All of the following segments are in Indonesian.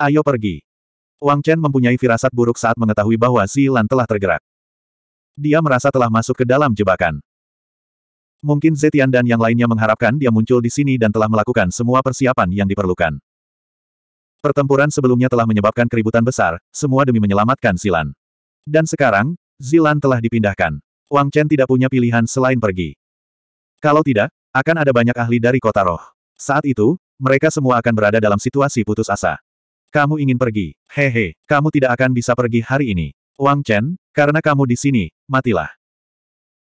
Ayo pergi. Wang Chen mempunyai firasat buruk saat mengetahui bahwa Zilan telah tergerak. Dia merasa telah masuk ke dalam jebakan. Mungkin Zetian dan yang lainnya mengharapkan dia muncul di sini dan telah melakukan semua persiapan yang diperlukan. Pertempuran sebelumnya telah menyebabkan keributan besar, semua demi menyelamatkan Zilan. Dan sekarang, Zilan telah dipindahkan. Wang Chen tidak punya pilihan selain pergi. Kalau tidak, akan ada banyak ahli dari kota roh. Saat itu, mereka semua akan berada dalam situasi putus asa. Kamu ingin pergi, hehe, kamu tidak akan bisa pergi hari ini. Wang Chen, karena kamu di sini, matilah.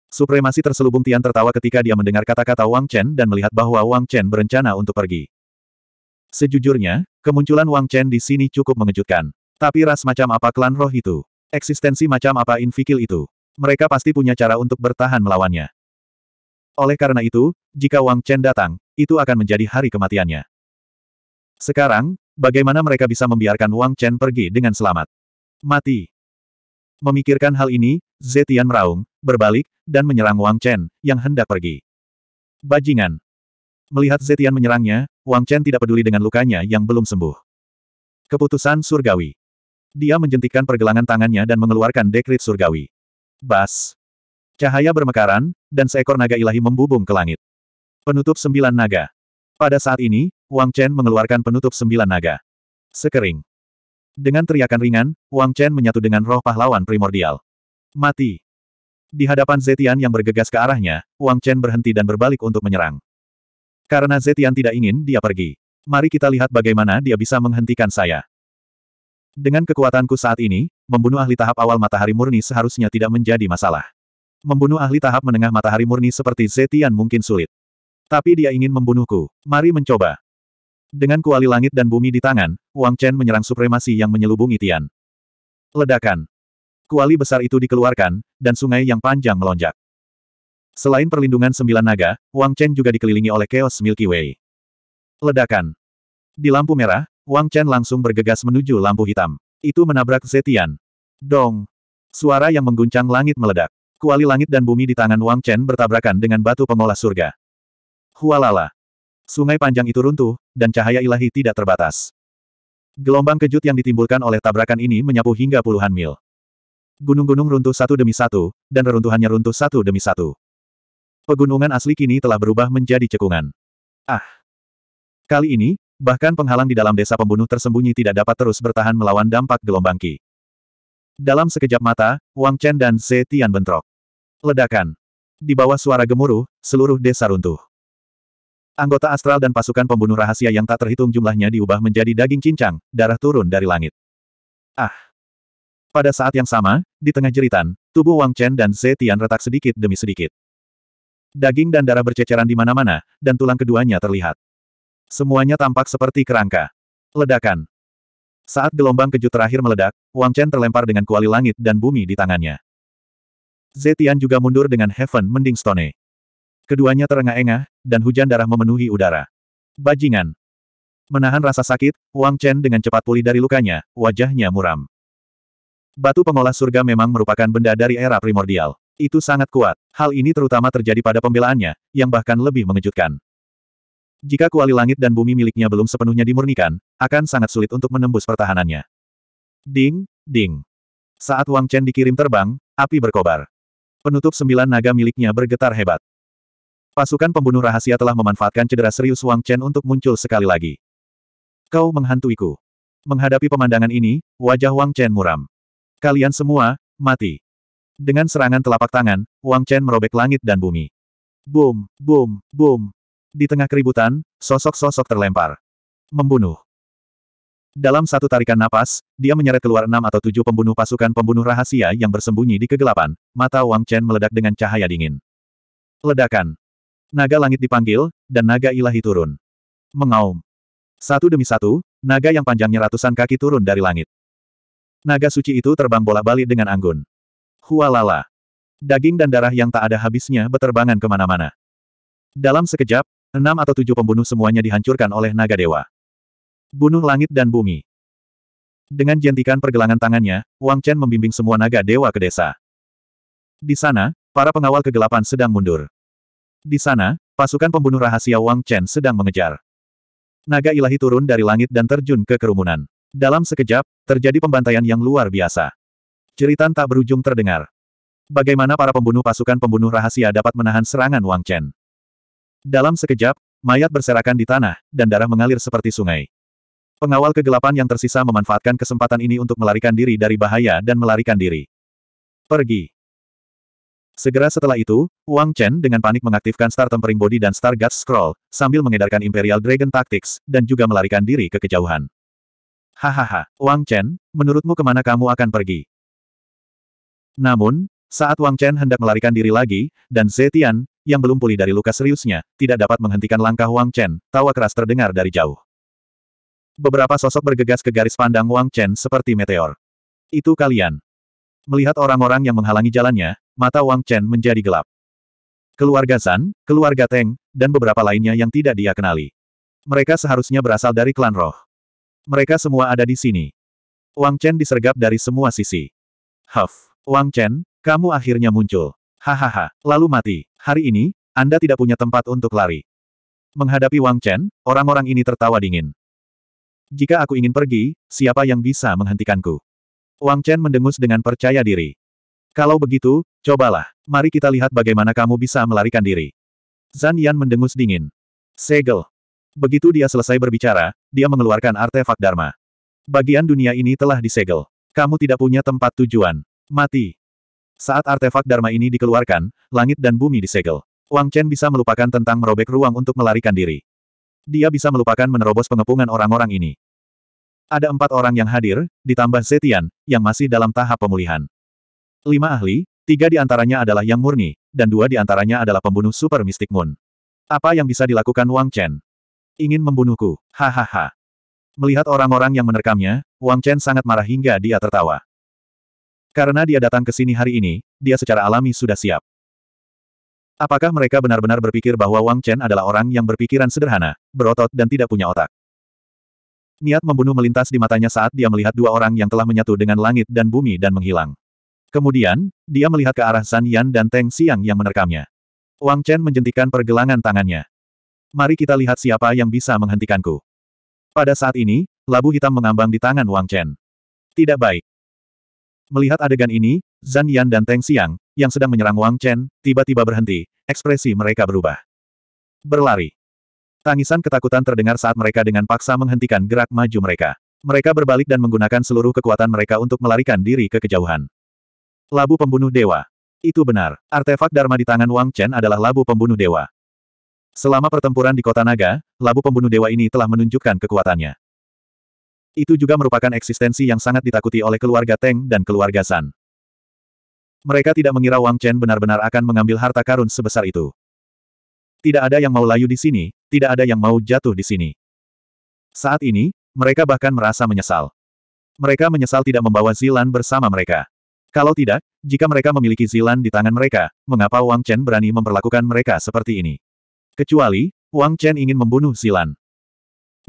Supremasi terselubung Tian tertawa ketika dia mendengar kata-kata Wang Chen dan melihat bahwa Wang Chen berencana untuk pergi. Sejujurnya, kemunculan Wang Chen di sini cukup mengejutkan. Tapi ras macam apa klan roh itu? Eksistensi macam apa infikil itu? Mereka pasti punya cara untuk bertahan melawannya. Oleh karena itu, jika Wang Chen datang, itu akan menjadi hari kematiannya. Sekarang, Bagaimana mereka bisa membiarkan Wang Chen pergi dengan selamat? Mati. Memikirkan hal ini, Zetian meraung, berbalik, dan menyerang Wang Chen, yang hendak pergi. Bajingan. Melihat Zetian menyerangnya, Wang Chen tidak peduli dengan lukanya yang belum sembuh. Keputusan surgawi. Dia menjentikkan pergelangan tangannya dan mengeluarkan dekrit surgawi. Bas. Cahaya bermekaran, dan seekor naga ilahi membubung ke langit. Penutup sembilan naga. Pada saat ini, Wang Chen mengeluarkan penutup sembilan naga. Sekering. Dengan teriakan ringan, Wang Chen menyatu dengan roh pahlawan primordial. Mati. Di hadapan Zetian yang bergegas ke arahnya, Wang Chen berhenti dan berbalik untuk menyerang. Karena Zetian tidak ingin dia pergi. Mari kita lihat bagaimana dia bisa menghentikan saya. Dengan kekuatanku saat ini, membunuh ahli tahap awal matahari murni seharusnya tidak menjadi masalah. Membunuh ahli tahap menengah matahari murni seperti Zetian mungkin sulit. Tapi dia ingin membunuhku. Mari mencoba. Dengan kuali langit dan bumi di tangan, Wang Chen menyerang supremasi yang menyelubungi Tian. Ledakan. Kuali besar itu dikeluarkan, dan sungai yang panjang melonjak. Selain perlindungan sembilan naga, Wang Chen juga dikelilingi oleh Chaos Milky Way. Ledakan. Di lampu merah, Wang Chen langsung bergegas menuju lampu hitam. Itu menabrak Zetian. Dong. Suara yang mengguncang langit meledak. Kuali langit dan bumi di tangan Wang Chen bertabrakan dengan batu pengolah surga. Hualala. Sungai panjang itu runtuh, dan cahaya ilahi tidak terbatas. Gelombang kejut yang ditimbulkan oleh tabrakan ini menyapu hingga puluhan mil. Gunung-gunung runtuh satu demi satu, dan reruntuhannya runtuh satu demi satu. Pegunungan asli kini telah berubah menjadi cekungan. Ah! Kali ini, bahkan penghalang di dalam desa pembunuh tersembunyi tidak dapat terus bertahan melawan dampak gelombang Ki. Dalam sekejap mata, Wang Chen dan Zetian bentrok. Ledakan. Di bawah suara gemuruh, seluruh desa runtuh. Anggota astral dan pasukan pembunuh rahasia yang tak terhitung jumlahnya diubah menjadi daging cincang, darah turun dari langit. Ah! Pada saat yang sama, di tengah jeritan, tubuh Wang Chen dan Zetian Tian retak sedikit demi sedikit. Daging dan darah berceceran di mana-mana, dan tulang keduanya terlihat. Semuanya tampak seperti kerangka. Ledakan. Saat gelombang kejut terakhir meledak, Wang Chen terlempar dengan kuali langit dan bumi di tangannya. Zetian juga mundur dengan Heaven Mending Stone. Keduanya terengah-engah, dan hujan darah memenuhi udara. Bajingan. Menahan rasa sakit, Wang Chen dengan cepat pulih dari lukanya, wajahnya muram. Batu pengolah surga memang merupakan benda dari era primordial. Itu sangat kuat. Hal ini terutama terjadi pada pembelaannya, yang bahkan lebih mengejutkan. Jika kuali langit dan bumi miliknya belum sepenuhnya dimurnikan, akan sangat sulit untuk menembus pertahanannya. Ding, ding. Saat Wang Chen dikirim terbang, api berkobar. Penutup sembilan naga miliknya bergetar hebat. Pasukan pembunuh rahasia telah memanfaatkan cedera serius Wang Chen untuk muncul sekali lagi. Kau menghantuiku. Menghadapi pemandangan ini, wajah Wang Chen muram. Kalian semua, mati. Dengan serangan telapak tangan, Wang Chen merobek langit dan bumi. Boom, boom, boom. Di tengah keributan, sosok-sosok terlempar. Membunuh. Dalam satu tarikan napas, dia menyeret keluar enam atau tujuh pembunuh pasukan pembunuh rahasia yang bersembunyi di kegelapan, mata Wang Chen meledak dengan cahaya dingin. Ledakan. Naga langit dipanggil, dan naga ilahi turun. Mengaum. Satu demi satu, naga yang panjangnya ratusan kaki turun dari langit. Naga suci itu terbang bola-balik dengan anggun. Hualala. Daging dan darah yang tak ada habisnya beterbangan kemana-mana. Dalam sekejap, enam atau tujuh pembunuh semuanya dihancurkan oleh naga dewa. Bunuh langit dan bumi. Dengan jentikan pergelangan tangannya, Wang Chen membimbing semua naga dewa ke desa. Di sana, para pengawal kegelapan sedang mundur. Di sana, pasukan pembunuh rahasia Wang Chen sedang mengejar. Naga ilahi turun dari langit dan terjun ke kerumunan. Dalam sekejap, terjadi pembantaian yang luar biasa. Ceritan tak berujung terdengar. Bagaimana para pembunuh pasukan pembunuh rahasia dapat menahan serangan Wang Chen? Dalam sekejap, mayat berserakan di tanah, dan darah mengalir seperti sungai. Pengawal kegelapan yang tersisa memanfaatkan kesempatan ini untuk melarikan diri dari bahaya dan melarikan diri. Pergi. Segera setelah itu, Wang Chen dengan panik mengaktifkan Star Tempering Body dan Star Guts Scroll, sambil mengedarkan Imperial Dragon Tactics, dan juga melarikan diri ke kejauhan. Hahaha, Wang Chen, menurutmu kemana kamu akan pergi? Namun, saat Wang Chen hendak melarikan diri lagi, dan Zetian, yang belum pulih dari luka seriusnya, tidak dapat menghentikan langkah Wang Chen, tawa keras terdengar dari jauh. Beberapa sosok bergegas ke garis pandang Wang Chen seperti meteor. Itu kalian. Melihat orang-orang yang menghalangi jalannya, mata Wang Chen menjadi gelap. Keluarga San, keluarga Teng, dan beberapa lainnya yang tidak dia kenali. Mereka seharusnya berasal dari klan roh. Mereka semua ada di sini. Wang Chen disergap dari semua sisi. Huff, Wang Chen, kamu akhirnya muncul. Hahaha, lalu mati. Hari ini, Anda tidak punya tempat untuk lari. Menghadapi Wang Chen, orang-orang ini tertawa dingin. Jika aku ingin pergi, siapa yang bisa menghentikanku? Wang Chen mendengus dengan percaya diri. Kalau begitu, cobalah. Mari kita lihat bagaimana kamu bisa melarikan diri. Zan Yan mendengus dingin. Segel. Begitu dia selesai berbicara, dia mengeluarkan artefak Dharma. Bagian dunia ini telah disegel. Kamu tidak punya tempat tujuan. Mati. Saat artefak Dharma ini dikeluarkan, langit dan bumi disegel. Wang Chen bisa melupakan tentang merobek ruang untuk melarikan diri. Dia bisa melupakan menerobos pengepungan orang-orang ini. Ada empat orang yang hadir, ditambah Zetian, yang masih dalam tahap pemulihan. Lima ahli, tiga di antaranya adalah yang murni, dan dua di antaranya adalah pembunuh Super Mystic Moon. Apa yang bisa dilakukan Wang Chen? Ingin membunuhku, hahaha. Melihat orang-orang yang menerkamnya, Wang Chen sangat marah hingga dia tertawa. Karena dia datang ke sini hari ini, dia secara alami sudah siap. Apakah mereka benar-benar berpikir bahwa Wang Chen adalah orang yang berpikiran sederhana, berotot dan tidak punya otak? Niat membunuh melintas di matanya saat dia melihat dua orang yang telah menyatu dengan langit dan bumi dan menghilang. Kemudian, dia melihat ke arah San Yan dan Teng Xiang yang menerkamnya. Wang Chen menjentikan pergelangan tangannya. Mari kita lihat siapa yang bisa menghentikanku. Pada saat ini, labu hitam mengambang di tangan Wang Chen. Tidak baik. Melihat adegan ini, Zan Yan dan Teng Xiang, yang sedang menyerang Wang Chen, tiba-tiba berhenti, ekspresi mereka berubah. Berlari. Tangisan ketakutan terdengar saat mereka dengan paksa menghentikan gerak maju mereka. Mereka berbalik dan menggunakan seluruh kekuatan mereka untuk melarikan diri ke kejauhan. Labu pembunuh dewa. Itu benar. Artefak Dharma di tangan Wang Chen adalah labu pembunuh dewa. Selama pertempuran di kota naga, labu pembunuh dewa ini telah menunjukkan kekuatannya. Itu juga merupakan eksistensi yang sangat ditakuti oleh keluarga Teng dan keluarga San. Mereka tidak mengira Wang Chen benar-benar akan mengambil harta karun sebesar itu. Tidak ada yang mau layu di sini, tidak ada yang mau jatuh di sini. Saat ini, mereka bahkan merasa menyesal. Mereka menyesal tidak membawa Zilan bersama mereka. Kalau tidak, jika mereka memiliki Zilan di tangan mereka, mengapa Wang Chen berani memperlakukan mereka seperti ini? Kecuali, Wang Chen ingin membunuh Zilan.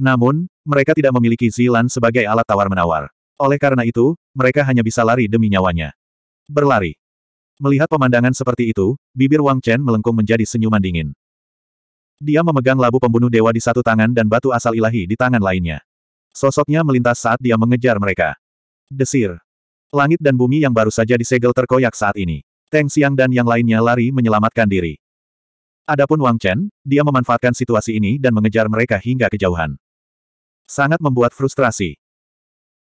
Namun, mereka tidak memiliki Zilan sebagai alat tawar-menawar. Oleh karena itu, mereka hanya bisa lari demi nyawanya. Berlari. Melihat pemandangan seperti itu, bibir Wang Chen melengkung menjadi senyuman dingin. Dia memegang labu pembunuh dewa di satu tangan dan batu asal ilahi di tangan lainnya. Sosoknya melintas saat dia mengejar mereka. Desir. Langit dan bumi yang baru saja disegel terkoyak saat ini. Teng Xiang dan yang lainnya lari menyelamatkan diri. Adapun Wang Chen, dia memanfaatkan situasi ini dan mengejar mereka hingga kejauhan. Sangat membuat frustrasi.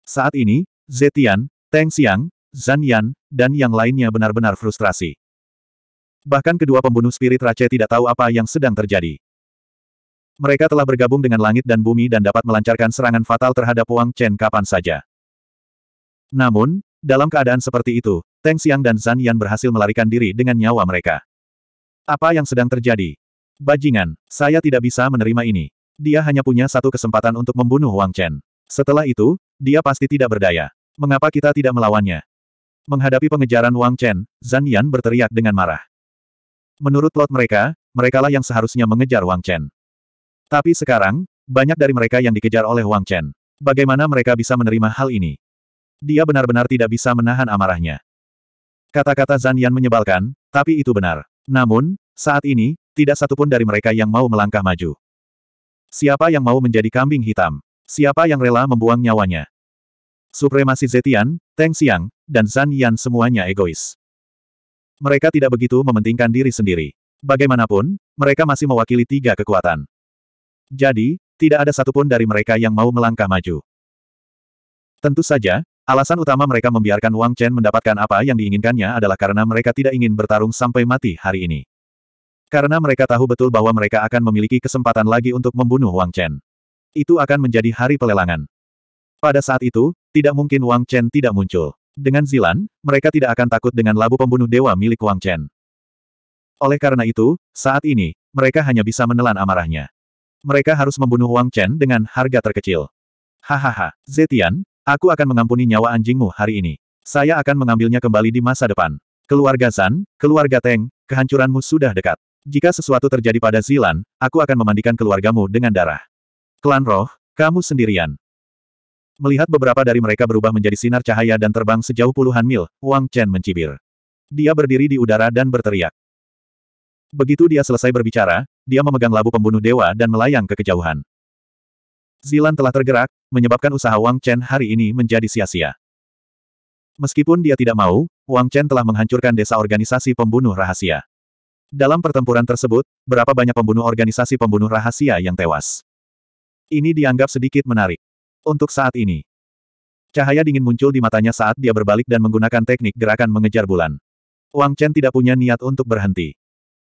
Saat ini, Zetian, Teng Xiang, Zan Yan, dan yang lainnya benar-benar frustrasi. Bahkan kedua pembunuh spirit Rache tidak tahu apa yang sedang terjadi. Mereka telah bergabung dengan langit dan bumi dan dapat melancarkan serangan fatal terhadap Wang Chen kapan saja. Namun, dalam keadaan seperti itu, Teng Xiang dan Zan Yan berhasil melarikan diri dengan nyawa mereka. Apa yang sedang terjadi? Bajingan, saya tidak bisa menerima ini. Dia hanya punya satu kesempatan untuk membunuh Wang Chen. Setelah itu, dia pasti tidak berdaya. Mengapa kita tidak melawannya? Menghadapi pengejaran Wang Chen, Zan Yan berteriak dengan marah. Menurut plot mereka, merekalah yang seharusnya mengejar Wang Chen. Tapi sekarang, banyak dari mereka yang dikejar oleh Wang Chen. Bagaimana mereka bisa menerima hal ini? Dia benar-benar tidak bisa menahan amarahnya. Kata-kata Zan Yan menyebalkan, tapi itu benar. Namun, saat ini, tidak satupun dari mereka yang mau melangkah maju. Siapa yang mau menjadi kambing hitam? Siapa yang rela membuang nyawanya? Supremasi Zetian, Teng Xiang, dan Zan Yan semuanya egois mereka tidak begitu mementingkan diri sendiri. Bagaimanapun, mereka masih mewakili tiga kekuatan. Jadi, tidak ada satupun dari mereka yang mau melangkah maju. Tentu saja, alasan utama mereka membiarkan Wang Chen mendapatkan apa yang diinginkannya adalah karena mereka tidak ingin bertarung sampai mati hari ini. Karena mereka tahu betul bahwa mereka akan memiliki kesempatan lagi untuk membunuh Wang Chen. Itu akan menjadi hari pelelangan. Pada saat itu, tidak mungkin Wang Chen tidak muncul. Dengan Zilan, mereka tidak akan takut dengan labu pembunuh dewa milik Wang Chen. Oleh karena itu, saat ini, mereka hanya bisa menelan amarahnya. Mereka harus membunuh Wang Chen dengan harga terkecil. Hahaha, Zetian, aku akan mengampuni nyawa anjingmu hari ini. Saya akan mengambilnya kembali di masa depan. Keluarga Zan, keluarga Teng, kehancuranmu sudah dekat. Jika sesuatu terjadi pada Zilan, aku akan memandikan keluargamu dengan darah. Klan Roh, kamu sendirian. Melihat beberapa dari mereka berubah menjadi sinar cahaya dan terbang sejauh puluhan mil, Wang Chen mencibir. Dia berdiri di udara dan berteriak. Begitu dia selesai berbicara, dia memegang labu pembunuh dewa dan melayang ke kejauhan. Zilan telah tergerak, menyebabkan usaha Wang Chen hari ini menjadi sia-sia. Meskipun dia tidak mau, Wang Chen telah menghancurkan desa organisasi pembunuh rahasia. Dalam pertempuran tersebut, berapa banyak pembunuh organisasi pembunuh rahasia yang tewas. Ini dianggap sedikit menarik. Untuk saat ini. Cahaya dingin muncul di matanya saat dia berbalik dan menggunakan teknik gerakan mengejar bulan. Wang Chen tidak punya niat untuk berhenti.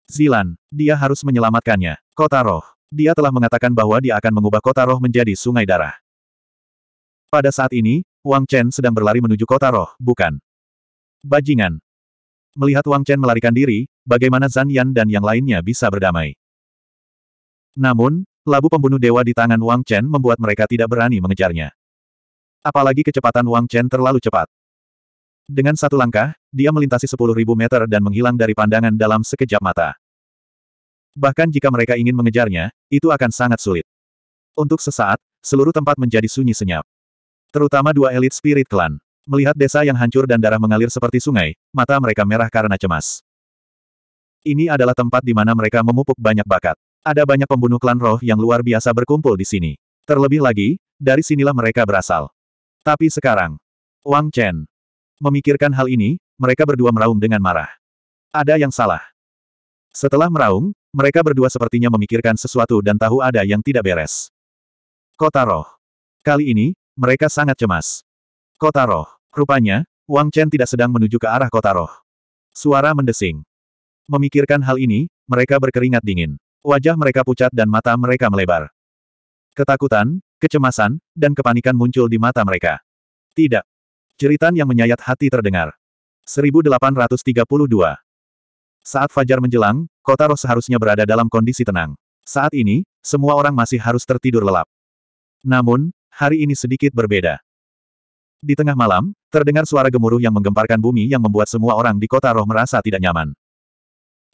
Zilan, dia harus menyelamatkannya. Kota Roh. Dia telah mengatakan bahwa dia akan mengubah Kota Roh menjadi sungai darah. Pada saat ini, Wang Chen sedang berlari menuju Kota Roh, bukan. Bajingan. Melihat Wang Chen melarikan diri, bagaimana Zhan Yan dan yang lainnya bisa berdamai. Namun, Labu pembunuh dewa di tangan Wang Chen membuat mereka tidak berani mengejarnya. Apalagi kecepatan Wang Chen terlalu cepat. Dengan satu langkah, dia melintasi sepuluh ribu meter dan menghilang dari pandangan dalam sekejap mata. Bahkan jika mereka ingin mengejarnya, itu akan sangat sulit. Untuk sesaat, seluruh tempat menjadi sunyi senyap. Terutama dua elit spirit klan. Melihat desa yang hancur dan darah mengalir seperti sungai, mata mereka merah karena cemas. Ini adalah tempat di mana mereka memupuk banyak bakat. Ada banyak pembunuh klan roh yang luar biasa berkumpul di sini. Terlebih lagi, dari sinilah mereka berasal. Tapi sekarang, Wang Chen memikirkan hal ini, mereka berdua meraung dengan marah. Ada yang salah. Setelah meraung, mereka berdua sepertinya memikirkan sesuatu dan tahu ada yang tidak beres. Kota Roh. Kali ini, mereka sangat cemas. Kota Roh. Rupanya, Wang Chen tidak sedang menuju ke arah kota roh. Suara mendesing. Memikirkan hal ini, mereka berkeringat dingin. Wajah mereka pucat dan mata mereka melebar. Ketakutan, kecemasan, dan kepanikan muncul di mata mereka. Tidak. Jeritan yang menyayat hati terdengar. 1832. Saat fajar menjelang, kota roh seharusnya berada dalam kondisi tenang. Saat ini, semua orang masih harus tertidur lelap. Namun, hari ini sedikit berbeda. Di tengah malam, terdengar suara gemuruh yang menggemparkan bumi yang membuat semua orang di kota roh merasa tidak nyaman.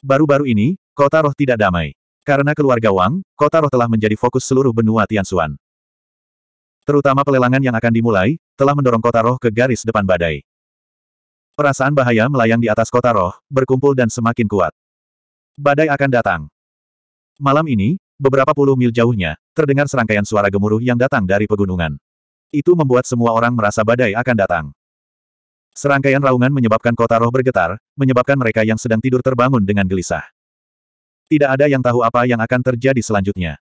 Baru-baru ini, kota roh tidak damai. Karena keluarga Wang, kota roh telah menjadi fokus seluruh benua Tianxuan. Terutama pelelangan yang akan dimulai, telah mendorong kota roh ke garis depan badai. Perasaan bahaya melayang di atas kota roh, berkumpul dan semakin kuat. Badai akan datang. Malam ini, beberapa puluh mil jauhnya, terdengar serangkaian suara gemuruh yang datang dari pegunungan. Itu membuat semua orang merasa badai akan datang. Serangkaian raungan menyebabkan kota roh bergetar, menyebabkan mereka yang sedang tidur terbangun dengan gelisah. Tidak ada yang tahu apa yang akan terjadi selanjutnya.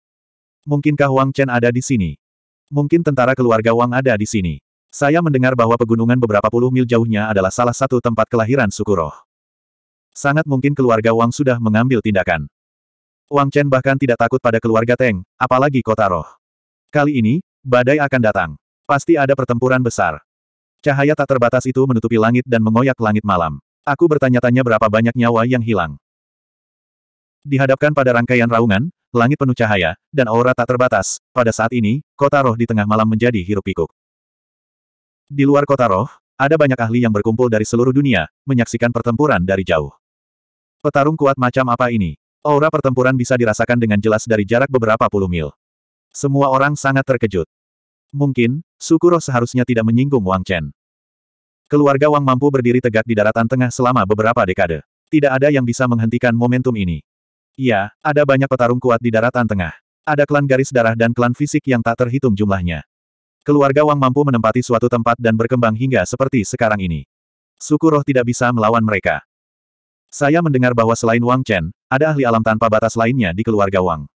Mungkinkah Wang Chen ada di sini? Mungkin tentara keluarga Wang ada di sini. Saya mendengar bahwa pegunungan beberapa puluh mil jauhnya adalah salah satu tempat kelahiran suku roh. Sangat mungkin keluarga Wang sudah mengambil tindakan. Wang Chen bahkan tidak takut pada keluarga Teng, apalagi kota roh. Kali ini, badai akan datang. Pasti ada pertempuran besar. Cahaya tak terbatas itu menutupi langit dan mengoyak langit malam. Aku bertanya-tanya berapa banyak nyawa yang hilang. Dihadapkan pada rangkaian raungan, langit penuh cahaya, dan aura tak terbatas, pada saat ini, kota roh di tengah malam menjadi hiruk-pikuk. Di luar kota roh, ada banyak ahli yang berkumpul dari seluruh dunia, menyaksikan pertempuran dari jauh. Petarung kuat macam apa ini? Aura pertempuran bisa dirasakan dengan jelas dari jarak beberapa puluh mil. Semua orang sangat terkejut. Mungkin, suku roh seharusnya tidak menyinggung Wang Chen. Keluarga Wang mampu berdiri tegak di daratan tengah selama beberapa dekade. Tidak ada yang bisa menghentikan momentum ini. Iya, ada banyak petarung kuat di daratan tengah. Ada klan garis darah dan klan fisik yang tak terhitung jumlahnya. Keluarga Wang mampu menempati suatu tempat dan berkembang hingga seperti sekarang ini. Suku roh tidak bisa melawan mereka. Saya mendengar bahwa selain Wang Chen, ada ahli alam tanpa batas lainnya di keluarga Wang.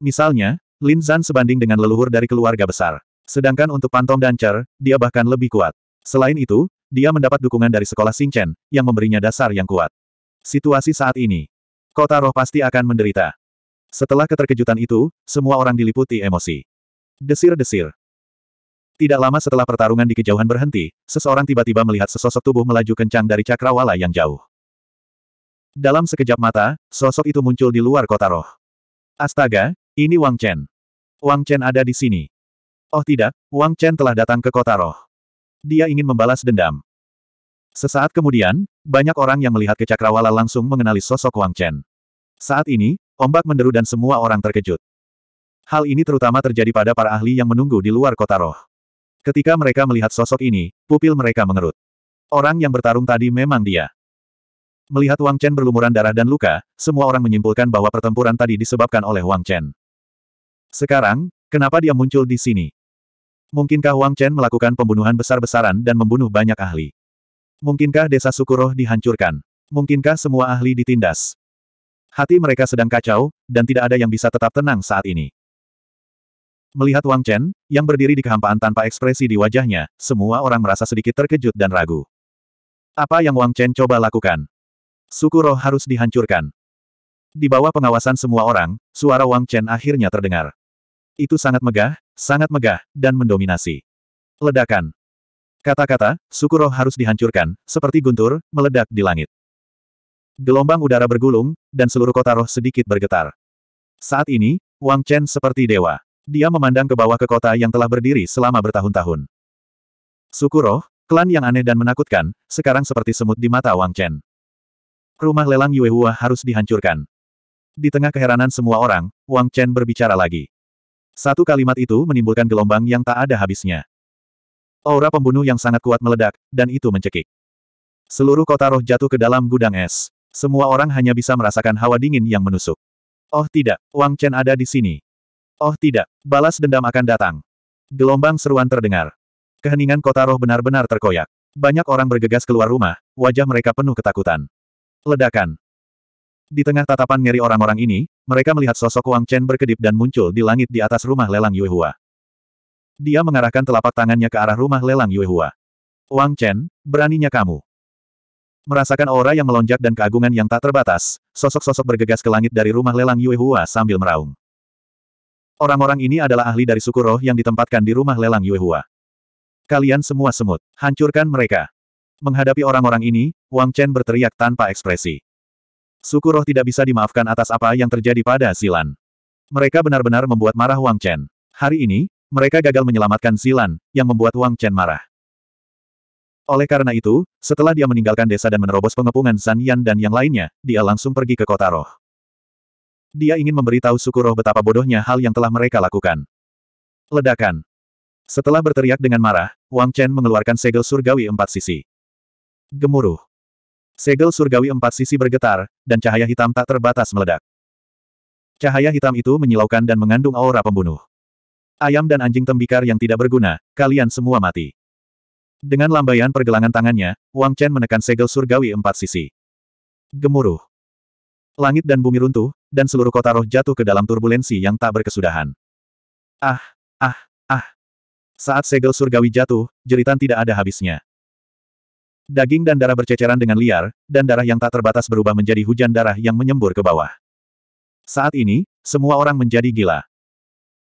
Misalnya, Lin Zan sebanding dengan leluhur dari keluarga besar. Sedangkan untuk Pantong dan Cher, dia bahkan lebih kuat. Selain itu, dia mendapat dukungan dari sekolah Chen, yang memberinya dasar yang kuat. Situasi saat ini, Kota roh pasti akan menderita. Setelah keterkejutan itu, semua orang diliputi emosi. Desir-desir. Tidak lama setelah pertarungan di kejauhan berhenti, seseorang tiba-tiba melihat sesosok tubuh melaju kencang dari cakrawala yang jauh. Dalam sekejap mata, sosok itu muncul di luar kota roh. Astaga, ini Wang Chen. Wang Chen ada di sini. Oh tidak, Wang Chen telah datang ke kota roh. Dia ingin membalas dendam. Sesaat kemudian, banyak orang yang melihat ke cakrawala langsung mengenali sosok Wang Chen. Saat ini, ombak menderu dan semua orang terkejut. Hal ini terutama terjadi pada para ahli yang menunggu di luar kota roh. Ketika mereka melihat sosok ini, pupil mereka mengerut. Orang yang bertarung tadi memang dia. Melihat Wang Chen berlumuran darah dan luka, semua orang menyimpulkan bahwa pertempuran tadi disebabkan oleh Wang Chen. Sekarang, kenapa dia muncul di sini? Mungkinkah Wang Chen melakukan pembunuhan besar-besaran dan membunuh banyak ahli? Mungkinkah desa Sukuroh dihancurkan? Mungkinkah semua ahli ditindas? Hati mereka sedang kacau, dan tidak ada yang bisa tetap tenang saat ini. Melihat Wang Chen, yang berdiri di kehampaan tanpa ekspresi di wajahnya, semua orang merasa sedikit terkejut dan ragu. Apa yang Wang Chen coba lakukan? Suku roh harus dihancurkan. Di bawah pengawasan semua orang, suara Wang Chen akhirnya terdengar. Itu sangat megah, sangat megah, dan mendominasi. Ledakan. Kata-kata, suku roh harus dihancurkan, seperti guntur, meledak di langit. Gelombang udara bergulung, dan seluruh kota roh sedikit bergetar. Saat ini, Wang Chen seperti dewa. Dia memandang ke bawah ke kota yang telah berdiri selama bertahun-tahun. Suku roh, klan yang aneh dan menakutkan, sekarang seperti semut di mata Wang Chen. Rumah lelang Yue Hua harus dihancurkan. Di tengah keheranan semua orang, Wang Chen berbicara lagi. Satu kalimat itu menimbulkan gelombang yang tak ada habisnya. Aura pembunuh yang sangat kuat meledak, dan itu mencekik. Seluruh kota roh jatuh ke dalam gudang es. Semua orang hanya bisa merasakan hawa dingin yang menusuk. Oh tidak, Wang Chen ada di sini. Oh tidak, balas dendam akan datang. Gelombang seruan terdengar. Keheningan kota roh benar-benar terkoyak. Banyak orang bergegas keluar rumah, wajah mereka penuh ketakutan. Ledakan. Di tengah tatapan ngeri orang-orang ini, mereka melihat sosok Wang Chen berkedip dan muncul di langit di atas rumah lelang Yuehua. Dia mengarahkan telapak tangannya ke arah rumah lelang Yuehua. Wang Chen, beraninya kamu. Merasakan aura yang melonjak dan keagungan yang tak terbatas, sosok-sosok bergegas ke langit dari rumah lelang Yue Hua sambil meraung. Orang-orang ini adalah ahli dari suku roh yang ditempatkan di rumah lelang Yue Hua. Kalian semua semut, hancurkan mereka. Menghadapi orang-orang ini, Wang Chen berteriak tanpa ekspresi. Suku roh tidak bisa dimaafkan atas apa yang terjadi pada Zilan. Mereka benar-benar membuat marah Wang Chen. Hari ini, mereka gagal menyelamatkan Zilan, yang membuat Wang Chen marah. Oleh karena itu, setelah dia meninggalkan desa dan menerobos pengepungan San Yan dan yang lainnya, dia langsung pergi ke kota roh. Dia ingin memberitahu suku roh betapa bodohnya hal yang telah mereka lakukan. Ledakan. Setelah berteriak dengan marah, Wang Chen mengeluarkan segel surgawi empat sisi. Gemuruh. Segel surgawi empat sisi bergetar, dan cahaya hitam tak terbatas meledak. Cahaya hitam itu menyilaukan dan mengandung aura pembunuh. Ayam dan anjing tembikar yang tidak berguna, kalian semua mati. Dengan lambaian pergelangan tangannya, Wang Chen menekan segel surgawi empat sisi. Gemuruh. Langit dan bumi runtuh, dan seluruh kota roh jatuh ke dalam turbulensi yang tak berkesudahan. Ah, ah, ah. Saat segel surgawi jatuh, jeritan tidak ada habisnya. Daging dan darah berceceran dengan liar, dan darah yang tak terbatas berubah menjadi hujan darah yang menyembur ke bawah. Saat ini, semua orang menjadi gila.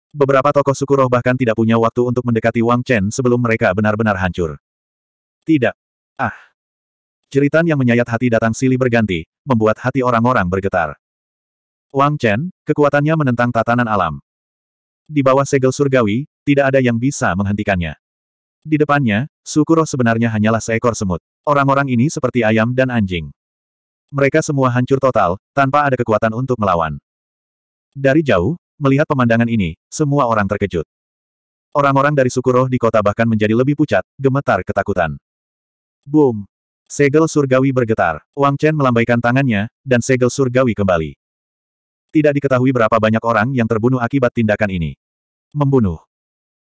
Beberapa tokoh suku roh bahkan tidak punya waktu untuk mendekati Wang Chen sebelum mereka benar-benar hancur. Tidak. Ah. Ceritan yang menyayat hati datang silih berganti, membuat hati orang-orang bergetar. Wang Chen, kekuatannya menentang tatanan alam. Di bawah segel surgawi, tidak ada yang bisa menghentikannya. Di depannya, suku roh sebenarnya hanyalah seekor semut. Orang-orang ini seperti ayam dan anjing. Mereka semua hancur total, tanpa ada kekuatan untuk melawan. Dari jauh, Melihat pemandangan ini, semua orang terkejut. Orang-orang dari suku roh di kota bahkan menjadi lebih pucat, gemetar ketakutan. Boom! Segel surgawi bergetar, Wang Chen melambaikan tangannya, dan segel surgawi kembali. Tidak diketahui berapa banyak orang yang terbunuh akibat tindakan ini. Membunuh.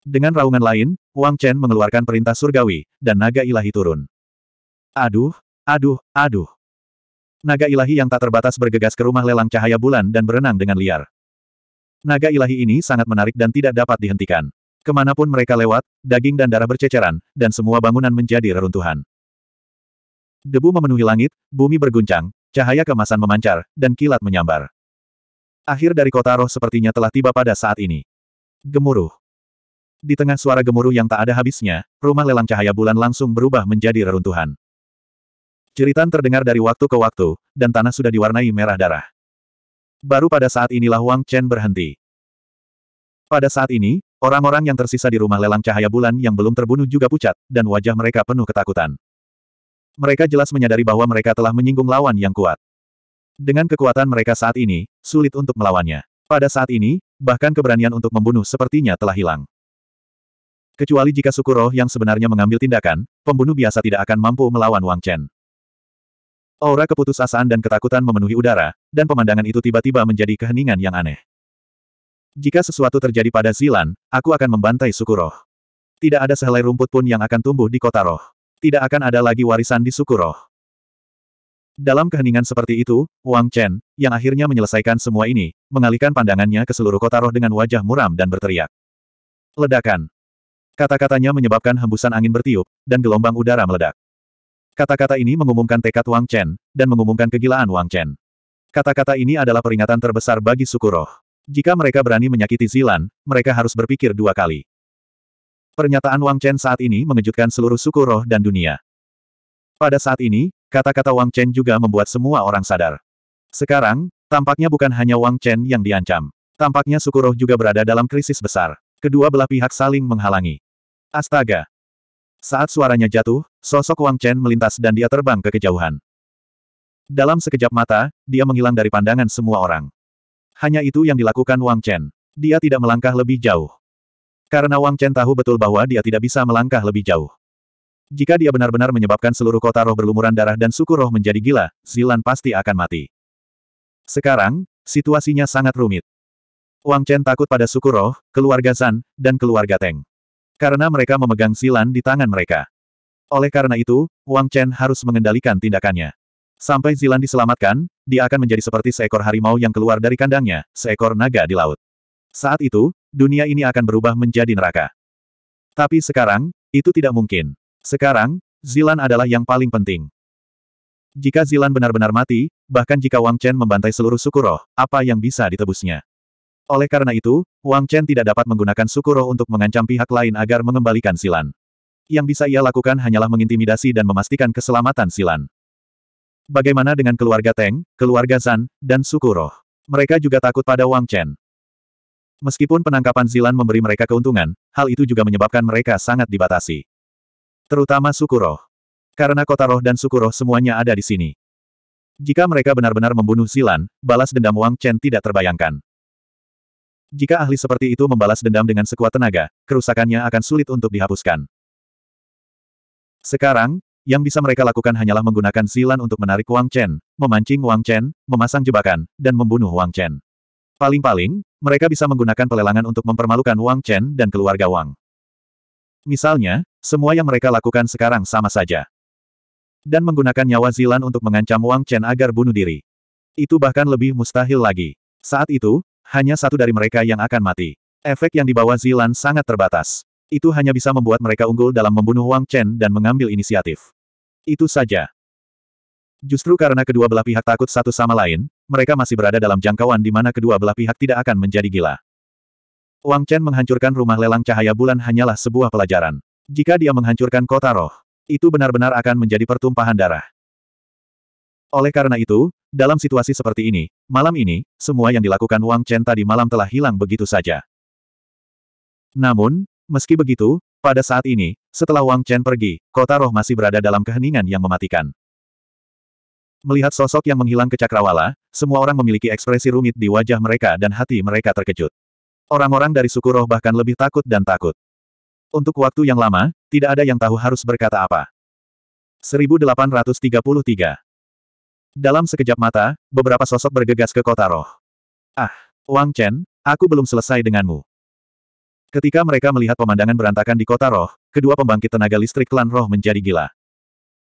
Dengan raungan lain, Wang Chen mengeluarkan perintah surgawi, dan naga ilahi turun. Aduh, aduh, aduh. Naga ilahi yang tak terbatas bergegas ke rumah lelang cahaya bulan dan berenang dengan liar. Naga ilahi ini sangat menarik dan tidak dapat dihentikan. Kemanapun mereka lewat, daging dan darah berceceran, dan semua bangunan menjadi reruntuhan. Debu memenuhi langit, bumi berguncang, cahaya kemasan memancar, dan kilat menyambar. Akhir dari kota roh sepertinya telah tiba pada saat ini. Gemuruh. Di tengah suara gemuruh yang tak ada habisnya, rumah lelang cahaya bulan langsung berubah menjadi reruntuhan. Ceritan terdengar dari waktu ke waktu, dan tanah sudah diwarnai merah darah. Baru pada saat inilah Wang Chen berhenti. Pada saat ini, orang-orang yang tersisa di rumah lelang cahaya bulan yang belum terbunuh juga pucat, dan wajah mereka penuh ketakutan. Mereka jelas menyadari bahwa mereka telah menyinggung lawan yang kuat. Dengan kekuatan mereka saat ini, sulit untuk melawannya. Pada saat ini, bahkan keberanian untuk membunuh sepertinya telah hilang. Kecuali jika suku yang sebenarnya mengambil tindakan, pembunuh biasa tidak akan mampu melawan Wang Chen. Aura keputusasaan dan ketakutan memenuhi udara, dan pemandangan itu tiba-tiba menjadi keheningan yang aneh. Jika sesuatu terjadi pada Zilan, aku akan membantai suku roh. Tidak ada sehelai rumput pun yang akan tumbuh di kota roh. Tidak akan ada lagi warisan di suku roh. Dalam keheningan seperti itu, Wang Chen, yang akhirnya menyelesaikan semua ini, mengalihkan pandangannya ke seluruh kota roh dengan wajah muram dan berteriak. Ledakan. Kata-katanya menyebabkan hembusan angin bertiup, dan gelombang udara meledak. Kata-kata ini mengumumkan tekad Wang Chen, dan mengumumkan kegilaan Wang Chen. Kata-kata ini adalah peringatan terbesar bagi suku roh. Jika mereka berani menyakiti Zilan, mereka harus berpikir dua kali. Pernyataan Wang Chen saat ini mengejutkan seluruh suku roh dan dunia. Pada saat ini, kata-kata Wang Chen juga membuat semua orang sadar. Sekarang, tampaknya bukan hanya Wang Chen yang diancam. Tampaknya suku roh juga berada dalam krisis besar. Kedua belah pihak saling menghalangi. Astaga, saat suaranya jatuh, sosok Wang Chen melintas dan dia terbang ke kejauhan. Dalam sekejap mata, dia menghilang dari pandangan semua orang. Hanya itu yang dilakukan Wang Chen. Dia tidak melangkah lebih jauh. Karena Wang Chen tahu betul bahwa dia tidak bisa melangkah lebih jauh. Jika dia benar-benar menyebabkan seluruh kota roh berlumuran darah dan suku roh menjadi gila, Zilan pasti akan mati. Sekarang, situasinya sangat rumit. Wang Chen takut pada suku roh, keluarga San, dan keluarga Teng karena mereka memegang silan di tangan mereka. Oleh karena itu, Wang Chen harus mengendalikan tindakannya. Sampai Zilan diselamatkan, dia akan menjadi seperti seekor harimau yang keluar dari kandangnya, seekor naga di laut. Saat itu, dunia ini akan berubah menjadi neraka. Tapi sekarang, itu tidak mungkin. Sekarang, Zilan adalah yang paling penting. Jika Zilan benar-benar mati, bahkan jika Wang Chen membantai seluruh suku roh, apa yang bisa ditebusnya? Oleh karena itu, Wang Chen tidak dapat menggunakan Sukuro untuk mengancam pihak lain agar mengembalikan Silan. Yang bisa ia lakukan hanyalah mengintimidasi dan memastikan keselamatan Silan. Bagaimana dengan keluarga Teng, keluarga Zan, dan Sukuro? Mereka juga takut pada Wang Chen. Meskipun penangkapan Zilan memberi mereka keuntungan, hal itu juga menyebabkan mereka sangat dibatasi. Terutama Sukuro. Karena kota roh dan Sukuro semuanya ada di sini. Jika mereka benar-benar membunuh Zilan, balas dendam Wang Chen tidak terbayangkan. Jika ahli seperti itu membalas dendam dengan sekuat tenaga, kerusakannya akan sulit untuk dihapuskan. Sekarang, yang bisa mereka lakukan hanyalah menggunakan silan untuk menarik Wang Chen, memancing Wang Chen, memasang jebakan, dan membunuh Wang Chen. Paling-paling, mereka bisa menggunakan pelelangan untuk mempermalukan Wang Chen dan keluarga Wang. Misalnya, semua yang mereka lakukan sekarang sama saja. Dan menggunakan nyawa Zilan untuk mengancam Wang Chen agar bunuh diri. Itu bahkan lebih mustahil lagi. Saat itu, hanya satu dari mereka yang akan mati. Efek yang dibawa Zilan sangat terbatas. Itu hanya bisa membuat mereka unggul dalam membunuh Wang Chen dan mengambil inisiatif. Itu saja. Justru karena kedua belah pihak takut satu sama lain, mereka masih berada dalam jangkauan di mana kedua belah pihak tidak akan menjadi gila. Wang Chen menghancurkan rumah lelang cahaya bulan hanyalah sebuah pelajaran. Jika dia menghancurkan kota roh, itu benar-benar akan menjadi pertumpahan darah. Oleh karena itu, dalam situasi seperti ini, malam ini, semua yang dilakukan Wang Chen tadi malam telah hilang begitu saja. Namun, meski begitu, pada saat ini, setelah Wang Chen pergi, kota roh masih berada dalam keheningan yang mematikan. Melihat sosok yang menghilang ke Cakrawala, semua orang memiliki ekspresi rumit di wajah mereka dan hati mereka terkejut. Orang-orang dari suku roh bahkan lebih takut dan takut. Untuk waktu yang lama, tidak ada yang tahu harus berkata apa. 1833 dalam sekejap mata, beberapa sosok bergegas ke kota roh. Ah, Wang Chen, aku belum selesai denganmu. Ketika mereka melihat pemandangan berantakan di kota roh, kedua pembangkit tenaga listrik klan roh menjadi gila.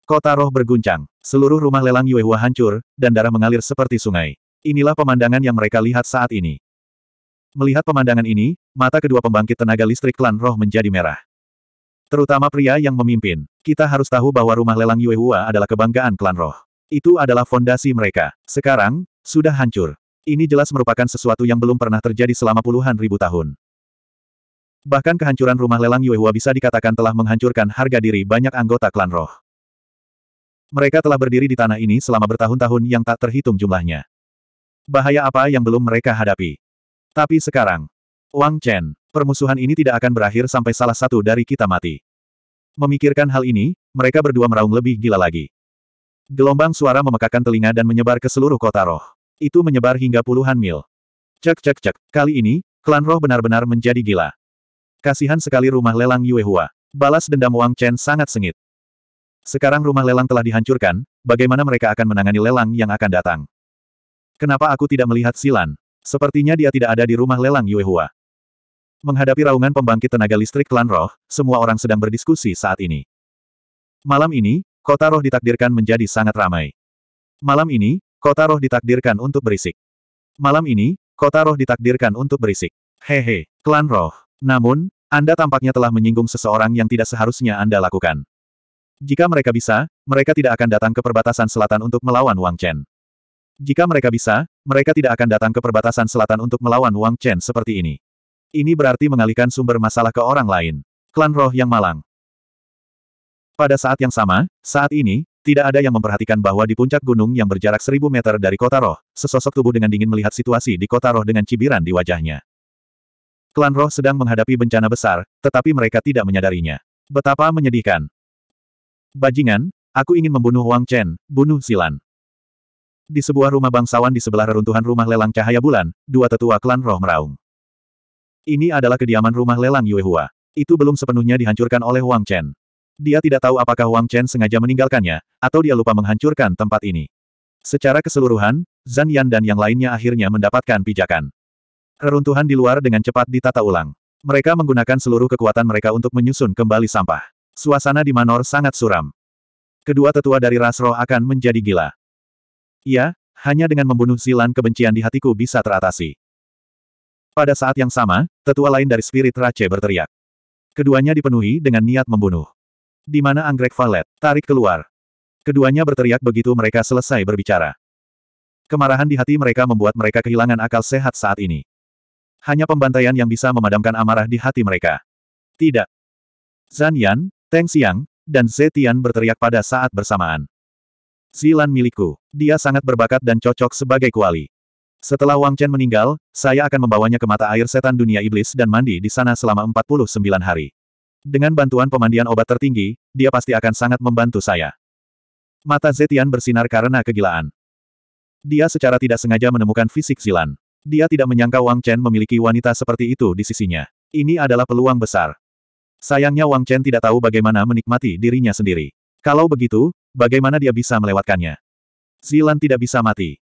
Kota roh berguncang, seluruh rumah lelang Yuehua hancur, dan darah mengalir seperti sungai. Inilah pemandangan yang mereka lihat saat ini. Melihat pemandangan ini, mata kedua pembangkit tenaga listrik klan roh menjadi merah. Terutama pria yang memimpin, kita harus tahu bahwa rumah lelang Yuehua adalah kebanggaan klan roh. Itu adalah fondasi mereka. Sekarang, sudah hancur. Ini jelas merupakan sesuatu yang belum pernah terjadi selama puluhan ribu tahun. Bahkan kehancuran rumah lelang Yuehua bisa dikatakan telah menghancurkan harga diri banyak anggota klan roh. Mereka telah berdiri di tanah ini selama bertahun-tahun yang tak terhitung jumlahnya. Bahaya apa yang belum mereka hadapi. Tapi sekarang, Wang Chen, permusuhan ini tidak akan berakhir sampai salah satu dari kita mati. Memikirkan hal ini, mereka berdua meraung lebih gila lagi. Gelombang suara memekakan telinga dan menyebar ke seluruh kota roh. Itu menyebar hingga puluhan mil. Cek cek cek, kali ini, klan roh benar-benar menjadi gila. Kasihan sekali rumah lelang Yuehua. Balas dendam Wang Chen sangat sengit. Sekarang rumah lelang telah dihancurkan, bagaimana mereka akan menangani lelang yang akan datang? Kenapa aku tidak melihat Silan? Sepertinya dia tidak ada di rumah lelang Yuehua. Menghadapi raungan pembangkit tenaga listrik klan roh, semua orang sedang berdiskusi saat ini. Malam ini, kota roh ditakdirkan menjadi sangat ramai. Malam ini, kota roh ditakdirkan untuk berisik. Malam ini, kota roh ditakdirkan untuk berisik. Hehe, klan roh. Namun, Anda tampaknya telah menyinggung seseorang yang tidak seharusnya Anda lakukan. Jika mereka bisa, mereka tidak akan datang ke perbatasan selatan untuk melawan Wang Chen. Jika mereka bisa, mereka tidak akan datang ke perbatasan selatan untuk melawan Wang Chen seperti ini. Ini berarti mengalihkan sumber masalah ke orang lain. Klan roh yang malang. Pada saat yang sama, saat ini, tidak ada yang memperhatikan bahwa di puncak gunung yang berjarak seribu meter dari kota roh, sesosok tubuh dengan dingin melihat situasi di kota roh dengan cibiran di wajahnya. Klan roh sedang menghadapi bencana besar, tetapi mereka tidak menyadarinya. Betapa menyedihkan. Bajingan, aku ingin membunuh Wang Chen, bunuh Silan. Di sebuah rumah bangsawan di sebelah reruntuhan rumah lelang cahaya bulan, dua tetua klan roh meraung. Ini adalah kediaman rumah lelang Yuehua. Itu belum sepenuhnya dihancurkan oleh Wang Chen. Dia tidak tahu apakah Wang Chen sengaja meninggalkannya, atau dia lupa menghancurkan tempat ini. Secara keseluruhan, Zan Yan dan yang lainnya akhirnya mendapatkan pijakan. Reruntuhan di luar dengan cepat ditata ulang. Mereka menggunakan seluruh kekuatan mereka untuk menyusun kembali sampah. Suasana di Manor sangat suram. Kedua tetua dari ras roh akan menjadi gila. Iya, hanya dengan membunuh Silan kebencian di hatiku bisa teratasi. Pada saat yang sama, tetua lain dari Spirit Rache berteriak. Keduanya dipenuhi dengan niat membunuh. Di mana anggrek valet? Tarik keluar. Keduanya berteriak begitu mereka selesai berbicara. Kemarahan di hati mereka membuat mereka kehilangan akal sehat saat ini. Hanya pembantaian yang bisa memadamkan amarah di hati mereka. Tidak. Zan Yan, Teng Xiang, dan Zetian berteriak pada saat bersamaan. Zilan milikku. Dia sangat berbakat dan cocok sebagai kuali. Setelah Wang Chen meninggal, saya akan membawanya ke mata air setan dunia iblis dan mandi di sana selama 49 hari. Dengan bantuan pemandian obat tertinggi, dia pasti akan sangat membantu saya. Mata Zetian bersinar karena kegilaan. Dia secara tidak sengaja menemukan fisik Zilan. Dia tidak menyangka Wang Chen memiliki wanita seperti itu di sisinya. Ini adalah peluang besar. Sayangnya Wang Chen tidak tahu bagaimana menikmati dirinya sendiri. Kalau begitu, bagaimana dia bisa melewatkannya? Zilan tidak bisa mati.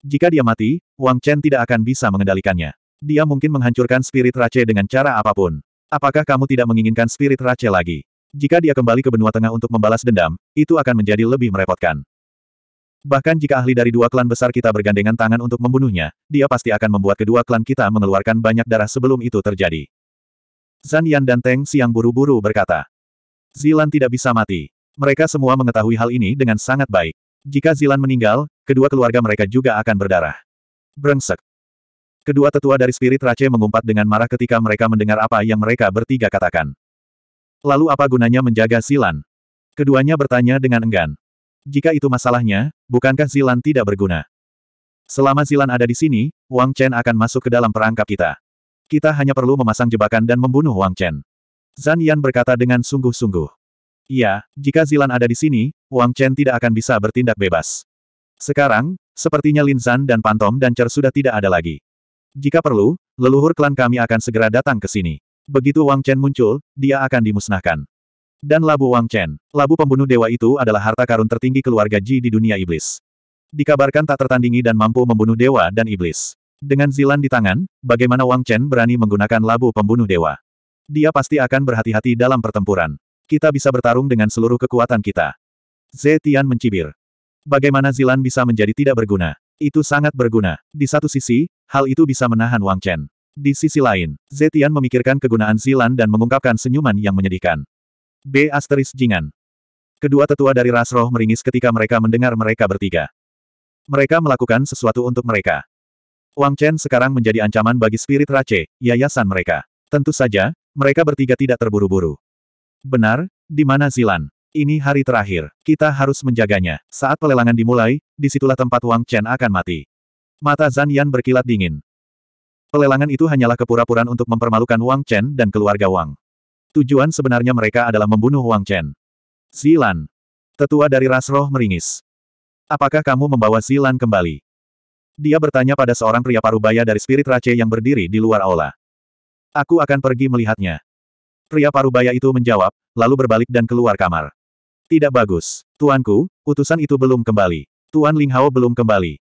Jika dia mati, Wang Chen tidak akan bisa mengendalikannya. Dia mungkin menghancurkan spirit race dengan cara apapun. Apakah kamu tidak menginginkan spirit Rache lagi? Jika dia kembali ke benua tengah untuk membalas dendam, itu akan menjadi lebih merepotkan. Bahkan jika ahli dari dua klan besar kita bergandengan tangan untuk membunuhnya, dia pasti akan membuat kedua klan kita mengeluarkan banyak darah sebelum itu terjadi. Zan Yan dan Teng Siang buru-buru berkata. Zilan tidak bisa mati. Mereka semua mengetahui hal ini dengan sangat baik. Jika Zilan meninggal, kedua keluarga mereka juga akan berdarah. Brengsek. Kedua tetua dari Spirit Rache mengumpat dengan marah ketika mereka mendengar apa yang mereka bertiga katakan. Lalu apa gunanya menjaga Silan? Keduanya bertanya dengan enggan. Jika itu masalahnya, bukankah Silan tidak berguna? Selama Silan ada di sini, Wang Chen akan masuk ke dalam perangkap kita. Kita hanya perlu memasang jebakan dan membunuh Wang Chen. Zan Yan berkata dengan sungguh-sungguh. Iya, jika Zilan ada di sini, Wang Chen tidak akan bisa bertindak bebas. Sekarang, sepertinya Lin Zan dan Pantom dan Cer sudah tidak ada lagi. Jika perlu, leluhur klan kami akan segera datang ke sini. Begitu Wang Chen muncul, dia akan dimusnahkan. Dan labu Wang Chen, labu pembunuh dewa itu adalah harta karun tertinggi keluarga Ji di dunia iblis. Dikabarkan tak tertandingi dan mampu membunuh dewa dan iblis. Dengan zilan di tangan, bagaimana Wang Chen berani menggunakan labu pembunuh dewa? Dia pasti akan berhati-hati dalam pertempuran. Kita bisa bertarung dengan seluruh kekuatan kita. Zetian mencibir. Bagaimana Zilan bisa menjadi tidak berguna? Itu sangat berguna. Di satu sisi, hal itu bisa menahan Wang Chen. Di sisi lain, Zetian memikirkan kegunaan Zilan dan mengungkapkan senyuman yang menyedihkan. B. Asteris Jingan. Kedua tetua dari ras roh meringis ketika mereka mendengar mereka bertiga. Mereka melakukan sesuatu untuk mereka. Wang Chen sekarang menjadi ancaman bagi spirit Race, yayasan mereka. Tentu saja, mereka bertiga tidak terburu-buru. Benar, di mana Zilan? Ini hari terakhir, kita harus menjaganya. Saat pelelangan dimulai, disitulah tempat Wang Chen akan mati. Mata Zan Yan berkilat dingin. Pelelangan itu hanyalah kepura-puraan untuk mempermalukan Wang Chen dan keluarga Wang. Tujuan sebenarnya mereka adalah membunuh Wang Chen. Zilan. Tetua dari Rasroh meringis. Apakah kamu membawa Zilan kembali? Dia bertanya pada seorang pria parubaya dari spirit race yang berdiri di luar aula. Aku akan pergi melihatnya. Pria parubaya itu menjawab, lalu berbalik dan keluar kamar. Tidak bagus. Tuanku, utusan itu belum kembali. Tuan Ling Hao belum kembali.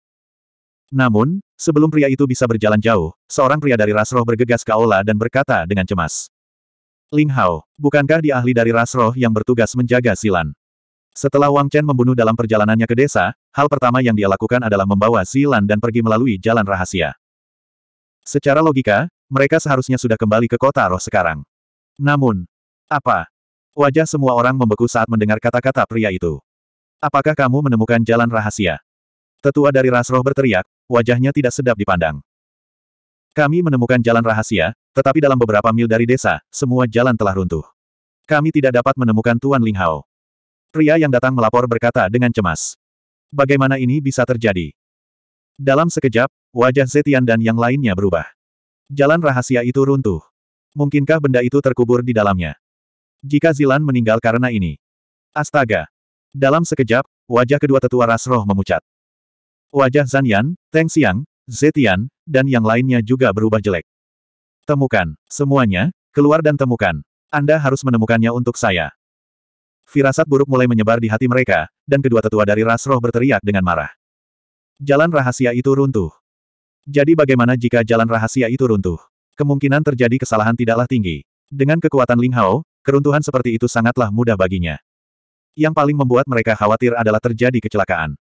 Namun, sebelum pria itu bisa berjalan jauh, seorang pria dari Rasroh bergegas ke aula dan berkata dengan cemas. Ling Hao, bukankah dia ahli dari Rasroh yang bertugas menjaga Silan? Setelah Wang Chen membunuh dalam perjalanannya ke desa, hal pertama yang dia lakukan adalah membawa Silan dan pergi melalui jalan rahasia. Secara logika, mereka seharusnya sudah kembali ke kota roh sekarang. Namun, apa? Wajah semua orang membeku saat mendengar kata-kata pria itu. Apakah kamu menemukan jalan rahasia? Tetua dari ras roh berteriak, wajahnya tidak sedap dipandang. Kami menemukan jalan rahasia, tetapi dalam beberapa mil dari desa, semua jalan telah runtuh. Kami tidak dapat menemukan Tuan Linghao. Pria yang datang melapor berkata dengan cemas. Bagaimana ini bisa terjadi? Dalam sekejap, wajah Zetian dan yang lainnya berubah. Jalan rahasia itu runtuh. Mungkinkah benda itu terkubur di dalamnya? Jika Zilan meninggal karena ini. Astaga! Dalam sekejap, wajah kedua tetua ras roh memucat. Wajah Zanyan, Teng Xiang, Zetian, dan yang lainnya juga berubah jelek. Temukan, semuanya, keluar dan temukan. Anda harus menemukannya untuk saya. Firasat buruk mulai menyebar di hati mereka, dan kedua tetua dari ras roh berteriak dengan marah. Jalan rahasia itu runtuh. Jadi bagaimana jika jalan rahasia itu runtuh? Kemungkinan terjadi kesalahan tidaklah tinggi. Dengan kekuatan Ling Hao, Keruntuhan seperti itu sangatlah mudah baginya. Yang paling membuat mereka khawatir adalah terjadi kecelakaan.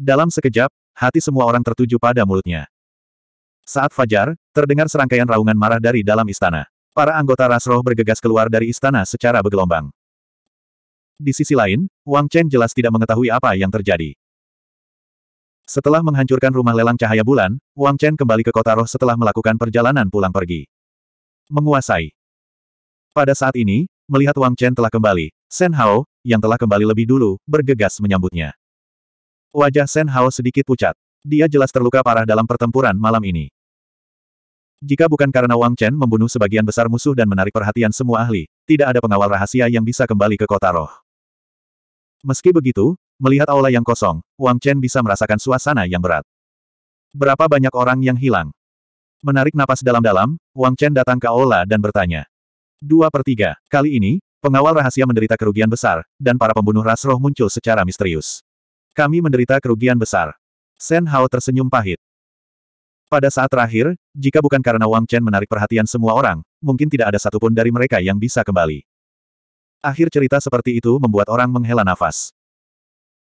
Dalam sekejap, hati semua orang tertuju pada mulutnya. Saat fajar, terdengar serangkaian raungan marah dari dalam istana. Para anggota rasroh bergegas keluar dari istana secara bergelombang. Di sisi lain, Wang Chen jelas tidak mengetahui apa yang terjadi. Setelah menghancurkan rumah lelang cahaya bulan, Wang Chen kembali ke kota roh setelah melakukan perjalanan pulang pergi. Menguasai pada saat ini, melihat Wang Chen telah kembali, Shen Hao, yang telah kembali lebih dulu, bergegas menyambutnya. Wajah Shen Hao sedikit pucat. Dia jelas terluka parah dalam pertempuran malam ini. Jika bukan karena Wang Chen membunuh sebagian besar musuh dan menarik perhatian semua ahli, tidak ada pengawal rahasia yang bisa kembali ke kota roh. Meski begitu, melihat aula yang kosong, Wang Chen bisa merasakan suasana yang berat. Berapa banyak orang yang hilang? Menarik napas dalam-dalam, Wang Chen datang ke aula dan bertanya. 2 per 3. Kali ini, pengawal rahasia menderita kerugian besar, dan para pembunuh ras roh muncul secara misterius. Kami menderita kerugian besar. Shen Hao tersenyum pahit. Pada saat terakhir, jika bukan karena Wang Chen menarik perhatian semua orang, mungkin tidak ada satupun dari mereka yang bisa kembali. Akhir cerita seperti itu membuat orang menghela nafas.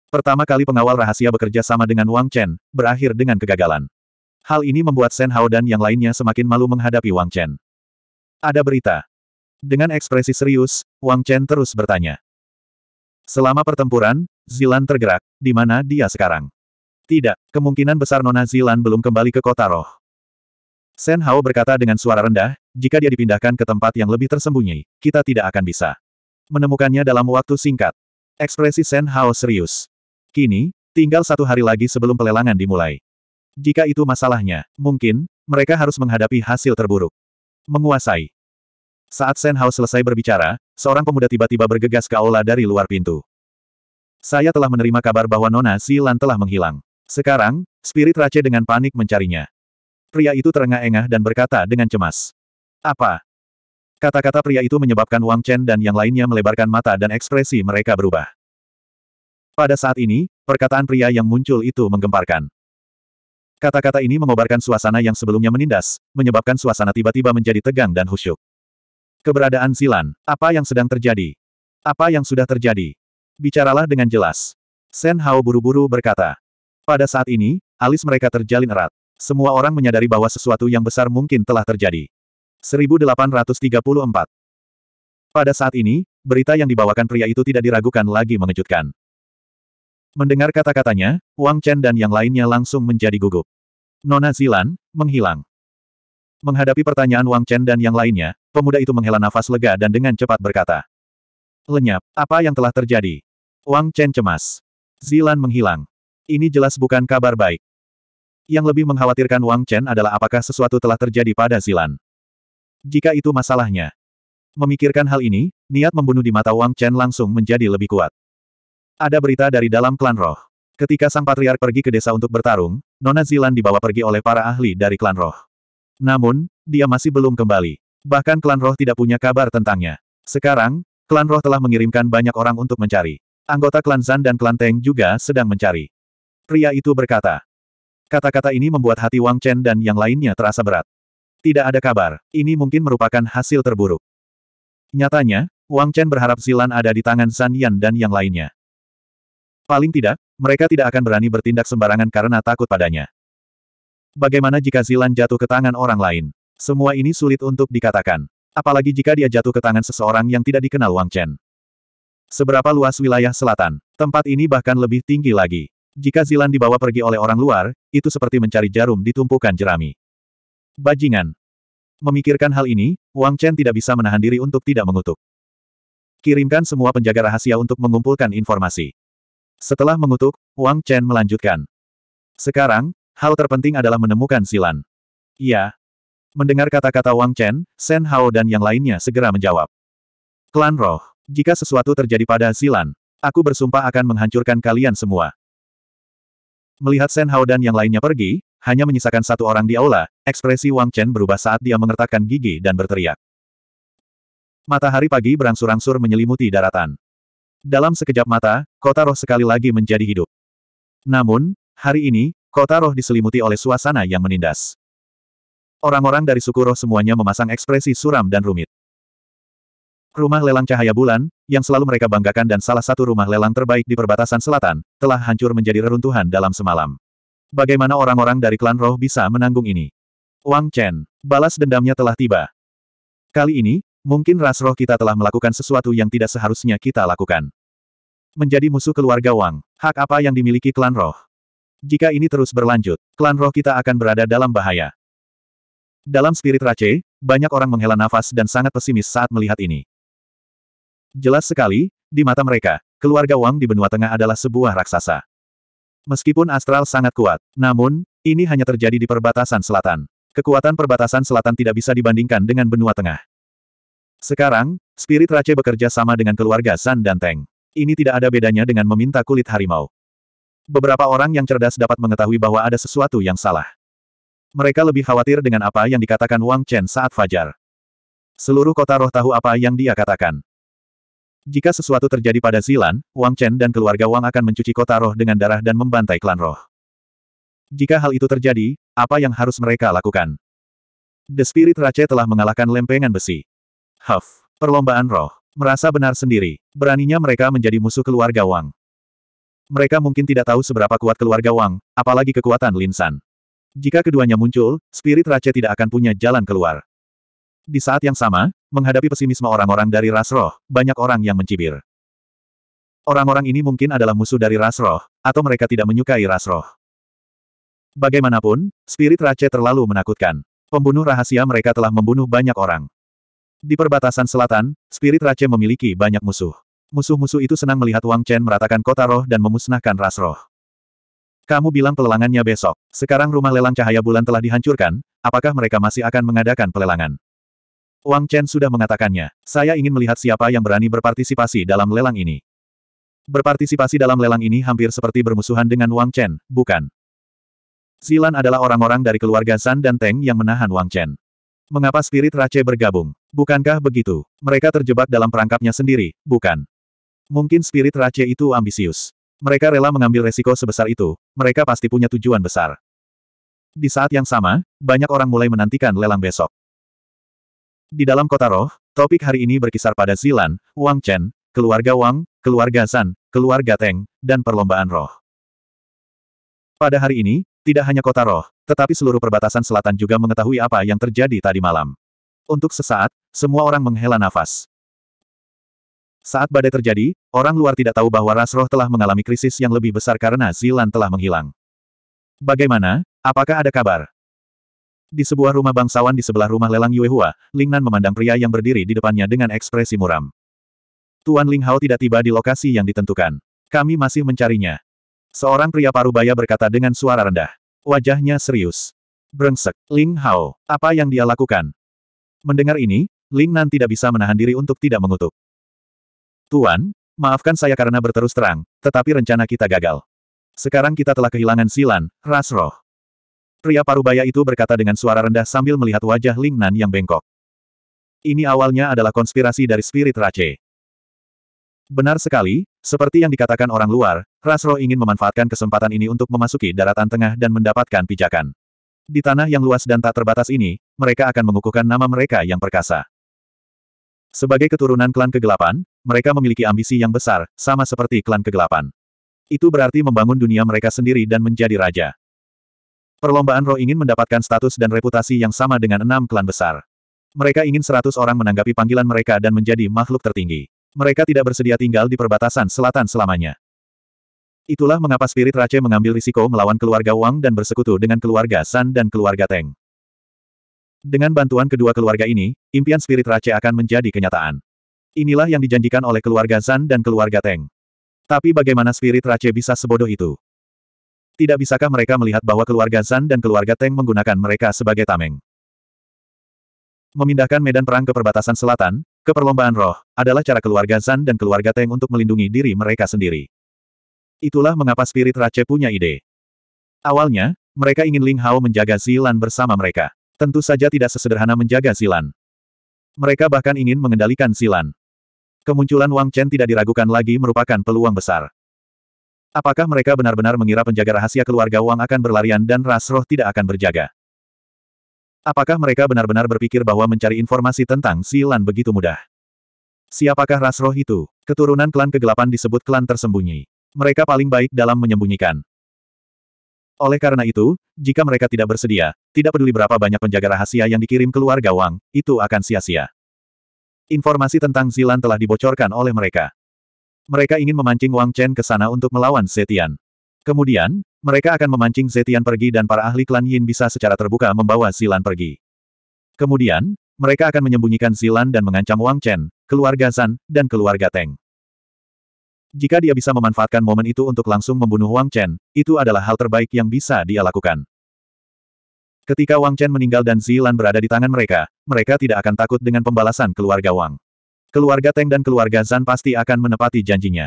Pertama kali pengawal rahasia bekerja sama dengan Wang Chen, berakhir dengan kegagalan. Hal ini membuat Shen Hao dan yang lainnya semakin malu menghadapi Wang Chen. Ada berita, dengan ekspresi serius, Wang Chen terus bertanya. Selama pertempuran, Zilan tergerak, di mana dia sekarang? Tidak, kemungkinan besar Nona Zilan belum kembali ke kota roh. Shen Hao berkata dengan suara rendah, jika dia dipindahkan ke tempat yang lebih tersembunyi, kita tidak akan bisa menemukannya dalam waktu singkat. Ekspresi Shen Hao serius. Kini, tinggal satu hari lagi sebelum pelelangan dimulai. Jika itu masalahnya, mungkin, mereka harus menghadapi hasil terburuk. Menguasai saat Shen Hao selesai berbicara, seorang pemuda tiba-tiba bergegas ke aula dari luar pintu. Saya telah menerima kabar bahwa Nona Si telah menghilang. Sekarang, spirit Rache dengan panik mencarinya. Pria itu terengah-engah dan berkata dengan cemas. Apa? Kata-kata pria itu menyebabkan Wang Chen dan yang lainnya melebarkan mata dan ekspresi mereka berubah. Pada saat ini, perkataan pria yang muncul itu menggemparkan. Kata-kata ini mengobarkan suasana yang sebelumnya menindas, menyebabkan suasana tiba-tiba menjadi tegang dan husyuk. Keberadaan Zilan, apa yang sedang terjadi? Apa yang sudah terjadi? Bicaralah dengan jelas. Shen Hao buru-buru berkata. Pada saat ini, alis mereka terjalin erat. Semua orang menyadari bahwa sesuatu yang besar mungkin telah terjadi. 1834 Pada saat ini, berita yang dibawakan pria itu tidak diragukan lagi mengejutkan. Mendengar kata-katanya, Wang Chen dan yang lainnya langsung menjadi gugup. Nona Zilan, menghilang. Menghadapi pertanyaan Wang Chen dan yang lainnya, Pemuda itu menghela nafas lega dan dengan cepat berkata. Lenyap, apa yang telah terjadi? Wang Chen cemas. Zilan menghilang. Ini jelas bukan kabar baik. Yang lebih mengkhawatirkan Wang Chen adalah apakah sesuatu telah terjadi pada Zilan. Jika itu masalahnya. Memikirkan hal ini, niat membunuh di mata Wang Chen langsung menjadi lebih kuat. Ada berita dari dalam klan roh. Ketika sang patriark pergi ke desa untuk bertarung, Nona Zilan dibawa pergi oleh para ahli dari klan roh. Namun, dia masih belum kembali. Bahkan klan roh tidak punya kabar tentangnya. Sekarang, klan roh telah mengirimkan banyak orang untuk mencari. Anggota klan Zan dan klan Teng juga sedang mencari. Pria itu berkata. Kata-kata ini membuat hati Wang Chen dan yang lainnya terasa berat. Tidak ada kabar, ini mungkin merupakan hasil terburuk. Nyatanya, Wang Chen berharap Zilan ada di tangan Zan Yan dan yang lainnya. Paling tidak, mereka tidak akan berani bertindak sembarangan karena takut padanya. Bagaimana jika Zilan jatuh ke tangan orang lain? Semua ini sulit untuk dikatakan. Apalagi jika dia jatuh ke tangan seseorang yang tidak dikenal Wang Chen. Seberapa luas wilayah selatan, tempat ini bahkan lebih tinggi lagi. Jika Zilan dibawa pergi oleh orang luar, itu seperti mencari jarum di tumpukan jerami. Bajingan. Memikirkan hal ini, Wang Chen tidak bisa menahan diri untuk tidak mengutuk. Kirimkan semua penjaga rahasia untuk mengumpulkan informasi. Setelah mengutuk, Wang Chen melanjutkan. Sekarang, hal terpenting adalah menemukan Zilan. Ya. Mendengar kata-kata Wang Chen, Shen Hao dan yang lainnya segera menjawab. Klan roh, jika sesuatu terjadi pada Zilan, aku bersumpah akan menghancurkan kalian semua. Melihat Shen Hao dan yang lainnya pergi, hanya menyisakan satu orang di aula, ekspresi Wang Chen berubah saat dia mengertakkan gigi dan berteriak. Matahari pagi berangsur-angsur menyelimuti daratan. Dalam sekejap mata, kota roh sekali lagi menjadi hidup. Namun, hari ini, kota roh diselimuti oleh suasana yang menindas. Orang-orang dari suku roh semuanya memasang ekspresi suram dan rumit. Rumah lelang cahaya bulan, yang selalu mereka banggakan dan salah satu rumah lelang terbaik di perbatasan selatan, telah hancur menjadi reruntuhan dalam semalam. Bagaimana orang-orang dari klan roh bisa menanggung ini? Wang Chen, balas dendamnya telah tiba. Kali ini, mungkin ras roh kita telah melakukan sesuatu yang tidak seharusnya kita lakukan. Menjadi musuh keluarga Wang, hak apa yang dimiliki klan roh? Jika ini terus berlanjut, klan roh kita akan berada dalam bahaya. Dalam spirit Rache, banyak orang menghela nafas dan sangat pesimis saat melihat ini. Jelas sekali, di mata mereka, keluarga Wang di benua tengah adalah sebuah raksasa. Meskipun astral sangat kuat, namun, ini hanya terjadi di perbatasan selatan. Kekuatan perbatasan selatan tidak bisa dibandingkan dengan benua tengah. Sekarang, spirit Rache bekerja sama dengan keluarga San dan Teng. Ini tidak ada bedanya dengan meminta kulit harimau. Beberapa orang yang cerdas dapat mengetahui bahwa ada sesuatu yang salah. Mereka lebih khawatir dengan apa yang dikatakan Wang Chen saat fajar. Seluruh kota roh tahu apa yang dia katakan. Jika sesuatu terjadi pada Zilan, Wang Chen dan keluarga Wang akan mencuci kota roh dengan darah dan membantai klan roh. Jika hal itu terjadi, apa yang harus mereka lakukan? The Spirit Rache telah mengalahkan lempengan besi. Huff, perlombaan roh, merasa benar sendiri. Beraninya mereka menjadi musuh keluarga Wang. Mereka mungkin tidak tahu seberapa kuat keluarga Wang, apalagi kekuatan Lin San. Jika keduanya muncul, spirit Rache tidak akan punya jalan keluar. Di saat yang sama, menghadapi pesimisme orang-orang dari ras roh, banyak orang yang mencibir. Orang-orang ini mungkin adalah musuh dari ras roh, atau mereka tidak menyukai ras roh. Bagaimanapun, spirit Rache terlalu menakutkan. Pembunuh rahasia mereka telah membunuh banyak orang. Di perbatasan selatan, spirit Rache memiliki banyak musuh. Musuh-musuh itu senang melihat Wang Chen meratakan kota roh dan memusnahkan ras roh. Kamu bilang pelelangannya besok. Sekarang rumah lelang cahaya bulan telah dihancurkan, apakah mereka masih akan mengadakan pelelangan? Wang Chen sudah mengatakannya, saya ingin melihat siapa yang berani berpartisipasi dalam lelang ini. Berpartisipasi dalam lelang ini hampir seperti bermusuhan dengan Wang Chen, bukan? Zilan adalah orang-orang dari keluarga San dan Teng yang menahan Wang Chen. Mengapa spirit Rache bergabung? Bukankah begitu? Mereka terjebak dalam perangkapnya sendiri, bukan? Mungkin spirit Rache itu ambisius. Mereka rela mengambil resiko sebesar itu, mereka pasti punya tujuan besar. Di saat yang sama, banyak orang mulai menantikan lelang besok. Di dalam kota roh, topik hari ini berkisar pada Zilan, Wang Chen, keluarga Wang, keluarga San, keluarga Teng, dan perlombaan roh. Pada hari ini, tidak hanya kota roh, tetapi seluruh perbatasan selatan juga mengetahui apa yang terjadi tadi malam. Untuk sesaat, semua orang menghela nafas. Saat badai terjadi, orang luar tidak tahu bahwa ras roh telah mengalami krisis yang lebih besar karena Zilan telah menghilang. Bagaimana, apakah ada kabar? Di sebuah rumah bangsawan di sebelah rumah lelang Yuehua, Lingnan memandang pria yang berdiri di depannya dengan ekspresi muram. Tuan Ling Hao tidak tiba di lokasi yang ditentukan. Kami masih mencarinya. Seorang pria parubaya berkata dengan suara rendah. Wajahnya serius. Brengsek, Ling Hao, apa yang dia lakukan? Mendengar ini, Ling Nan tidak bisa menahan diri untuk tidak mengutuk. Tuan, maafkan saya karena berterus terang, tetapi rencana kita gagal. Sekarang kita telah kehilangan Silan, ras roh. Pria parubaya itu berkata dengan suara rendah sambil melihat wajah Lingnan yang bengkok. Ini awalnya adalah konspirasi dari spirit Rache. Benar sekali, seperti yang dikatakan orang luar, Rasro ingin memanfaatkan kesempatan ini untuk memasuki daratan tengah dan mendapatkan pijakan. Di tanah yang luas dan tak terbatas ini, mereka akan mengukuhkan nama mereka yang perkasa. Sebagai keturunan klan kegelapan, mereka memiliki ambisi yang besar, sama seperti klan kegelapan. Itu berarti membangun dunia mereka sendiri dan menjadi raja. Perlombaan roh ingin mendapatkan status dan reputasi yang sama dengan enam klan besar. Mereka ingin seratus orang menanggapi panggilan mereka dan menjadi makhluk tertinggi. Mereka tidak bersedia tinggal di perbatasan selatan selamanya. Itulah mengapa Spirit Rache mengambil risiko melawan keluarga Wang dan bersekutu dengan keluarga San dan keluarga Teng. Dengan bantuan kedua keluarga ini, impian Spirit Rache akan menjadi kenyataan. Inilah yang dijanjikan oleh keluarga Zan dan keluarga Teng. Tapi bagaimana spirit Rache bisa sebodoh itu? Tidak bisakah mereka melihat bahwa keluarga Zan dan keluarga Teng menggunakan mereka sebagai tameng? Memindahkan medan perang ke perbatasan selatan, ke perlombaan roh, adalah cara keluarga Zan dan keluarga Teng untuk melindungi diri mereka sendiri. Itulah mengapa spirit Rache punya ide. Awalnya, mereka ingin Ling Hao menjaga Zilan bersama mereka. Tentu saja tidak sesederhana menjaga Zilan. Mereka bahkan ingin mengendalikan Zilan. Kemunculan Wang Chen tidak diragukan lagi merupakan peluang besar. Apakah mereka benar-benar mengira penjaga rahasia keluarga Wang akan berlarian dan ras roh tidak akan berjaga? Apakah mereka benar-benar berpikir bahwa mencari informasi tentang Si Lan begitu mudah? Siapakah ras roh itu? Keturunan klan kegelapan disebut klan tersembunyi. Mereka paling baik dalam menyembunyikan. Oleh karena itu, jika mereka tidak bersedia, tidak peduli berapa banyak penjaga rahasia yang dikirim keluarga Wang, itu akan sia-sia. Informasi tentang Zilan telah dibocorkan oleh mereka. Mereka ingin memancing Wang Chen ke sana untuk melawan Zetian. Kemudian, mereka akan memancing Zetian pergi dan para ahli klan Yin bisa secara terbuka membawa Zilan pergi. Kemudian, mereka akan menyembunyikan Zilan dan mengancam Wang Chen, keluarga Zan, dan keluarga Teng. Jika dia bisa memanfaatkan momen itu untuk langsung membunuh Wang Chen, itu adalah hal terbaik yang bisa dia lakukan. Ketika Wang Chen meninggal dan Zilan berada di tangan mereka, mereka tidak akan takut dengan pembalasan keluarga Wang. Keluarga Teng dan keluarga Zan pasti akan menepati janjinya.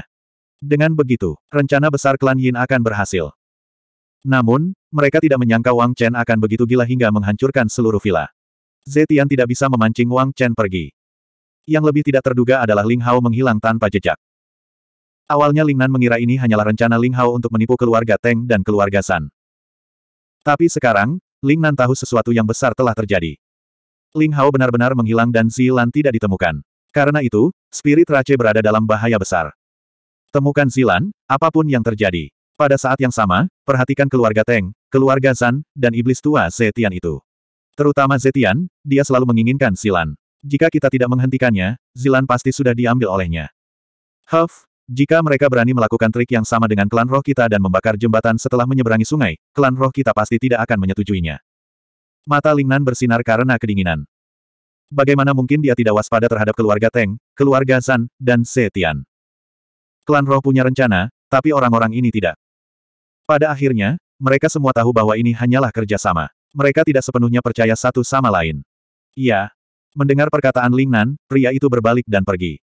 Dengan begitu, rencana besar klan Yin akan berhasil. Namun, mereka tidak menyangka Wang Chen akan begitu gila hingga menghancurkan seluruh villa. Zetian tidak bisa memancing Wang Chen pergi. Yang lebih tidak terduga adalah Ling Hao menghilang tanpa jejak. Awalnya Ling Nan mengira ini hanyalah rencana Ling Hao untuk menipu keluarga Teng dan keluarga San. Tapi sekarang, Ling Nan tahu sesuatu yang besar telah terjadi. Ling Hao benar-benar menghilang dan Zilan tidak ditemukan. Karena itu, spirit Rache berada dalam bahaya besar. Temukan Zilan, apapun yang terjadi. Pada saat yang sama, perhatikan keluarga Teng, keluarga Zan, dan iblis tua Zetian itu. Terutama Zetian, dia selalu menginginkan Zilan. Jika kita tidak menghentikannya, Zilan pasti sudah diambil olehnya. Huff, jika mereka berani melakukan trik yang sama dengan klan roh kita dan membakar jembatan setelah menyeberangi sungai, klan roh kita pasti tidak akan menyetujuinya. Mata Lingnan bersinar karena kedinginan. Bagaimana mungkin dia tidak waspada terhadap keluarga Teng, keluarga San, dan Setian? Klan roh punya rencana, tapi orang-orang ini tidak. Pada akhirnya, mereka semua tahu bahwa ini hanyalah kerjasama. Mereka tidak sepenuhnya percaya satu sama lain. Iya. Mendengar perkataan Lingnan, pria itu berbalik dan pergi.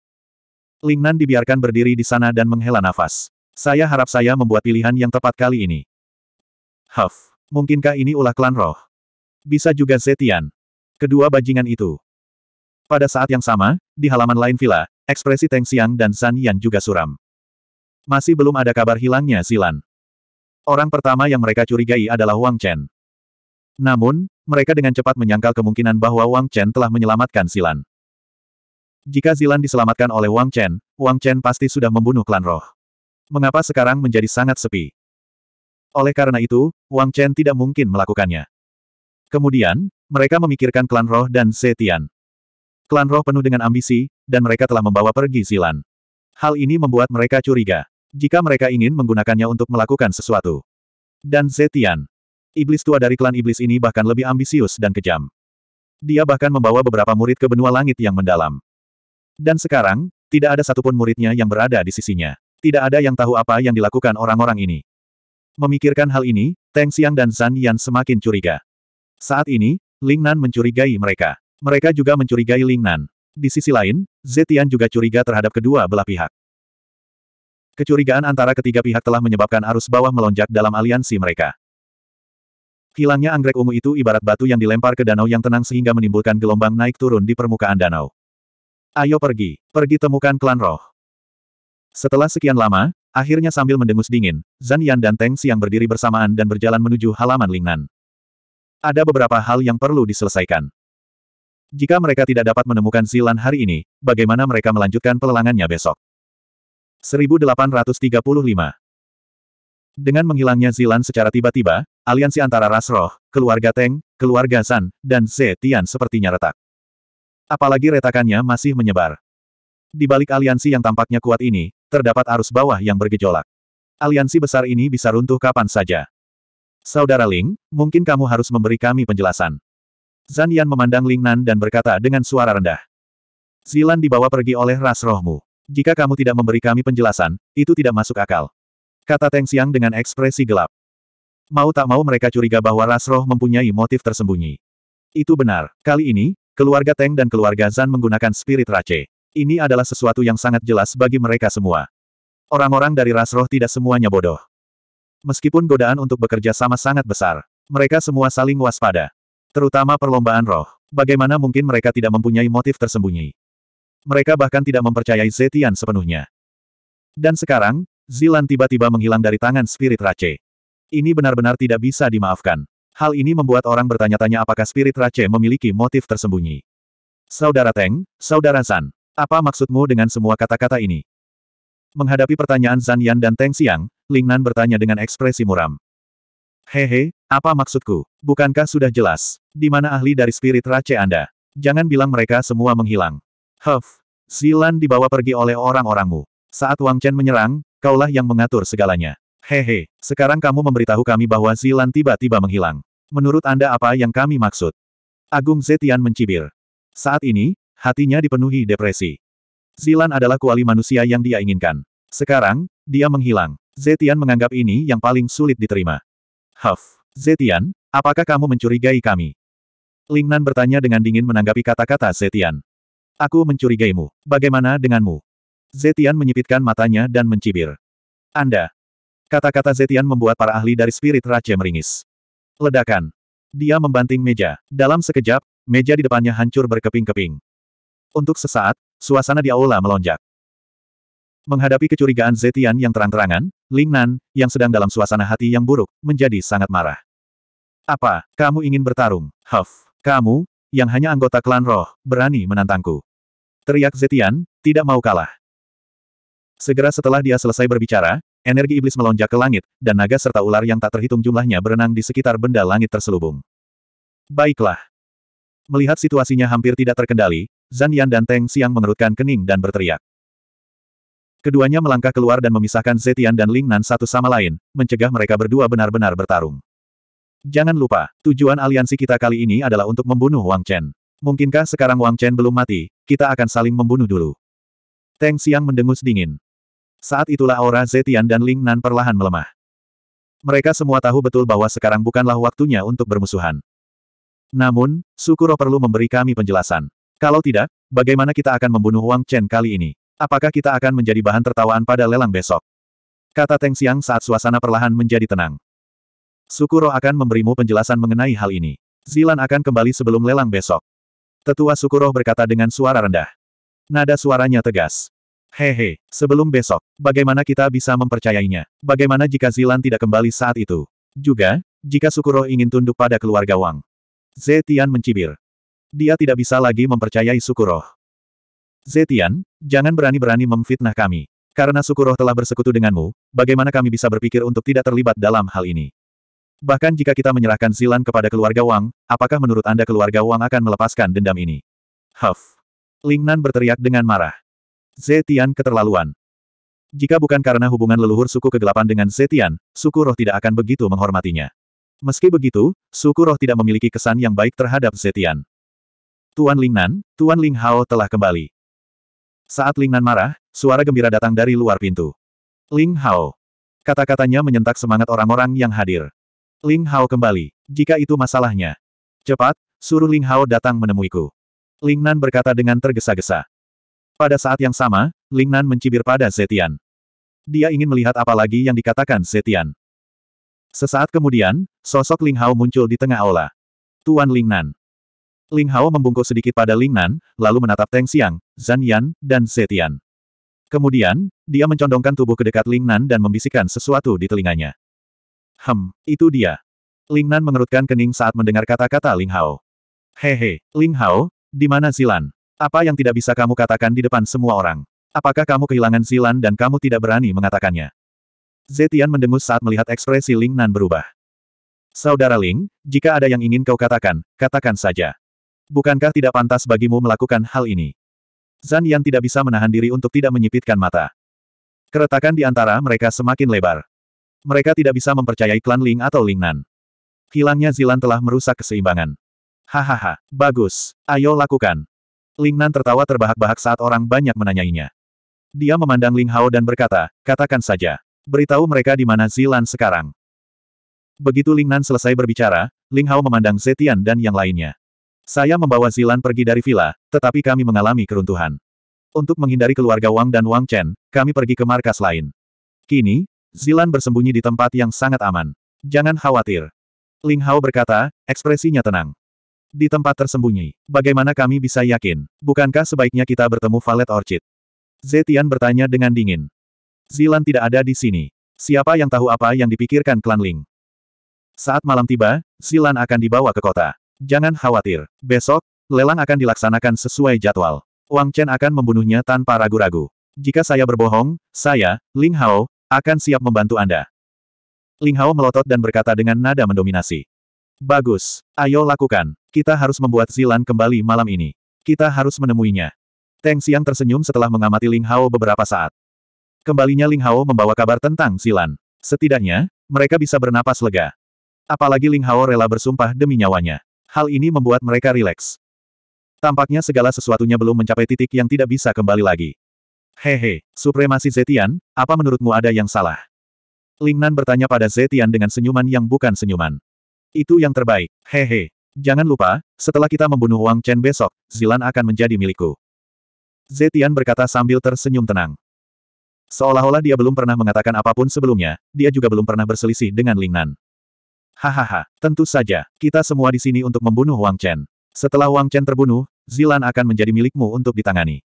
Lingnan dibiarkan berdiri di sana dan menghela nafas. Saya harap saya membuat pilihan yang tepat kali ini. Huff, mungkinkah ini ulah klan roh? Bisa juga Zetian. Kedua bajingan itu. Pada saat yang sama, di halaman lain villa, ekspresi Teng Xiang dan San Yan juga suram. Masih belum ada kabar hilangnya Silan. Orang pertama yang mereka curigai adalah Wang Chen. Namun, mereka dengan cepat menyangkal kemungkinan bahwa Wang Chen telah menyelamatkan Silan. Jika Zilan diselamatkan oleh Wang Chen, Wang Chen pasti sudah membunuh klan roh. Mengapa sekarang menjadi sangat sepi? Oleh karena itu, Wang Chen tidak mungkin melakukannya. Kemudian, mereka memikirkan klan roh dan Zetian. Klan roh penuh dengan ambisi, dan mereka telah membawa pergi Zilan. Hal ini membuat mereka curiga. Jika mereka ingin menggunakannya untuk melakukan sesuatu. Dan Zetian. Iblis tua dari klan iblis ini bahkan lebih ambisius dan kejam. Dia bahkan membawa beberapa murid ke benua langit yang mendalam. Dan sekarang, tidak ada satupun muridnya yang berada di sisinya. Tidak ada yang tahu apa yang dilakukan orang-orang ini. Memikirkan hal ini, Teng Xiang dan Zan Yan semakin curiga. Saat ini, Ling Nan mencurigai mereka. Mereka juga mencurigai Ling Nan. Di sisi lain, Zetian juga curiga terhadap kedua belah pihak. Kecurigaan antara ketiga pihak telah menyebabkan arus bawah melonjak dalam aliansi mereka. Hilangnya anggrek ungu itu ibarat batu yang dilempar ke danau yang tenang sehingga menimbulkan gelombang naik turun di permukaan danau. Ayo pergi, pergi temukan klan roh. Setelah sekian lama, akhirnya sambil mendengus dingin, Zan Yan dan Teng Siang berdiri bersamaan dan berjalan menuju halaman Lingnan. Ada beberapa hal yang perlu diselesaikan. Jika mereka tidak dapat menemukan Zilan hari ini, bagaimana mereka melanjutkan pelelangannya besok? 1835 Dengan menghilangnya Zilan secara tiba-tiba, aliansi antara ras roh, keluarga Teng, keluarga San, dan Zetian sepertinya retak. Apalagi retakannya masih menyebar. Di balik aliansi yang tampaknya kuat ini, terdapat arus bawah yang bergejolak. Aliansi besar ini bisa runtuh kapan saja. Saudara Ling, mungkin kamu harus memberi kami penjelasan. Zan Yan memandang Ling Nan dan berkata dengan suara rendah. Zilan dibawa pergi oleh ras rohmu. Jika kamu tidak memberi kami penjelasan, itu tidak masuk akal. Kata Teng Xiang dengan ekspresi gelap. Mau tak mau mereka curiga bahwa ras roh mempunyai motif tersembunyi. Itu benar, kali ini, Keluarga Teng dan keluarga Zan menggunakan spirit race. Ini adalah sesuatu yang sangat jelas bagi mereka semua. Orang-orang dari ras roh tidak semuanya bodoh. Meskipun godaan untuk bekerja sama sangat besar, mereka semua saling waspada. Terutama perlombaan roh. Bagaimana mungkin mereka tidak mempunyai motif tersembunyi? Mereka bahkan tidak mempercayai Zetian sepenuhnya. Dan sekarang, Zilan tiba-tiba menghilang dari tangan Spirit Rache. Ini benar-benar tidak bisa dimaafkan. Hal ini membuat orang bertanya-tanya apakah spirit Rache memiliki motif tersembunyi. Saudara Teng, Saudara San, apa maksudmu dengan semua kata-kata ini? Menghadapi pertanyaan Zan Yan dan Teng Siang, Ling Nan bertanya dengan ekspresi muram. Hehe, apa maksudku? Bukankah sudah jelas? Di mana ahli dari spirit Rache Anda? Jangan bilang mereka semua menghilang. Huff, Zilan dibawa pergi oleh orang-orangmu. Saat Wang Chen menyerang, kaulah yang mengatur segalanya. Hehe, sekarang kamu memberitahu kami bahwa Zilan tiba-tiba menghilang. Menurut Anda apa yang kami maksud? Agung Zetian mencibir. Saat ini, hatinya dipenuhi depresi. Zilan adalah kuali manusia yang dia inginkan. Sekarang, dia menghilang. Zetian menganggap ini yang paling sulit diterima. Huff. Zetian, apakah kamu mencurigai kami? Lingnan bertanya dengan dingin menanggapi kata-kata Zetian. Aku mencurigaimu. Bagaimana denganmu? Zetian menyipitkan matanya dan mencibir. Anda, Kata-kata Zetian membuat para ahli dari spirit raja meringis. Ledakan. Dia membanting meja. Dalam sekejap, meja di depannya hancur berkeping-keping. Untuk sesaat, suasana di aula melonjak. Menghadapi kecurigaan Zetian yang terang-terangan, Lingnan yang sedang dalam suasana hati yang buruk, menjadi sangat marah. Apa, kamu ingin bertarung, Huff? Kamu, yang hanya anggota klan roh, berani menantangku. Teriak Zetian, tidak mau kalah. Segera setelah dia selesai berbicara, Energi iblis melonjak ke langit, dan naga serta ular yang tak terhitung jumlahnya berenang di sekitar benda langit terselubung. Baiklah. Melihat situasinya hampir tidak terkendali, Zan Yan dan Teng Siang mengerutkan kening dan berteriak. Keduanya melangkah keluar dan memisahkan Zetian dan Lingnan satu sama lain, mencegah mereka berdua benar-benar bertarung. Jangan lupa, tujuan aliansi kita kali ini adalah untuk membunuh Wang Chen. Mungkinkah sekarang Wang Chen belum mati, kita akan saling membunuh dulu. Teng Siang mendengus dingin. Saat itulah aura Zetian dan Ling Nan perlahan melemah. Mereka semua tahu betul bahwa sekarang bukanlah waktunya untuk bermusuhan. Namun, Sukuro perlu memberi kami penjelasan. Kalau tidak, bagaimana kita akan membunuh Wang Chen kali ini? Apakah kita akan menjadi bahan tertawaan pada lelang besok? Kata Teng Xiang saat suasana perlahan menjadi tenang. Sukuro akan memberimu penjelasan mengenai hal ini. Zilan akan kembali sebelum lelang besok. Tetua Sukuro berkata dengan suara rendah. Nada suaranya tegas. Hehe, sebelum besok, bagaimana kita bisa mempercayainya? Bagaimana jika Zilan tidak kembali saat itu? Juga, jika Sukuro ingin tunduk pada keluarga Wang. Zetian mencibir. Dia tidak bisa lagi mempercayai Sukuro. Zetian, jangan berani-berani memfitnah kami. Karena Sukuro telah bersekutu denganmu, bagaimana kami bisa berpikir untuk tidak terlibat dalam hal ini? Bahkan jika kita menyerahkan Zilan kepada keluarga Wang, apakah menurut Anda keluarga Wang akan melepaskan dendam ini? Huff. Lingnan berteriak dengan marah. Zetian keterlaluan. Jika bukan karena hubungan leluhur suku kegelapan dengan Zetian, suku roh tidak akan begitu menghormatinya. Meski begitu, suku roh tidak memiliki kesan yang baik terhadap Zetian. Tuan Lingnan, Tuan Ling Hao telah kembali. Saat Lingnan marah, suara gembira datang dari luar pintu. Ling Hao. Kata-katanya menyentak semangat orang-orang yang hadir. Ling Hao kembali, jika itu masalahnya. Cepat, suruh Ling Hao datang menemuiku. Lingnan berkata dengan tergesa-gesa. Pada saat yang sama, Ling Nan mencibir pada Zetian. Dia ingin melihat apa lagi yang dikatakan Zetian. Sesaat kemudian, sosok Ling Hao muncul di tengah aula. Tuan Ling Nan. Ling Hao membungkuk sedikit pada Ling Nan, lalu menatap Teng Xiang, Zan Yan, dan Zetian. Kemudian, dia mencondongkan tubuh ke dekat Ling Nan dan membisikkan sesuatu di telinganya. Hem, itu dia. Ling Nan mengerutkan kening saat mendengar kata-kata Ling Hao. Hehe, Ling Hao, di mana Zilan? Apa yang tidak bisa kamu katakan di depan semua orang? Apakah kamu kehilangan Zilan dan kamu tidak berani mengatakannya? Zetian mendengus saat melihat ekspresi Ling Nan berubah. Saudara Ling, jika ada yang ingin kau katakan, katakan saja. Bukankah tidak pantas bagimu melakukan hal ini? Zan Yan tidak bisa menahan diri untuk tidak menyipitkan mata. Keretakan di antara mereka semakin lebar. Mereka tidak bisa mempercayai klan Ling atau Ling Nan. Hilangnya Zilan telah merusak keseimbangan. Hahaha, bagus, ayo lakukan. Lingnan tertawa terbahak-bahak saat orang banyak menanyainya. Dia memandang Ling Hao dan berkata, katakan saja. Beritahu mereka di mana Zilan sekarang. Begitu Lingnan selesai berbicara, Ling Hao memandang Zetian dan yang lainnya. Saya membawa Zilan pergi dari villa, tetapi kami mengalami keruntuhan. Untuk menghindari keluarga Wang dan Wang Chen, kami pergi ke markas lain. Kini, Zilan bersembunyi di tempat yang sangat aman. Jangan khawatir. Ling Hao berkata, ekspresinya tenang. Di tempat tersembunyi. Bagaimana kami bisa yakin? Bukankah sebaiknya kita bertemu Valet Orchid? Zetian bertanya dengan dingin. Zilan tidak ada di sini. Siapa yang tahu apa yang dipikirkan klan Ling? Saat malam tiba, Zilan akan dibawa ke kota. Jangan khawatir. Besok, lelang akan dilaksanakan sesuai jadwal. Wang Chen akan membunuhnya tanpa ragu-ragu. Jika saya berbohong, saya, Ling Hao, akan siap membantu Anda. Ling Hao melotot dan berkata dengan nada mendominasi. Bagus. Ayo lakukan. Kita harus membuat Zilan kembali malam ini. Kita harus menemuinya. Teng Xiang tersenyum setelah mengamati Ling Hao beberapa saat. Kembalinya Ling Hao membawa kabar tentang Zilan. Setidaknya, mereka bisa bernapas lega. Apalagi Ling Hao rela bersumpah demi nyawanya. Hal ini membuat mereka rileks. Tampaknya segala sesuatunya belum mencapai titik yang tidak bisa kembali lagi. Hehe, supremasi Zetian, apa menurutmu ada yang salah? Lingnan bertanya pada Zetian dengan senyuman yang bukan senyuman. Itu yang terbaik. Hehe. Jangan lupa, setelah kita membunuh Wang Chen besok, Zilan akan menjadi milikku. Zetian berkata sambil tersenyum tenang. Seolah-olah dia belum pernah mengatakan apapun sebelumnya, dia juga belum pernah berselisih dengan Lingnan. Hahaha, tentu saja, kita semua di sini untuk membunuh Wang Chen. Setelah Wang Chen terbunuh, Zilan akan menjadi milikmu untuk ditangani.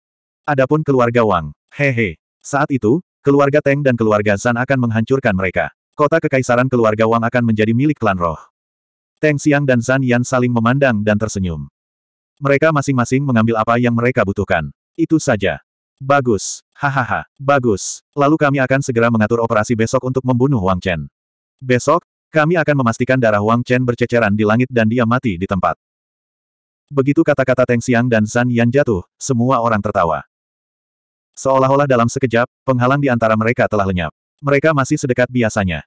Adapun keluarga Wang, hehe. Saat itu, keluarga Teng dan keluarga Zan akan menghancurkan mereka. Kota kekaisaran keluarga Wang akan menjadi milik klan roh. Teng Xiang dan Zan Yan saling memandang dan tersenyum. Mereka masing-masing mengambil apa yang mereka butuhkan. Itu saja. Bagus. Hahaha. Bagus. Lalu kami akan segera mengatur operasi besok untuk membunuh Wang Chen. Besok, kami akan memastikan darah Wang Chen berceceran di langit dan dia mati di tempat. Begitu kata-kata Teng Xiang dan Zan Yan jatuh, semua orang tertawa. Seolah-olah dalam sekejap, penghalang di antara mereka telah lenyap. Mereka masih sedekat biasanya.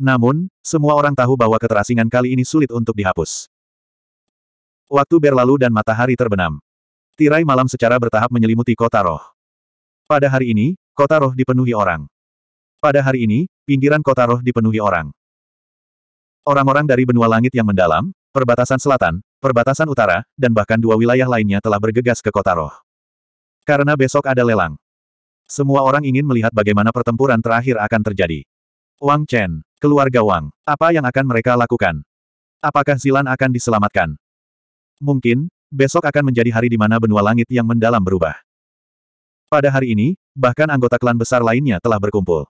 Namun, semua orang tahu bahwa keterasingan kali ini sulit untuk dihapus. Waktu berlalu dan matahari terbenam. Tirai malam secara bertahap menyelimuti kota roh. Pada hari ini, kota roh dipenuhi orang. Pada hari ini, pinggiran kota roh dipenuhi orang. Orang-orang dari benua langit yang mendalam, perbatasan selatan, perbatasan utara, dan bahkan dua wilayah lainnya telah bergegas ke kota roh. Karena besok ada lelang. Semua orang ingin melihat bagaimana pertempuran terakhir akan terjadi. Wang Chen, keluarga Wang, apa yang akan mereka lakukan? Apakah Zilan akan diselamatkan? Mungkin, besok akan menjadi hari di mana benua langit yang mendalam berubah. Pada hari ini, bahkan anggota klan besar lainnya telah berkumpul.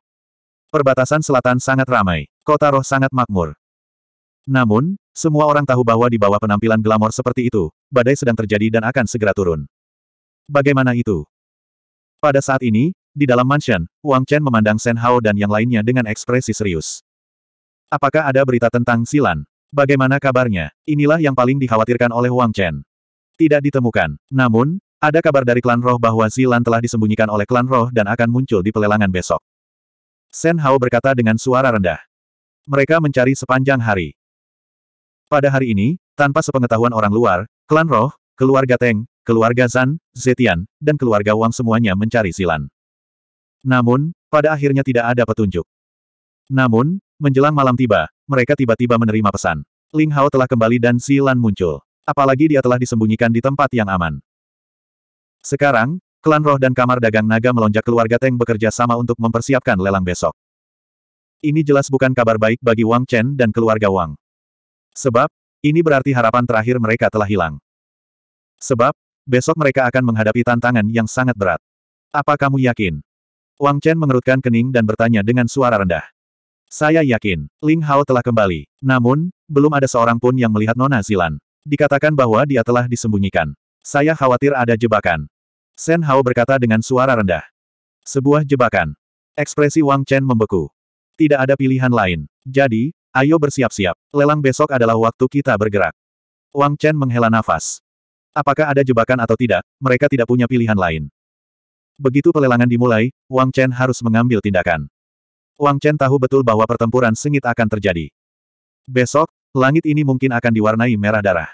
Perbatasan selatan sangat ramai, kota roh sangat makmur. Namun, semua orang tahu bahwa di bawah penampilan glamor seperti itu, badai sedang terjadi dan akan segera turun. Bagaimana itu? Pada saat ini, di dalam mansion, Wang Chen memandang Shen Hao dan yang lainnya dengan ekspresi serius. Apakah ada berita tentang Silan? Bagaimana kabarnya? Inilah yang paling dikhawatirkan oleh Wang Chen. Tidak ditemukan. Namun, ada kabar dari klan roh bahwa Silan telah disembunyikan oleh klan roh dan akan muncul di pelelangan besok. Shen Hao berkata dengan suara rendah. Mereka mencari sepanjang hari. Pada hari ini, tanpa sepengetahuan orang luar, klan roh, keluarga Teng, keluarga Zan, Zetian, dan keluarga Wang semuanya mencari Silan. Namun, pada akhirnya tidak ada petunjuk. Namun, menjelang malam tiba, mereka tiba-tiba menerima pesan. Ling Hao telah kembali dan Si Lan muncul. Apalagi dia telah disembunyikan di tempat yang aman. Sekarang, klan roh dan kamar dagang naga melonjak keluarga Teng bekerja sama untuk mempersiapkan lelang besok. Ini jelas bukan kabar baik bagi Wang Chen dan keluarga Wang. Sebab, ini berarti harapan terakhir mereka telah hilang. Sebab, besok mereka akan menghadapi tantangan yang sangat berat. Apa kamu yakin? Wang Chen mengerutkan kening dan bertanya dengan suara rendah. Saya yakin, Ling Hao telah kembali. Namun, belum ada seorang pun yang melihat Nona Zilan. Dikatakan bahwa dia telah disembunyikan. Saya khawatir ada jebakan. Shen Hao berkata dengan suara rendah. Sebuah jebakan. Ekspresi Wang Chen membeku. Tidak ada pilihan lain. Jadi, ayo bersiap-siap. Lelang besok adalah waktu kita bergerak. Wang Chen menghela nafas. Apakah ada jebakan atau tidak, mereka tidak punya pilihan lain. Begitu pelelangan dimulai, Wang Chen harus mengambil tindakan. Wang Chen tahu betul bahwa pertempuran sengit akan terjadi. Besok, langit ini mungkin akan diwarnai merah darah.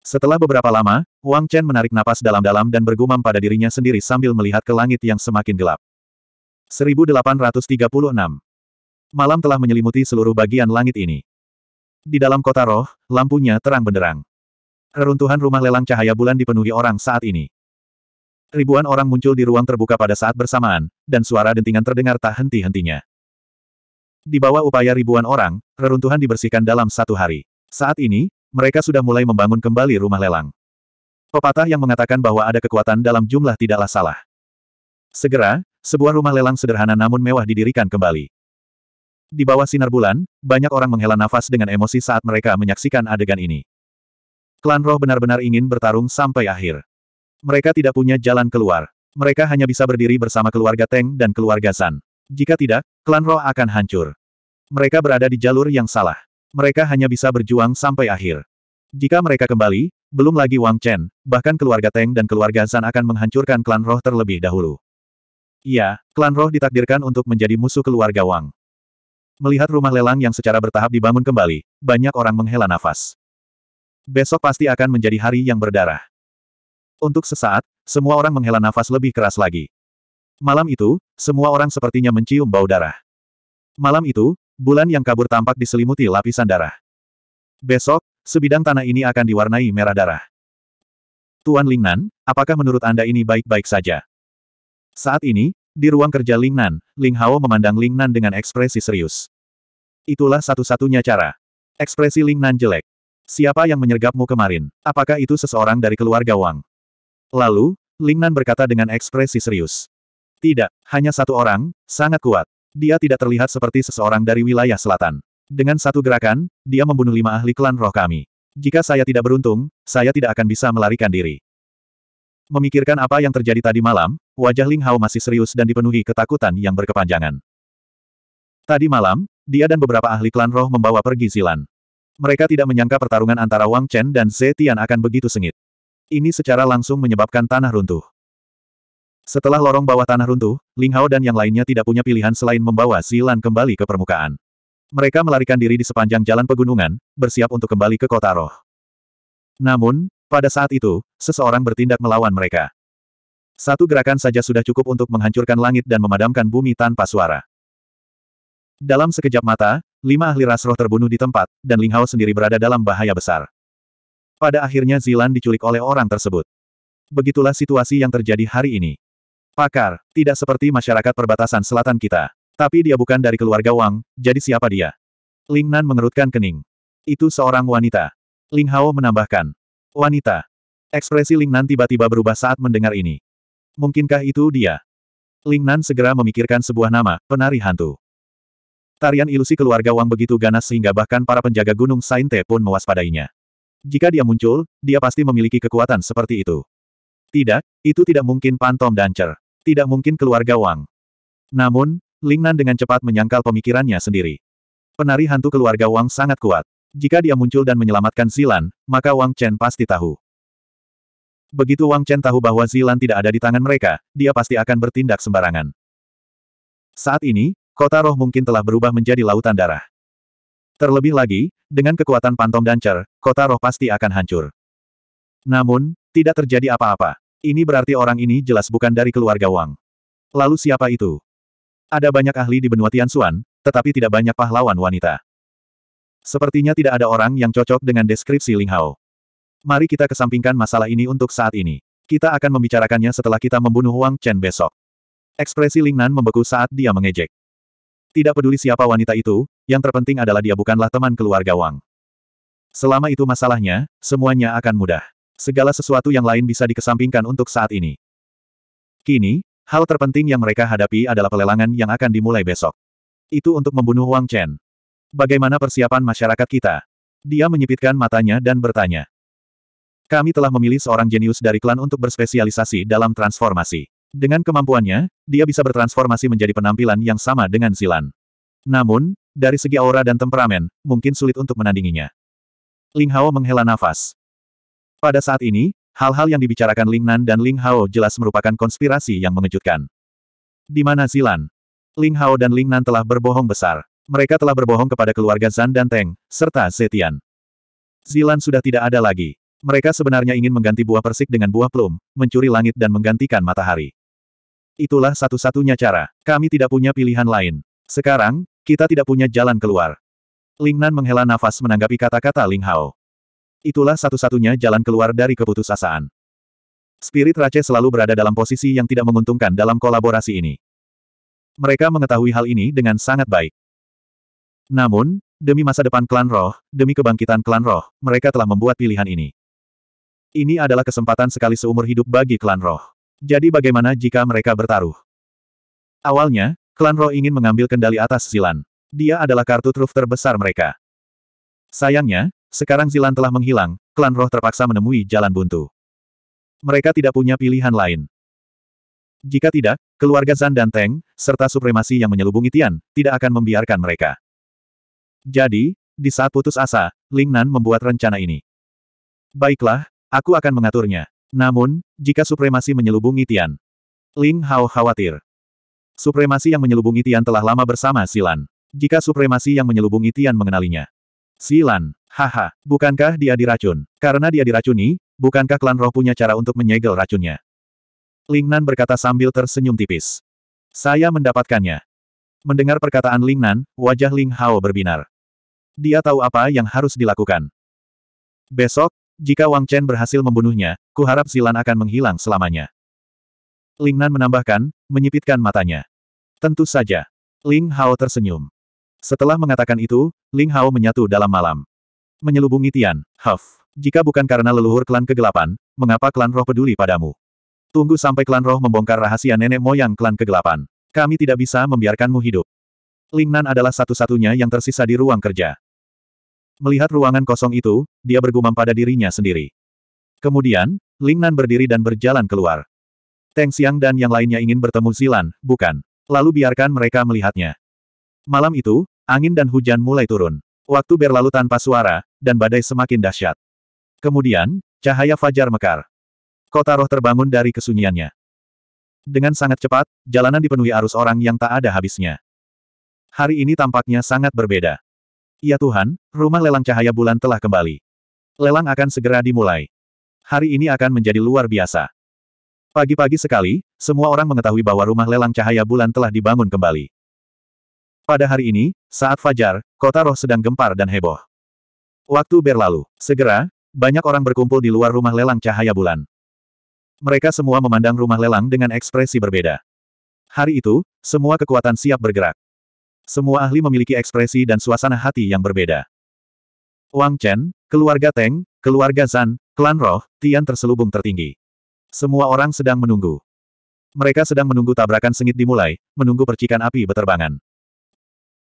Setelah beberapa lama, Wang Chen menarik napas dalam-dalam dan bergumam pada dirinya sendiri sambil melihat ke langit yang semakin gelap. 1836 Malam telah menyelimuti seluruh bagian langit ini. Di dalam kota roh, lampunya terang benderang. Reruntuhan rumah lelang cahaya bulan dipenuhi orang saat ini. Ribuan orang muncul di ruang terbuka pada saat bersamaan, dan suara dentingan terdengar tak henti-hentinya. Di bawah upaya ribuan orang, reruntuhan dibersihkan dalam satu hari. Saat ini, mereka sudah mulai membangun kembali rumah lelang. Pepatah yang mengatakan bahwa ada kekuatan dalam jumlah tidaklah salah. Segera, sebuah rumah lelang sederhana namun mewah didirikan kembali. Di bawah sinar bulan, banyak orang menghela nafas dengan emosi saat mereka menyaksikan adegan ini. Klan roh benar-benar ingin bertarung sampai akhir. Mereka tidak punya jalan keluar. Mereka hanya bisa berdiri bersama keluarga Teng dan keluarga San. Jika tidak, klan roh akan hancur. Mereka berada di jalur yang salah. Mereka hanya bisa berjuang sampai akhir. Jika mereka kembali, belum lagi Wang Chen, bahkan keluarga Teng dan keluarga San akan menghancurkan klan roh terlebih dahulu. Iya, klan roh ditakdirkan untuk menjadi musuh keluarga Wang. Melihat rumah lelang yang secara bertahap dibangun kembali, banyak orang menghela nafas. Besok pasti akan menjadi hari yang berdarah. Untuk sesaat, semua orang menghela nafas lebih keras lagi. Malam itu, semua orang sepertinya mencium bau darah. Malam itu, bulan yang kabur tampak diselimuti lapisan darah. Besok, sebidang tanah ini akan diwarnai merah darah. Tuan Lingnan, apakah menurut Anda ini baik-baik saja? Saat ini, di ruang kerja Lingnan, Ling Hao memandang Lingnan dengan ekspresi serius. Itulah satu-satunya cara. Ekspresi Lingnan jelek. Siapa yang menyergapmu kemarin? Apakah itu seseorang dari keluarga Wang? Lalu, Lingnan berkata dengan ekspresi serius. Tidak, hanya satu orang, sangat kuat. Dia tidak terlihat seperti seseorang dari wilayah selatan. Dengan satu gerakan, dia membunuh lima ahli klan roh kami. Jika saya tidak beruntung, saya tidak akan bisa melarikan diri. Memikirkan apa yang terjadi tadi malam, wajah Ling Hao masih serius dan dipenuhi ketakutan yang berkepanjangan. Tadi malam, dia dan beberapa ahli klan roh membawa pergi Zilan. Mereka tidak menyangka pertarungan antara Wang Chen dan Zetian akan begitu sengit. Ini secara langsung menyebabkan tanah runtuh. Setelah lorong bawah tanah runtuh, Ling Hao dan yang lainnya tidak punya pilihan selain membawa Zilan kembali ke permukaan. Mereka melarikan diri di sepanjang jalan pegunungan, bersiap untuk kembali ke kota roh. Namun, pada saat itu, seseorang bertindak melawan mereka. Satu gerakan saja sudah cukup untuk menghancurkan langit dan memadamkan bumi tanpa suara. Dalam sekejap mata, lima ahli rasroh terbunuh di tempat, dan Ling Hao sendiri berada dalam bahaya besar. Pada akhirnya Zilan diculik oleh orang tersebut. Begitulah situasi yang terjadi hari ini. Pakar, tidak seperti masyarakat perbatasan selatan kita. Tapi dia bukan dari keluarga Wang, jadi siapa dia? Ling Nan mengerutkan kening. Itu seorang wanita. Ling Hao menambahkan. Wanita. Ekspresi Ling Nan tiba-tiba berubah saat mendengar ini. Mungkinkah itu dia? Ling Nan segera memikirkan sebuah nama, penari hantu. Tarian ilusi keluarga Wang begitu ganas sehingga bahkan para penjaga gunung Sainte pun mewaspadainya. Jika dia muncul, dia pasti memiliki kekuatan seperti itu. Tidak, itu tidak mungkin Pantom dancer, Tidak mungkin keluarga Wang. Namun, Lingnan dengan cepat menyangkal pemikirannya sendiri. Penari hantu keluarga Wang sangat kuat. Jika dia muncul dan menyelamatkan Zilan, maka Wang Chen pasti tahu. Begitu Wang Chen tahu bahwa Zilan tidak ada di tangan mereka, dia pasti akan bertindak sembarangan. Saat ini, kota roh mungkin telah berubah menjadi lautan darah. Terlebih lagi, dengan kekuatan Pantom Dancer, kota roh pasti akan hancur. Namun, tidak terjadi apa-apa. Ini berarti orang ini jelas bukan dari keluarga Wang. Lalu siapa itu? Ada banyak ahli di benua Tianxuan, tetapi tidak banyak pahlawan wanita. Sepertinya tidak ada orang yang cocok dengan deskripsi Ling Hao. Mari kita kesampingkan masalah ini untuk saat ini. Kita akan membicarakannya setelah kita membunuh Wang Chen besok. Ekspresi Ling Nan membeku saat dia mengejek. Tidak peduli siapa wanita itu, yang terpenting adalah dia bukanlah teman keluarga Wang. Selama itu masalahnya, semuanya akan mudah. Segala sesuatu yang lain bisa dikesampingkan untuk saat ini. Kini, hal terpenting yang mereka hadapi adalah pelelangan yang akan dimulai besok. Itu untuk membunuh Wang Chen. Bagaimana persiapan masyarakat kita? Dia menyipitkan matanya dan bertanya. Kami telah memilih seorang jenius dari klan untuk berspesialisasi dalam transformasi. Dengan kemampuannya, dia bisa bertransformasi menjadi penampilan yang sama dengan Zilan. Namun, dari segi aura dan temperamen, mungkin sulit untuk menandinginya. Ling Hao menghela nafas. Pada saat ini, hal-hal yang dibicarakan Ling Nan dan Ling Hao jelas merupakan konspirasi yang mengejutkan. Di mana Zilan? Ling Hao dan Ling Nan telah berbohong besar. Mereka telah berbohong kepada keluarga Zan dan Teng, serta Zetian. Zilan sudah tidak ada lagi. Mereka sebenarnya ingin mengganti buah persik dengan buah plum, mencuri langit dan menggantikan matahari. Itulah satu-satunya cara. Kami tidak punya pilihan lain. Sekarang, kita tidak punya jalan keluar. Lingnan menghela nafas menanggapi kata-kata Ling Hao. Itulah satu-satunya jalan keluar dari keputusasaan. Spirit Rache selalu berada dalam posisi yang tidak menguntungkan dalam kolaborasi ini. Mereka mengetahui hal ini dengan sangat baik. Namun, demi masa depan klan roh, demi kebangkitan klan roh, mereka telah membuat pilihan ini. Ini adalah kesempatan sekali seumur hidup bagi klan roh. Jadi bagaimana jika mereka bertaruh? Awalnya, klan Roh ingin mengambil kendali atas Zilan. Dia adalah kartu truf terbesar mereka. Sayangnya, sekarang Zilan telah menghilang, klan Roh terpaksa menemui jalan buntu. Mereka tidak punya pilihan lain. Jika tidak, keluarga Zan dan Teng, serta supremasi yang menyelubungi Tian, tidak akan membiarkan mereka. Jadi, di saat putus asa, Ling Nan membuat rencana ini. Baiklah, aku akan mengaturnya. Namun, jika supremasi menyelubungi Tian, Ling Hao khawatir. Supremasi yang menyelubungi Tian telah lama bersama Silan. Jika supremasi yang menyelubungi Tian mengenalinya. Silan, haha, bukankah dia diracun? Karena dia diracuni, bukankah klan roh punya cara untuk menyegel racunnya? Ling Nan berkata sambil tersenyum tipis. Saya mendapatkannya. Mendengar perkataan Ling Nan, wajah Ling Hao berbinar. Dia tahu apa yang harus dilakukan. Besok, jika Wang Chen berhasil membunuhnya, harap Zilan akan menghilang selamanya. Lingnan menambahkan, menyipitkan matanya. Tentu saja. Ling Hao tersenyum. Setelah mengatakan itu, Ling Hao menyatu dalam malam. Menyelubungi Tian, Huff. Jika bukan karena leluhur klan kegelapan, mengapa klan roh peduli padamu? Tunggu sampai klan roh membongkar rahasia nenek moyang klan kegelapan. Kami tidak bisa membiarkanmu hidup. Lingnan adalah satu-satunya yang tersisa di ruang kerja. Melihat ruangan kosong itu, dia bergumam pada dirinya sendiri. Kemudian, Lingnan berdiri dan berjalan keluar. Teng Xiang dan yang lainnya ingin bertemu Zilan, bukan? Lalu biarkan mereka melihatnya. Malam itu, angin dan hujan mulai turun. Waktu berlalu tanpa suara, dan badai semakin dahsyat. Kemudian, cahaya fajar mekar. Kota roh terbangun dari kesunyiannya. Dengan sangat cepat, jalanan dipenuhi arus orang yang tak ada habisnya. Hari ini tampaknya sangat berbeda. Ya Tuhan, rumah lelang cahaya bulan telah kembali. Lelang akan segera dimulai hari ini akan menjadi luar biasa. Pagi-pagi sekali, semua orang mengetahui bahwa rumah lelang cahaya bulan telah dibangun kembali. Pada hari ini, saat fajar, kota roh sedang gempar dan heboh. Waktu berlalu, segera, banyak orang berkumpul di luar rumah lelang cahaya bulan. Mereka semua memandang rumah lelang dengan ekspresi berbeda. Hari itu, semua kekuatan siap bergerak. Semua ahli memiliki ekspresi dan suasana hati yang berbeda. Wang Chen, keluarga Teng, keluarga Zan, Klan roh, Tian terselubung tertinggi. Semua orang sedang menunggu. Mereka sedang menunggu tabrakan sengit dimulai, menunggu percikan api beterbangan.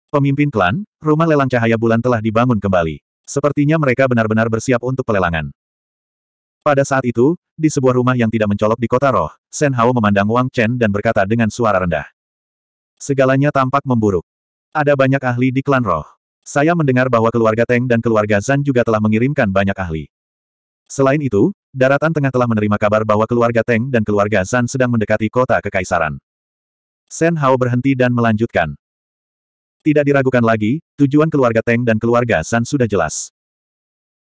Pemimpin klan, rumah lelang cahaya bulan telah dibangun kembali. Sepertinya mereka benar-benar bersiap untuk pelelangan. Pada saat itu, di sebuah rumah yang tidak mencolok di kota roh, Shen Hao memandang Wang Chen dan berkata dengan suara rendah. Segalanya tampak memburuk. Ada banyak ahli di klan roh. Saya mendengar bahwa keluarga Teng dan keluarga Zan juga telah mengirimkan banyak ahli. Selain itu, daratan tengah telah menerima kabar bahwa keluarga Teng dan keluarga Zan sedang mendekati kota kekaisaran. Shen Hao berhenti dan melanjutkan. Tidak diragukan lagi, tujuan keluarga Teng dan keluarga Zan sudah jelas.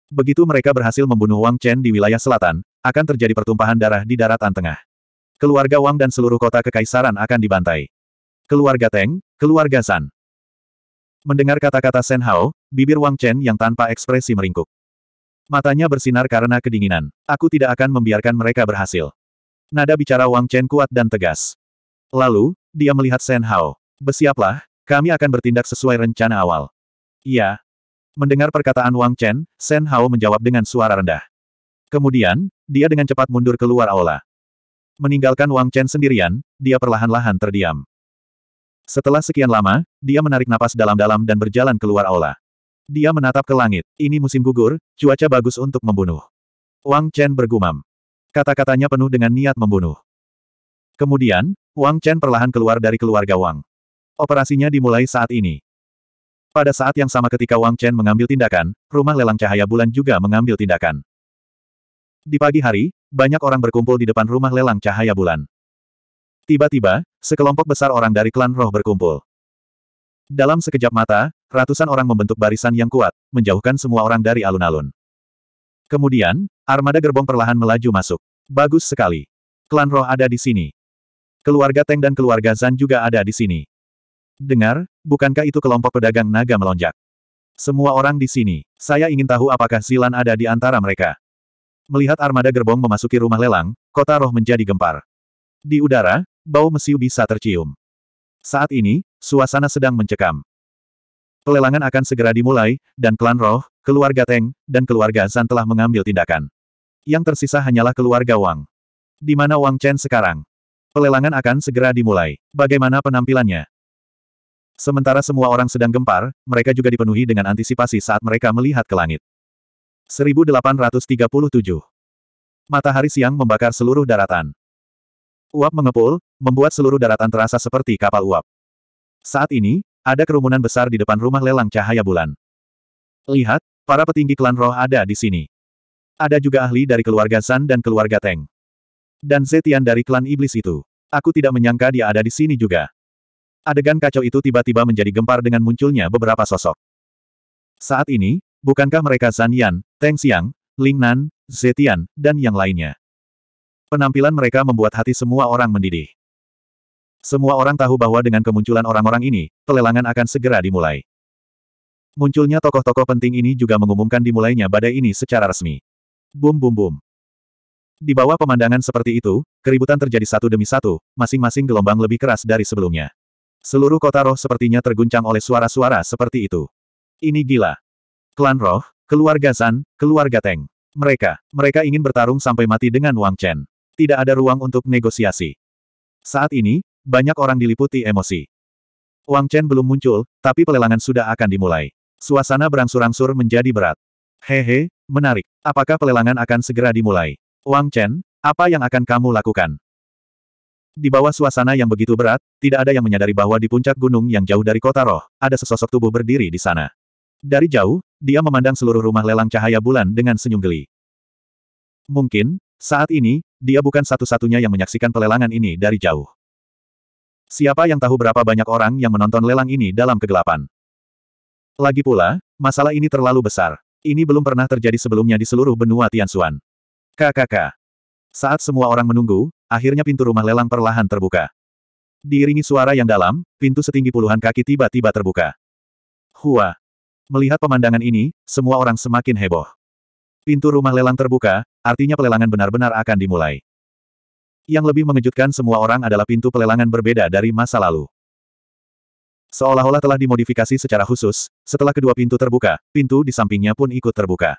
Begitu mereka berhasil membunuh Wang Chen di wilayah selatan, akan terjadi pertumpahan darah di daratan tengah. Keluarga Wang dan seluruh kota kekaisaran akan dibantai. Keluarga Teng, keluarga Zan. Mendengar kata-kata Shen Hao, bibir Wang Chen yang tanpa ekspresi meringkuk. Matanya bersinar karena kedinginan. Aku tidak akan membiarkan mereka berhasil. Nada bicara Wang Chen kuat dan tegas. Lalu, dia melihat Shen Hao. Bersiaplah, kami akan bertindak sesuai rencana awal. Iya. Mendengar perkataan Wang Chen, Shen Hao menjawab dengan suara rendah. Kemudian, dia dengan cepat mundur keluar aula. Meninggalkan Wang Chen sendirian, dia perlahan-lahan terdiam. Setelah sekian lama, dia menarik napas dalam-dalam dan berjalan keluar aula. Dia menatap ke langit. Ini musim gugur, cuaca bagus untuk membunuh. Wang Chen bergumam. Kata-katanya penuh dengan niat membunuh. Kemudian, Wang Chen perlahan keluar dari keluarga Wang. Operasinya dimulai saat ini. Pada saat yang sama ketika Wang Chen mengambil tindakan, rumah lelang cahaya bulan juga mengambil tindakan. Di pagi hari, banyak orang berkumpul di depan rumah lelang cahaya bulan. Tiba-tiba, sekelompok besar orang dari klan roh berkumpul. Dalam sekejap mata, ratusan orang membentuk barisan yang kuat, menjauhkan semua orang dari alun-alun. Kemudian, armada gerbong perlahan melaju masuk. Bagus sekali. Klan roh ada di sini. Keluarga Teng dan keluarga Zan juga ada di sini. Dengar, bukankah itu kelompok pedagang naga melonjak? Semua orang di sini. Saya ingin tahu apakah Silan ada di antara mereka. Melihat armada gerbong memasuki rumah lelang, kota roh menjadi gempar. Di udara, bau mesiu bisa tercium. Saat ini, suasana sedang mencekam. Pelelangan akan segera dimulai, dan klan Roh, keluarga Teng, dan keluarga Zan telah mengambil tindakan. Yang tersisa hanyalah keluarga Wang. Di mana Wang Chen sekarang? Pelelangan akan segera dimulai. Bagaimana penampilannya? Sementara semua orang sedang gempar, mereka juga dipenuhi dengan antisipasi saat mereka melihat ke langit. 1837 Matahari siang membakar seluruh daratan. Uap mengepul, membuat seluruh daratan terasa seperti kapal uap. Saat ini, ada kerumunan besar di depan rumah lelang cahaya bulan. Lihat, para petinggi klan roh ada di sini. Ada juga ahli dari keluarga Zan dan keluarga Teng. Dan Zetian dari klan iblis itu. Aku tidak menyangka dia ada di sini juga. Adegan kacau itu tiba-tiba menjadi gempar dengan munculnya beberapa sosok. Saat ini, bukankah mereka Zan Yan, Teng Xiang, Ling Nan, Zetian, dan yang lainnya? Penampilan mereka membuat hati semua orang mendidih. Semua orang tahu bahwa dengan kemunculan orang-orang ini, pelelangan akan segera dimulai. Munculnya tokoh-tokoh penting ini juga mengumumkan dimulainya badai ini secara resmi. Bum bum bum. Di bawah pemandangan seperti itu, keributan terjadi satu demi satu, masing-masing gelombang lebih keras dari sebelumnya. Seluruh kota roh sepertinya terguncang oleh suara-suara seperti itu. Ini gila. Klan roh, keluarga Zan, keluarga Teng. Mereka, mereka ingin bertarung sampai mati dengan Wang Chen tidak ada ruang untuk negosiasi. Saat ini, banyak orang diliputi emosi. Wang Chen belum muncul, tapi pelelangan sudah akan dimulai. Suasana berangsur-angsur menjadi berat. Hehe, menarik. Apakah pelelangan akan segera dimulai? Wang Chen, apa yang akan kamu lakukan? Di bawah suasana yang begitu berat, tidak ada yang menyadari bahwa di puncak gunung yang jauh dari kota roh, ada sesosok tubuh berdiri di sana. Dari jauh, dia memandang seluruh rumah lelang cahaya bulan dengan senyum geli. Mungkin, saat ini, dia bukan satu-satunya yang menyaksikan pelelangan ini dari jauh. Siapa yang tahu berapa banyak orang yang menonton lelang ini dalam kegelapan? Lagi pula, masalah ini terlalu besar. Ini belum pernah terjadi sebelumnya di seluruh benua Tianxuan. KKK. Saat semua orang menunggu, akhirnya pintu rumah lelang perlahan terbuka. Diiringi suara yang dalam, pintu setinggi puluhan kaki tiba-tiba terbuka. Hua. Melihat pemandangan ini, semua orang semakin heboh. Pintu rumah lelang terbuka, artinya pelelangan benar-benar akan dimulai. Yang lebih mengejutkan semua orang adalah pintu pelelangan berbeda dari masa lalu. Seolah-olah telah dimodifikasi secara khusus, setelah kedua pintu terbuka, pintu di sampingnya pun ikut terbuka.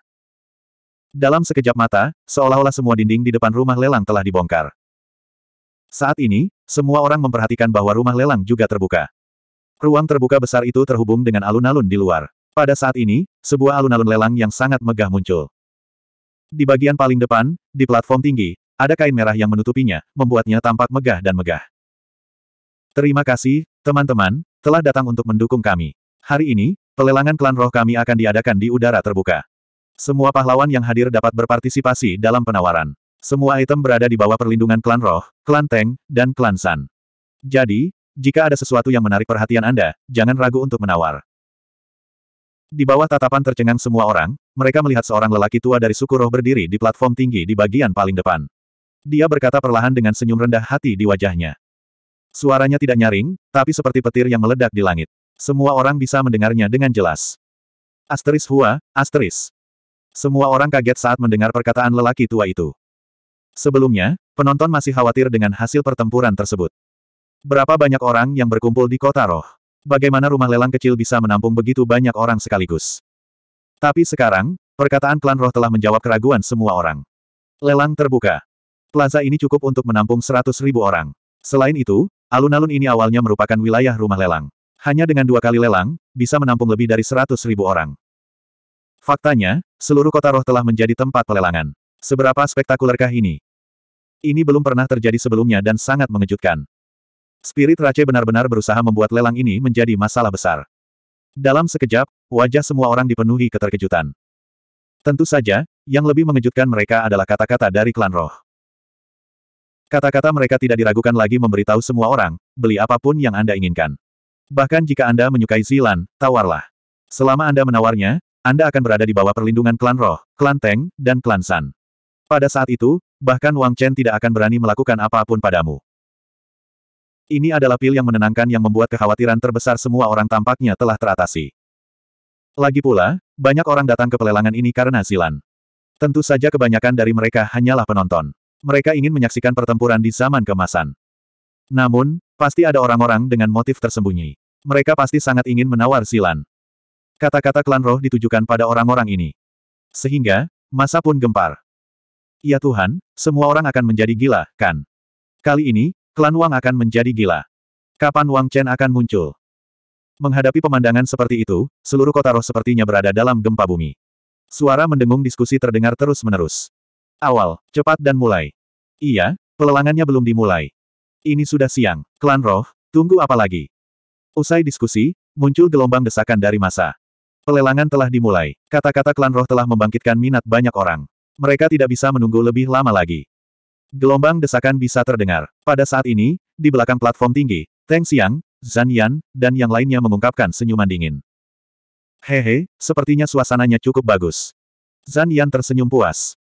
Dalam sekejap mata, seolah-olah semua dinding di depan rumah lelang telah dibongkar. Saat ini, semua orang memperhatikan bahwa rumah lelang juga terbuka. Ruang terbuka besar itu terhubung dengan alun-alun di luar. Pada saat ini, sebuah alun-alun lelang yang sangat megah muncul. Di bagian paling depan, di platform tinggi, ada kain merah yang menutupinya, membuatnya tampak megah dan megah. Terima kasih, teman-teman, telah datang untuk mendukung kami. Hari ini, pelelangan klan roh kami akan diadakan di udara terbuka. Semua pahlawan yang hadir dapat berpartisipasi dalam penawaran. Semua item berada di bawah perlindungan klan roh, klan Teng, dan klan San. Jadi, jika ada sesuatu yang menarik perhatian Anda, jangan ragu untuk menawar. Di bawah tatapan tercengang semua orang, mereka melihat seorang lelaki tua dari suku roh berdiri di platform tinggi di bagian paling depan. Dia berkata perlahan dengan senyum rendah hati di wajahnya. Suaranya tidak nyaring, tapi seperti petir yang meledak di langit. Semua orang bisa mendengarnya dengan jelas. Asteris Hua, asteris. Semua orang kaget saat mendengar perkataan lelaki tua itu. Sebelumnya, penonton masih khawatir dengan hasil pertempuran tersebut. Berapa banyak orang yang berkumpul di kota roh? Bagaimana rumah lelang kecil bisa menampung begitu banyak orang sekaligus? Tapi sekarang, perkataan klan roh telah menjawab keraguan semua orang. Lelang terbuka. Plaza ini cukup untuk menampung 100.000 orang. Selain itu, alun-alun ini awalnya merupakan wilayah rumah lelang. Hanya dengan dua kali lelang, bisa menampung lebih dari 100.000 orang. Faktanya, seluruh kota roh telah menjadi tempat pelelangan. Seberapa spektakulerkah ini? Ini belum pernah terjadi sebelumnya dan sangat mengejutkan. Spirit Rache benar-benar berusaha membuat lelang ini menjadi masalah besar. Dalam sekejap, wajah semua orang dipenuhi keterkejutan. Tentu saja, yang lebih mengejutkan mereka adalah kata-kata dari klan roh. Kata-kata mereka tidak diragukan lagi memberitahu semua orang, beli apapun yang Anda inginkan. Bahkan jika Anda menyukai Zilan, tawarlah. Selama Anda menawarnya, Anda akan berada di bawah perlindungan klan roh, klan Teng, dan klan San. Pada saat itu, bahkan Wang Chen tidak akan berani melakukan apapun padamu. Ini adalah pil yang menenangkan yang membuat kekhawatiran terbesar semua orang tampaknya telah teratasi. Lagi pula, banyak orang datang ke pelelangan ini karena Zilan. Tentu saja kebanyakan dari mereka hanyalah penonton. Mereka ingin menyaksikan pertempuran di zaman kemasan. Namun, pasti ada orang-orang dengan motif tersembunyi. Mereka pasti sangat ingin menawar Zilan. Kata-kata klan roh ditujukan pada orang-orang ini. Sehingga, masa pun gempar. Ya Tuhan, semua orang akan menjadi gila, kan? Kali ini, Klan Wang akan menjadi gila. Kapan Wang Chen akan muncul? Menghadapi pemandangan seperti itu, seluruh kota roh sepertinya berada dalam gempa bumi. Suara mendengung diskusi terdengar terus-menerus. Awal, cepat dan mulai. Iya, pelelangannya belum dimulai. Ini sudah siang, klan roh, tunggu apa lagi? Usai diskusi, muncul gelombang desakan dari masa. Pelelangan telah dimulai, kata-kata klan roh telah membangkitkan minat banyak orang. Mereka tidak bisa menunggu lebih lama lagi. Gelombang desakan bisa terdengar. Pada saat ini, di belakang platform tinggi, Teng Xiang, Zhan Yan, dan yang lainnya mengungkapkan senyuman dingin. Hehe, sepertinya suasananya cukup bagus. Zhan Yan tersenyum puas.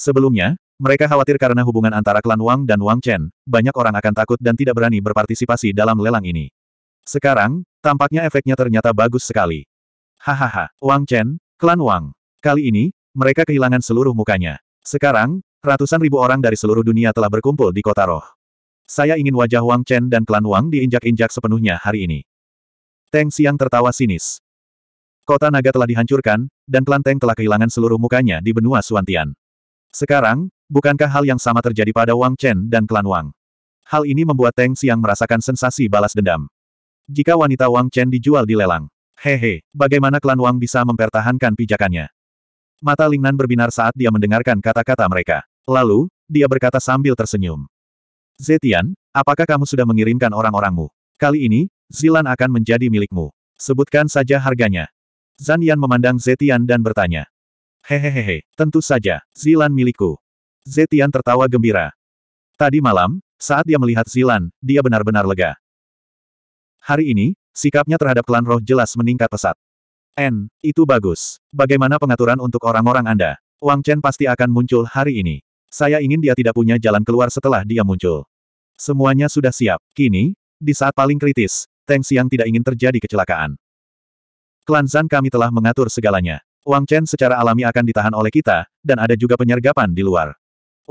Sebelumnya, mereka khawatir karena hubungan antara klan Wang dan Wang Chen, banyak orang akan takut dan tidak berani berpartisipasi dalam lelang ini. Sekarang, tampaknya efeknya ternyata bagus sekali. Hahaha, Wang Chen, klan Wang. Kali ini, mereka kehilangan seluruh mukanya. Sekarang, Ratusan ribu orang dari seluruh dunia telah berkumpul di kota roh. Saya ingin wajah Wang Chen dan klan Wang diinjak-injak sepenuhnya hari ini. Teng Siang tertawa sinis. Kota naga telah dihancurkan, dan klan Teng telah kehilangan seluruh mukanya di benua Suantian. Sekarang, bukankah hal yang sama terjadi pada Wang Chen dan klan Wang? Hal ini membuat Teng Siang merasakan sensasi balas dendam. Jika wanita Wang Chen dijual di lelang, hehe, bagaimana klan Wang bisa mempertahankan pijakannya? Mata Lingnan berbinar saat dia mendengarkan kata-kata mereka. Lalu, dia berkata sambil tersenyum. Zetian, apakah kamu sudah mengirimkan orang-orangmu? Kali ini, Zilan akan menjadi milikmu. Sebutkan saja harganya. Zan Yan memandang Zetian dan bertanya. Hehehehe, tentu saja, Zilan milikku. Zetian tertawa gembira. Tadi malam, saat dia melihat Zilan, dia benar-benar lega. Hari ini, sikapnya terhadap klan roh jelas meningkat pesat. N, itu bagus. Bagaimana pengaturan untuk orang-orang Anda? Wang Chen pasti akan muncul hari ini. Saya ingin dia tidak punya jalan keluar setelah dia muncul. Semuanya sudah siap. Kini, di saat paling kritis, Teng Xiang tidak ingin terjadi kecelakaan. Klan Zan kami telah mengatur segalanya. Wang Chen secara alami akan ditahan oleh kita, dan ada juga penyergapan di luar.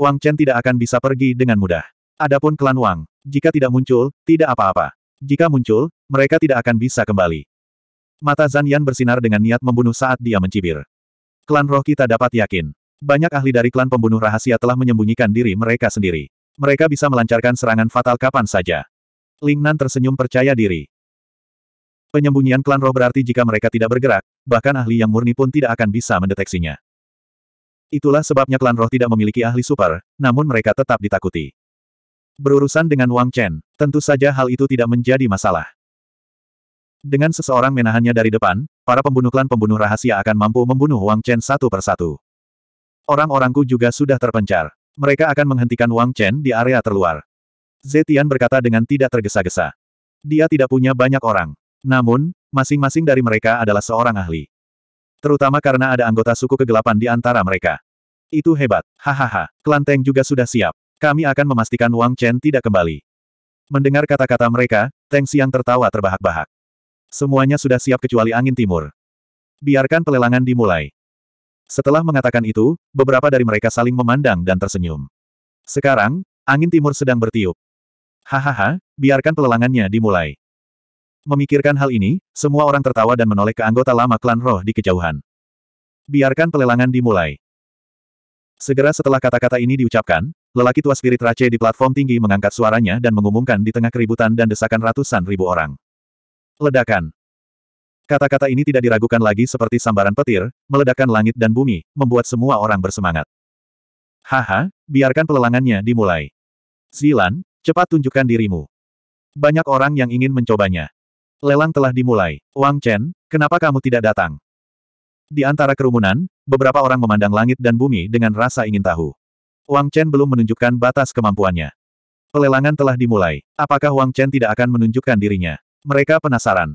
Wang Chen tidak akan bisa pergi dengan mudah. Adapun klan Wang, jika tidak muncul, tidak apa-apa. Jika muncul, mereka tidak akan bisa kembali. Mata Zan Yan bersinar dengan niat membunuh saat dia mencibir. Klan roh kita dapat yakin. Banyak ahli dari klan pembunuh rahasia telah menyembunyikan diri mereka sendiri. Mereka bisa melancarkan serangan fatal kapan saja. Lingnan tersenyum percaya diri. Penyembunyian klan roh berarti jika mereka tidak bergerak, bahkan ahli yang murni pun tidak akan bisa mendeteksinya. Itulah sebabnya klan roh tidak memiliki ahli super, namun mereka tetap ditakuti. Berurusan dengan Wang Chen, tentu saja hal itu tidak menjadi masalah. Dengan seseorang menahannya dari depan, para pembunuh klan pembunuh rahasia akan mampu membunuh Wang Chen satu persatu. Orang-orangku juga sudah terpencar. Mereka akan menghentikan Wang Chen di area terluar. Zetian berkata dengan tidak tergesa-gesa. Dia tidak punya banyak orang. Namun, masing-masing dari mereka adalah seorang ahli. Terutama karena ada anggota suku kegelapan di antara mereka. Itu hebat. Hahaha, klan Teng juga sudah siap. Kami akan memastikan Wang Chen tidak kembali. Mendengar kata-kata mereka, Teng Xiang tertawa terbahak-bahak. Semuanya sudah siap kecuali angin timur. Biarkan pelelangan dimulai. Setelah mengatakan itu, beberapa dari mereka saling memandang dan tersenyum. Sekarang, angin timur sedang bertiup. Hahaha, biarkan pelelangannya dimulai. Memikirkan hal ini, semua orang tertawa dan menoleh ke anggota lama klan roh di kejauhan. Biarkan pelelangan dimulai. Segera setelah kata-kata ini diucapkan, lelaki tua spirit Rac'e di platform tinggi mengangkat suaranya dan mengumumkan di tengah keributan dan desakan ratusan ribu orang. Ledakan. Kata-kata ini tidak diragukan lagi seperti sambaran petir, meledakkan langit dan bumi, membuat semua orang bersemangat. Haha, biarkan pelelangannya dimulai. Zilan, cepat tunjukkan dirimu. Banyak orang yang ingin mencobanya. Lelang telah dimulai. Wang Chen, kenapa kamu tidak datang? Di antara kerumunan, beberapa orang memandang langit dan bumi dengan rasa ingin tahu. Wang Chen belum menunjukkan batas kemampuannya. Pelelangan telah dimulai. Apakah Wang Chen tidak akan menunjukkan dirinya? Mereka penasaran.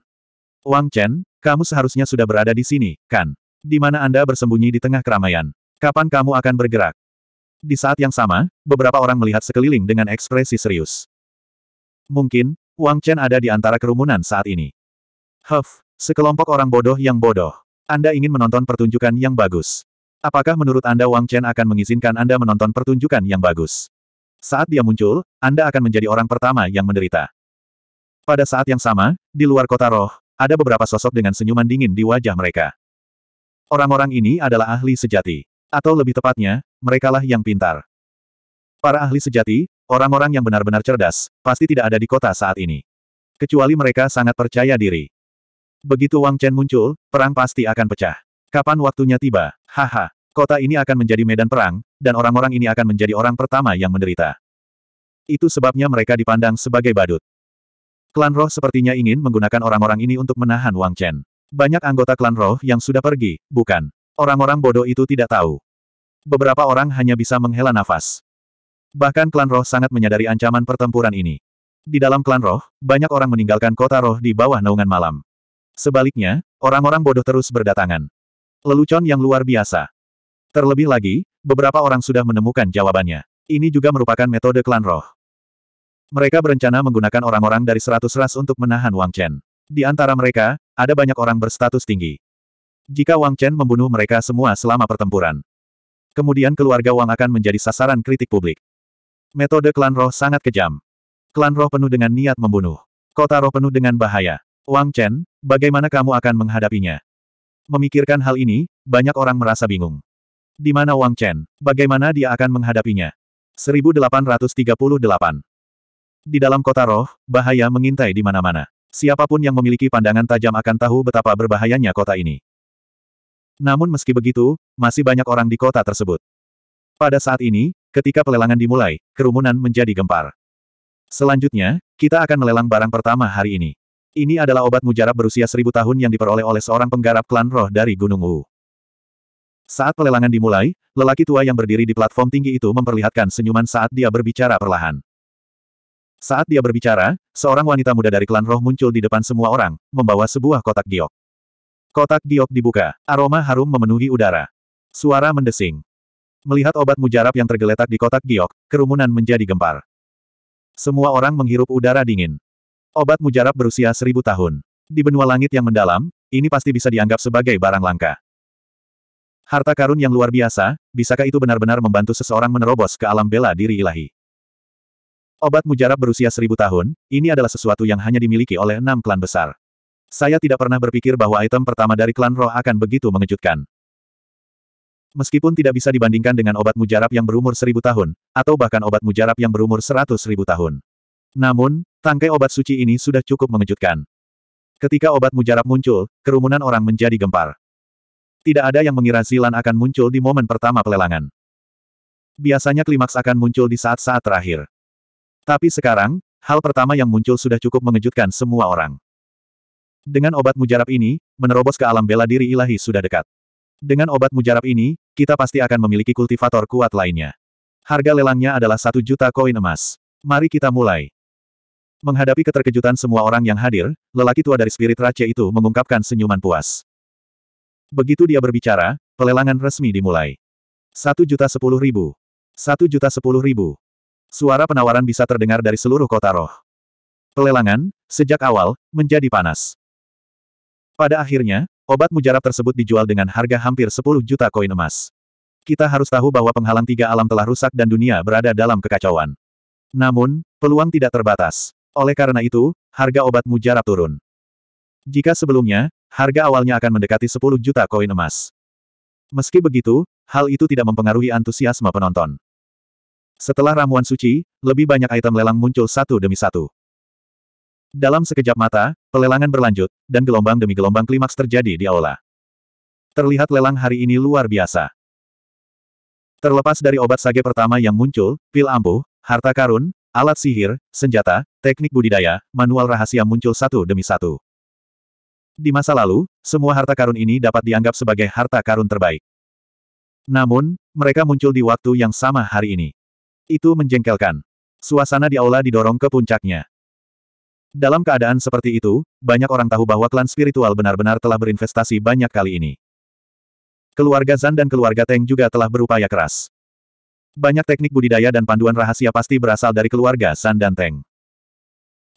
Wang Chen, kamu seharusnya sudah berada di sini, kan? Di mana Anda bersembunyi di tengah keramaian? Kapan kamu akan bergerak? Di saat yang sama, beberapa orang melihat sekeliling dengan ekspresi serius. Mungkin, Wang Chen ada di antara kerumunan saat ini. Huff, sekelompok orang bodoh yang bodoh. Anda ingin menonton pertunjukan yang bagus. Apakah menurut Anda Wang Chen akan mengizinkan Anda menonton pertunjukan yang bagus? Saat dia muncul, Anda akan menjadi orang pertama yang menderita. Pada saat yang sama, di luar kota roh, ada beberapa sosok dengan senyuman dingin di wajah mereka. Orang-orang ini adalah ahli sejati. Atau lebih tepatnya, merekalah yang pintar. Para ahli sejati, orang-orang yang benar-benar cerdas, pasti tidak ada di kota saat ini. Kecuali mereka sangat percaya diri. Begitu Wang Chen muncul, perang pasti akan pecah. Kapan waktunya tiba? Haha, kota ini akan menjadi medan perang, dan orang-orang ini akan menjadi orang pertama yang menderita. Itu sebabnya mereka dipandang sebagai badut. Klan roh sepertinya ingin menggunakan orang-orang ini untuk menahan Wang Chen. Banyak anggota klan roh yang sudah pergi, bukan? Orang-orang bodoh itu tidak tahu. Beberapa orang hanya bisa menghela nafas. Bahkan klan roh sangat menyadari ancaman pertempuran ini. Di dalam klan roh, banyak orang meninggalkan kota roh di bawah naungan malam. Sebaliknya, orang-orang bodoh terus berdatangan. Lelucon yang luar biasa. Terlebih lagi, beberapa orang sudah menemukan jawabannya. Ini juga merupakan metode klan roh. Mereka berencana menggunakan orang-orang dari seratus ras untuk menahan Wang Chen. Di antara mereka, ada banyak orang berstatus tinggi. Jika Wang Chen membunuh mereka semua selama pertempuran, kemudian keluarga Wang akan menjadi sasaran kritik publik. Metode klan roh sangat kejam. Klan roh penuh dengan niat membunuh. Kota roh penuh dengan bahaya. Wang Chen, bagaimana kamu akan menghadapinya? Memikirkan hal ini, banyak orang merasa bingung. Di mana Wang Chen? Bagaimana dia akan menghadapinya? 1838 di dalam kota roh, bahaya mengintai di mana-mana. Siapapun yang memiliki pandangan tajam akan tahu betapa berbahayanya kota ini. Namun meski begitu, masih banyak orang di kota tersebut. Pada saat ini, ketika pelelangan dimulai, kerumunan menjadi gempar. Selanjutnya, kita akan melelang barang pertama hari ini. Ini adalah obat mujarab berusia seribu tahun yang diperoleh oleh seorang penggarap klan roh dari Gunung Wu. Saat pelelangan dimulai, lelaki tua yang berdiri di platform tinggi itu memperlihatkan senyuman saat dia berbicara perlahan. Saat dia berbicara, seorang wanita muda dari klan roh muncul di depan semua orang, membawa sebuah kotak giok. Kotak giok dibuka, aroma harum memenuhi udara. Suara mendesing. Melihat obat mujarab yang tergeletak di kotak giok, kerumunan menjadi gempar. Semua orang menghirup udara dingin. Obat mujarab berusia seribu tahun. Di benua langit yang mendalam, ini pasti bisa dianggap sebagai barang langka. Harta karun yang luar biasa, bisakah itu benar-benar membantu seseorang menerobos ke alam bela diri ilahi? Obat mujarab berusia seribu tahun, ini adalah sesuatu yang hanya dimiliki oleh enam klan besar. Saya tidak pernah berpikir bahwa item pertama dari klan roh akan begitu mengejutkan. Meskipun tidak bisa dibandingkan dengan obat mujarab yang berumur seribu tahun, atau bahkan obat mujarab yang berumur seratus ribu tahun. Namun, tangkai obat suci ini sudah cukup mengejutkan. Ketika obat mujarab muncul, kerumunan orang menjadi gempar. Tidak ada yang mengira Zilan akan muncul di momen pertama pelelangan. Biasanya klimaks akan muncul di saat-saat terakhir. Tapi sekarang, hal pertama yang muncul sudah cukup mengejutkan semua orang. Dengan obat mujarab ini, menerobos ke alam bela diri ilahi sudah dekat. Dengan obat mujarab ini, kita pasti akan memiliki kultivator kuat lainnya. Harga lelangnya adalah satu juta koin emas. Mari kita mulai. Menghadapi keterkejutan semua orang yang hadir, lelaki tua dari spirit race itu mengungkapkan senyuman puas. Begitu dia berbicara, pelelangan resmi dimulai. Satu juta sepuluh ribu. Satu juta sepuluh ribu. Suara penawaran bisa terdengar dari seluruh kota roh. Pelelangan, sejak awal, menjadi panas. Pada akhirnya, obat mujarab tersebut dijual dengan harga hampir 10 juta koin emas. Kita harus tahu bahwa penghalang tiga alam telah rusak dan dunia berada dalam kekacauan. Namun, peluang tidak terbatas. Oleh karena itu, harga obat mujarab turun. Jika sebelumnya, harga awalnya akan mendekati 10 juta koin emas. Meski begitu, hal itu tidak mempengaruhi antusiasme penonton. Setelah ramuan suci, lebih banyak item lelang muncul satu demi satu. Dalam sekejap mata, pelelangan berlanjut, dan gelombang demi gelombang klimaks terjadi di aula. Terlihat lelang hari ini luar biasa. Terlepas dari obat sage pertama yang muncul, pil ampuh, harta karun, alat sihir, senjata, teknik budidaya, manual rahasia muncul satu demi satu. Di masa lalu, semua harta karun ini dapat dianggap sebagai harta karun terbaik. Namun, mereka muncul di waktu yang sama hari ini. Itu menjengkelkan. Suasana di aula didorong ke puncaknya. Dalam keadaan seperti itu, banyak orang tahu bahwa klan spiritual benar-benar telah berinvestasi banyak kali ini. Keluarga Zan dan keluarga Teng juga telah berupaya keras. Banyak teknik budidaya dan panduan rahasia pasti berasal dari keluarga San dan Teng.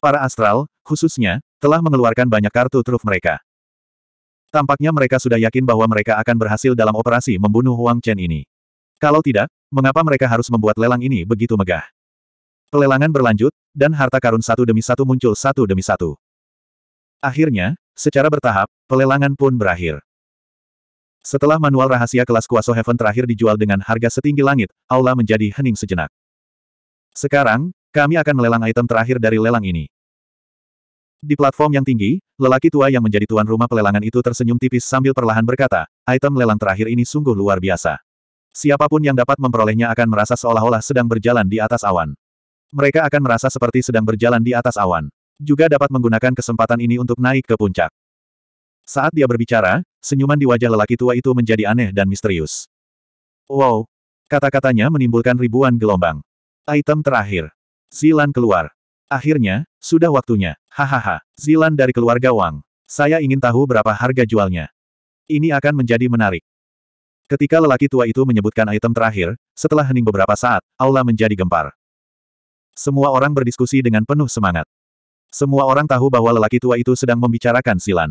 Para astral, khususnya, telah mengeluarkan banyak kartu truf mereka. Tampaknya mereka sudah yakin bahwa mereka akan berhasil dalam operasi membunuh Huang Chen ini. Kalau tidak, mengapa mereka harus membuat lelang ini begitu megah? Pelelangan berlanjut, dan harta karun satu demi satu muncul satu demi satu. Akhirnya, secara bertahap, pelelangan pun berakhir. Setelah manual rahasia kelas kuasa Heaven terakhir dijual dengan harga setinggi langit, aula menjadi hening sejenak. Sekarang, kami akan melelang item terakhir dari lelang ini. Di platform yang tinggi, lelaki tua yang menjadi tuan rumah pelelangan itu tersenyum tipis sambil perlahan berkata, item lelang terakhir ini sungguh luar biasa. Siapapun yang dapat memperolehnya akan merasa seolah-olah sedang berjalan di atas awan. Mereka akan merasa seperti sedang berjalan di atas awan. Juga dapat menggunakan kesempatan ini untuk naik ke puncak. Saat dia berbicara, senyuman di wajah lelaki tua itu menjadi aneh dan misterius. Wow! Kata-katanya menimbulkan ribuan gelombang. Item terakhir. Zilan keluar. Akhirnya, sudah waktunya. Hahaha, Zilan dari keluarga Wang. Saya ingin tahu berapa harga jualnya. Ini akan menjadi menarik. Ketika lelaki tua itu menyebutkan item terakhir, setelah hening beberapa saat, aula menjadi gempar. Semua orang berdiskusi dengan penuh semangat. Semua orang tahu bahwa lelaki tua itu sedang membicarakan Silan.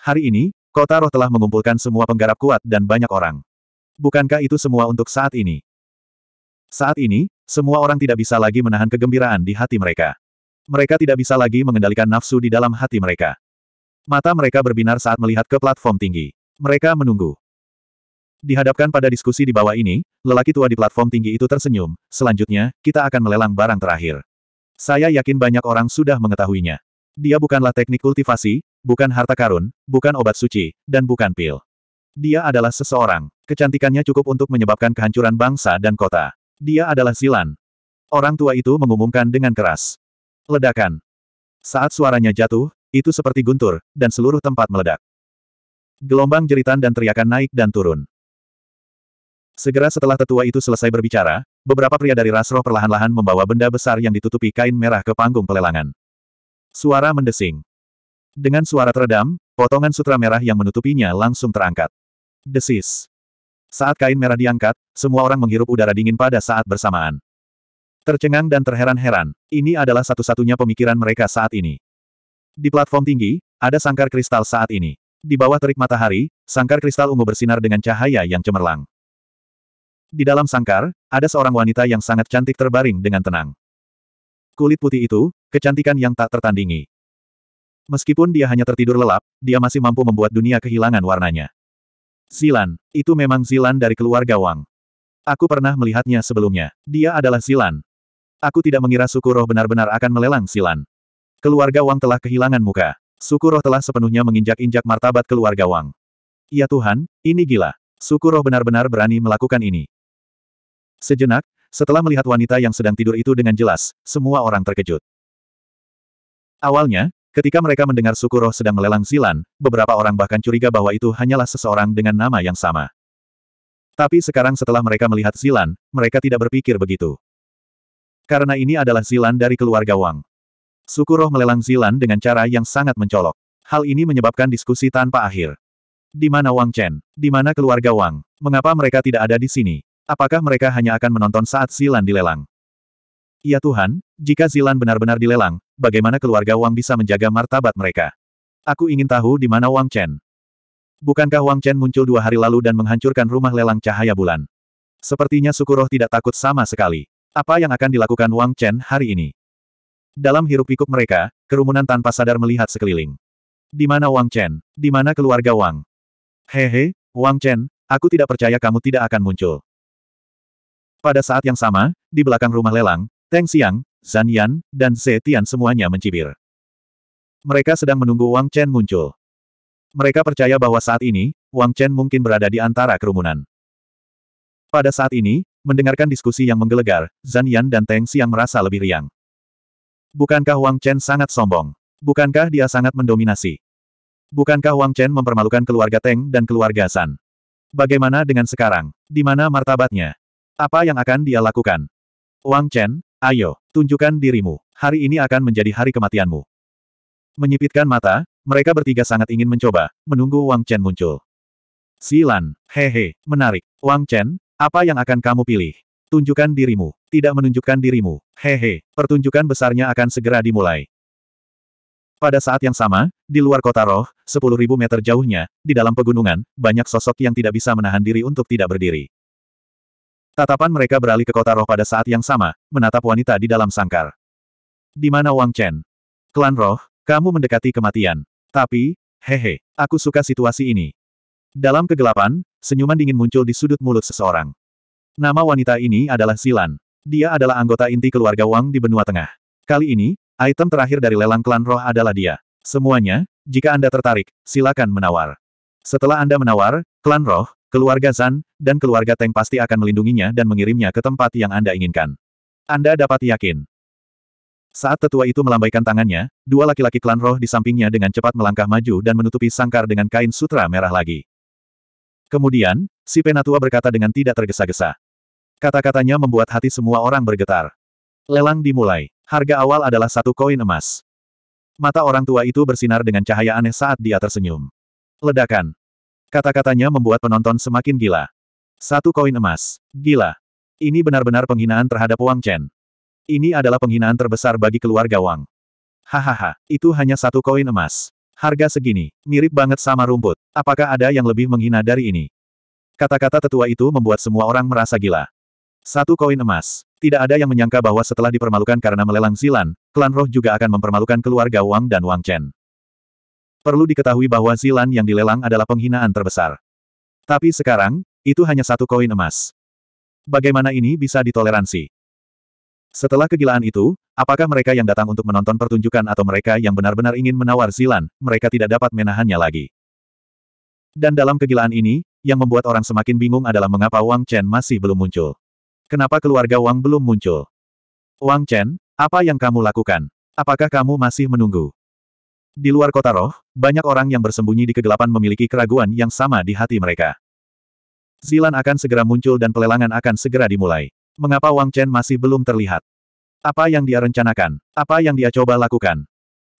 Hari ini, kota roh telah mengumpulkan semua penggarap kuat dan banyak orang. Bukankah itu semua untuk saat ini? Saat ini, semua orang tidak bisa lagi menahan kegembiraan di hati mereka. Mereka tidak bisa lagi mengendalikan nafsu di dalam hati mereka. Mata mereka berbinar saat melihat ke platform tinggi. Mereka menunggu. Dihadapkan pada diskusi di bawah ini, lelaki tua di platform tinggi itu tersenyum. Selanjutnya, kita akan melelang barang terakhir. Saya yakin banyak orang sudah mengetahuinya. Dia bukanlah teknik kultivasi, bukan harta karun, bukan obat suci, dan bukan pil. Dia adalah seseorang. Kecantikannya cukup untuk menyebabkan kehancuran bangsa dan kota. Dia adalah Zilan. Orang tua itu mengumumkan dengan keras. Ledakan. Saat suaranya jatuh, itu seperti guntur, dan seluruh tempat meledak. Gelombang jeritan dan teriakan naik dan turun. Segera setelah tetua itu selesai berbicara, beberapa pria dari ras perlahan-lahan membawa benda besar yang ditutupi kain merah ke panggung pelelangan. Suara mendesing. Dengan suara teredam, potongan sutra merah yang menutupinya langsung terangkat. Desis. Saat kain merah diangkat, semua orang menghirup udara dingin pada saat bersamaan. Tercengang dan terheran-heran, ini adalah satu-satunya pemikiran mereka saat ini. Di platform tinggi, ada sangkar kristal saat ini. Di bawah terik matahari, sangkar kristal ungu bersinar dengan cahaya yang cemerlang. Di dalam sangkar, ada seorang wanita yang sangat cantik terbaring dengan tenang. Kulit putih itu, kecantikan yang tak tertandingi. Meskipun dia hanya tertidur lelap, dia masih mampu membuat dunia kehilangan warnanya. Zilan, itu memang Zilan dari keluarga Wang. Aku pernah melihatnya sebelumnya. Dia adalah Zilan. Aku tidak mengira suku roh benar-benar akan melelang Zilan. Keluarga Wang telah kehilangan muka. Suku roh telah sepenuhnya menginjak-injak martabat keluarga Wang. Ya Tuhan, ini gila. Suku roh benar-benar berani melakukan ini. Sejenak, setelah melihat wanita yang sedang tidur itu dengan jelas, semua orang terkejut. Awalnya, ketika mereka mendengar suku roh sedang melelang Zilan, beberapa orang bahkan curiga bahwa itu hanyalah seseorang dengan nama yang sama. Tapi sekarang setelah mereka melihat Zilan, mereka tidak berpikir begitu. Karena ini adalah Zilan dari keluarga Wang. Suku roh melelang Zilan dengan cara yang sangat mencolok. Hal ini menyebabkan diskusi tanpa akhir. Di mana Wang Chen? Di mana keluarga Wang? Mengapa mereka tidak ada di sini? Apakah mereka hanya akan menonton saat Zilan dilelang? Ya Tuhan, jika Zilan benar-benar dilelang, bagaimana keluarga Wang bisa menjaga martabat mereka? Aku ingin tahu di mana Wang Chen. Bukankah Wang Chen muncul dua hari lalu dan menghancurkan rumah lelang cahaya bulan? Sepertinya Sukuroh tidak takut sama sekali. Apa yang akan dilakukan Wang Chen hari ini? Dalam hirup pikuk mereka, kerumunan tanpa sadar melihat sekeliling. Di mana Wang Chen? Di mana keluarga Wang? Hehe, Wang Chen, aku tidak percaya kamu tidak akan muncul. Pada saat yang sama, di belakang rumah lelang, Teng Xiang, Zan Yan, dan Zhe Tian semuanya mencibir. Mereka sedang menunggu Wang Chen muncul. Mereka percaya bahwa saat ini, Wang Chen mungkin berada di antara kerumunan. Pada saat ini, mendengarkan diskusi yang menggelegar, Zan Yan dan Teng Xiang merasa lebih riang. Bukankah Wang Chen sangat sombong? Bukankah dia sangat mendominasi? Bukankah Wang Chen mempermalukan keluarga Teng dan keluarga San? Bagaimana dengan sekarang? Di mana martabatnya? Apa yang akan dia lakukan? Wang Chen, ayo, tunjukkan dirimu. Hari ini akan menjadi hari kematianmu. Menyipitkan mata, mereka bertiga sangat ingin mencoba, menunggu Wang Chen muncul. Silan, hehe, menarik. Wang Chen, apa yang akan kamu pilih? Tunjukkan dirimu, tidak menunjukkan dirimu, hehe, pertunjukan besarnya akan segera dimulai. Pada saat yang sama, di luar kota roh, 10.000 meter jauhnya, di dalam pegunungan, banyak sosok yang tidak bisa menahan diri untuk tidak berdiri. Tatapan mereka beralih ke kota roh pada saat yang sama, menatap wanita di dalam sangkar. Di mana Wang Chen? Klan roh, kamu mendekati kematian. Tapi, hehe, aku suka situasi ini. Dalam kegelapan, senyuman dingin muncul di sudut mulut seseorang. Nama wanita ini adalah Silan. Dia adalah anggota inti keluarga Wang di benua tengah. Kali ini, item terakhir dari lelang klan roh adalah dia. Semuanya, jika Anda tertarik, silakan menawar. Setelah Anda menawar, klan roh, Keluarga Zan, dan keluarga Teng pasti akan melindunginya dan mengirimnya ke tempat yang Anda inginkan. Anda dapat yakin. Saat tetua itu melambaikan tangannya, dua laki-laki klan roh di sampingnya dengan cepat melangkah maju dan menutupi sangkar dengan kain sutra merah lagi. Kemudian, si penatua berkata dengan tidak tergesa-gesa. Kata-katanya membuat hati semua orang bergetar. Lelang dimulai. Harga awal adalah satu koin emas. Mata orang tua itu bersinar dengan cahaya aneh saat dia tersenyum. Ledakan. Kata-katanya membuat penonton semakin gila. Satu koin emas. Gila. Ini benar-benar penghinaan terhadap Wang Chen. Ini adalah penghinaan terbesar bagi keluarga Wang. Hahaha, itu hanya satu koin emas. Harga segini, mirip banget sama rumput. Apakah ada yang lebih menghina dari ini? Kata-kata tetua itu membuat semua orang merasa gila. Satu koin emas. Tidak ada yang menyangka bahwa setelah dipermalukan karena melelang Zilan, klan roh juga akan mempermalukan keluarga Wang dan Wang Chen. Perlu diketahui bahwa Zilan yang dilelang adalah penghinaan terbesar. Tapi sekarang, itu hanya satu koin emas. Bagaimana ini bisa ditoleransi? Setelah kegilaan itu, apakah mereka yang datang untuk menonton pertunjukan atau mereka yang benar-benar ingin menawar Zilan, mereka tidak dapat menahannya lagi. Dan dalam kegilaan ini, yang membuat orang semakin bingung adalah mengapa Wang Chen masih belum muncul. Kenapa keluarga Wang belum muncul? Wang Chen, apa yang kamu lakukan? Apakah kamu masih menunggu? Di luar kota roh, banyak orang yang bersembunyi di kegelapan memiliki keraguan yang sama di hati mereka. Zilan akan segera muncul dan pelelangan akan segera dimulai. Mengapa Wang Chen masih belum terlihat? Apa yang dia rencanakan? Apa yang dia coba lakukan?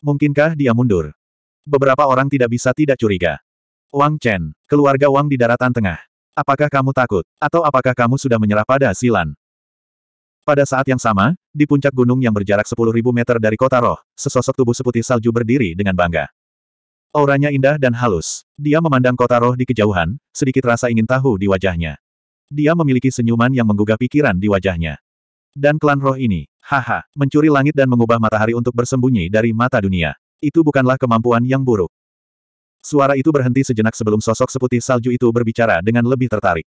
Mungkinkah dia mundur? Beberapa orang tidak bisa tidak curiga. Wang Chen, keluarga Wang di daratan tengah. Apakah kamu takut, atau apakah kamu sudah menyerah pada Zilan? Pada saat yang sama, di puncak gunung yang berjarak 10.000 meter dari kota roh, sesosok tubuh seputih salju berdiri dengan bangga. Auranya indah dan halus. Dia memandang kota roh di kejauhan, sedikit rasa ingin tahu di wajahnya. Dia memiliki senyuman yang menggugah pikiran di wajahnya. Dan klan roh ini, haha, mencuri langit dan mengubah matahari untuk bersembunyi dari mata dunia. Itu bukanlah kemampuan yang buruk. Suara itu berhenti sejenak sebelum sosok seputih salju itu berbicara dengan lebih tertarik.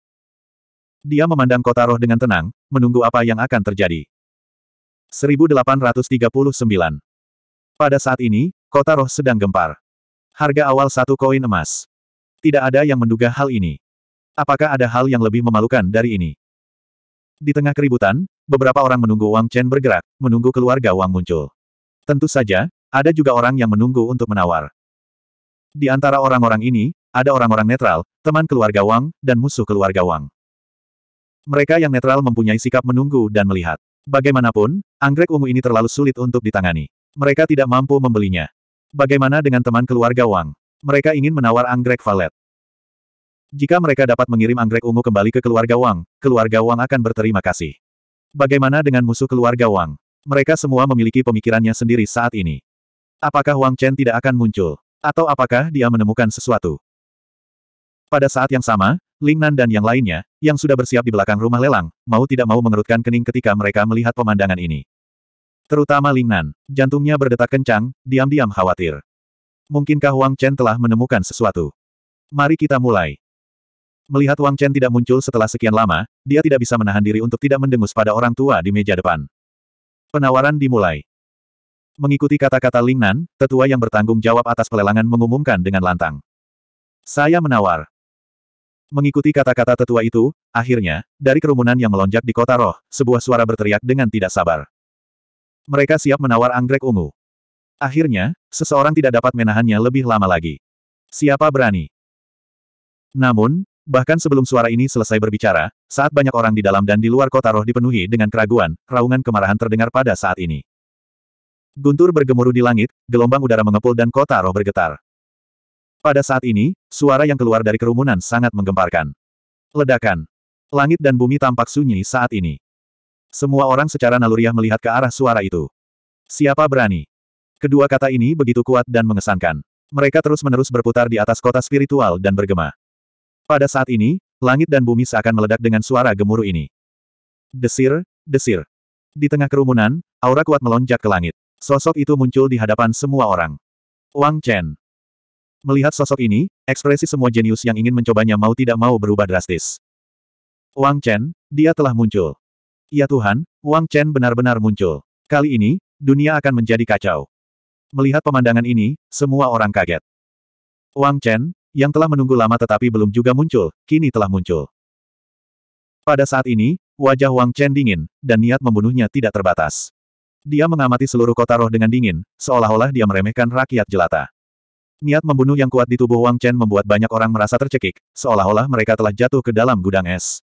Dia memandang kota roh dengan tenang, menunggu apa yang akan terjadi. 1839 Pada saat ini, kota roh sedang gempar. Harga awal satu koin emas. Tidak ada yang menduga hal ini. Apakah ada hal yang lebih memalukan dari ini? Di tengah keributan, beberapa orang menunggu Wang Chen bergerak, menunggu keluarga Wang muncul. Tentu saja, ada juga orang yang menunggu untuk menawar. Di antara orang-orang ini, ada orang-orang netral, teman keluarga Wang, dan musuh keluarga Wang. Mereka yang netral mempunyai sikap menunggu dan melihat. Bagaimanapun, anggrek ungu ini terlalu sulit untuk ditangani. Mereka tidak mampu membelinya. Bagaimana dengan teman keluarga Wang? Mereka ingin menawar anggrek valet. Jika mereka dapat mengirim anggrek ungu kembali ke keluarga Wang, keluarga Wang akan berterima kasih. Bagaimana dengan musuh keluarga Wang? Mereka semua memiliki pemikirannya sendiri saat ini. Apakah Wang Chen tidak akan muncul? Atau apakah dia menemukan sesuatu? Pada saat yang sama, Lingnan dan yang lainnya, yang sudah bersiap di belakang rumah lelang, mau tidak mau mengerutkan kening ketika mereka melihat pemandangan ini. Terutama Lingnan, jantungnya berdetak kencang, diam-diam khawatir. Mungkinkah Wang Chen telah menemukan sesuatu? Mari kita mulai. Melihat Wang Chen tidak muncul setelah sekian lama, dia tidak bisa menahan diri untuk tidak mendengus pada orang tua di meja depan. Penawaran dimulai. Mengikuti kata-kata Lingnan, tetua yang bertanggung jawab atas pelelangan mengumumkan dengan lantang. Saya menawar. Mengikuti kata-kata tetua itu, akhirnya, dari kerumunan yang melonjak di kota roh, sebuah suara berteriak dengan tidak sabar. Mereka siap menawar anggrek ungu. Akhirnya, seseorang tidak dapat menahannya lebih lama lagi. Siapa berani? Namun, bahkan sebelum suara ini selesai berbicara, saat banyak orang di dalam dan di luar kota roh dipenuhi dengan keraguan, raungan kemarahan terdengar pada saat ini. Guntur bergemuruh di langit, gelombang udara mengepul dan kota roh bergetar. Pada saat ini, suara yang keluar dari kerumunan sangat menggemparkan. Ledakan. Langit dan bumi tampak sunyi saat ini. Semua orang secara naluriah melihat ke arah suara itu. Siapa berani? Kedua kata ini begitu kuat dan mengesankan. Mereka terus-menerus berputar di atas kota spiritual dan bergema. Pada saat ini, langit dan bumi seakan meledak dengan suara gemuruh ini. Desir, desir. Di tengah kerumunan, aura kuat melonjak ke langit. Sosok itu muncul di hadapan semua orang. Wang Chen. Melihat sosok ini, ekspresi semua jenius yang ingin mencobanya mau tidak mau berubah drastis. Wang Chen, dia telah muncul. Ya Tuhan, Wang Chen benar-benar muncul. Kali ini, dunia akan menjadi kacau. Melihat pemandangan ini, semua orang kaget. Wang Chen, yang telah menunggu lama tetapi belum juga muncul, kini telah muncul. Pada saat ini, wajah Wang Chen dingin, dan niat membunuhnya tidak terbatas. Dia mengamati seluruh kota roh dengan dingin, seolah-olah dia meremehkan rakyat jelata. Niat membunuh yang kuat di tubuh Wang Chen membuat banyak orang merasa tercekik, seolah-olah mereka telah jatuh ke dalam gudang es.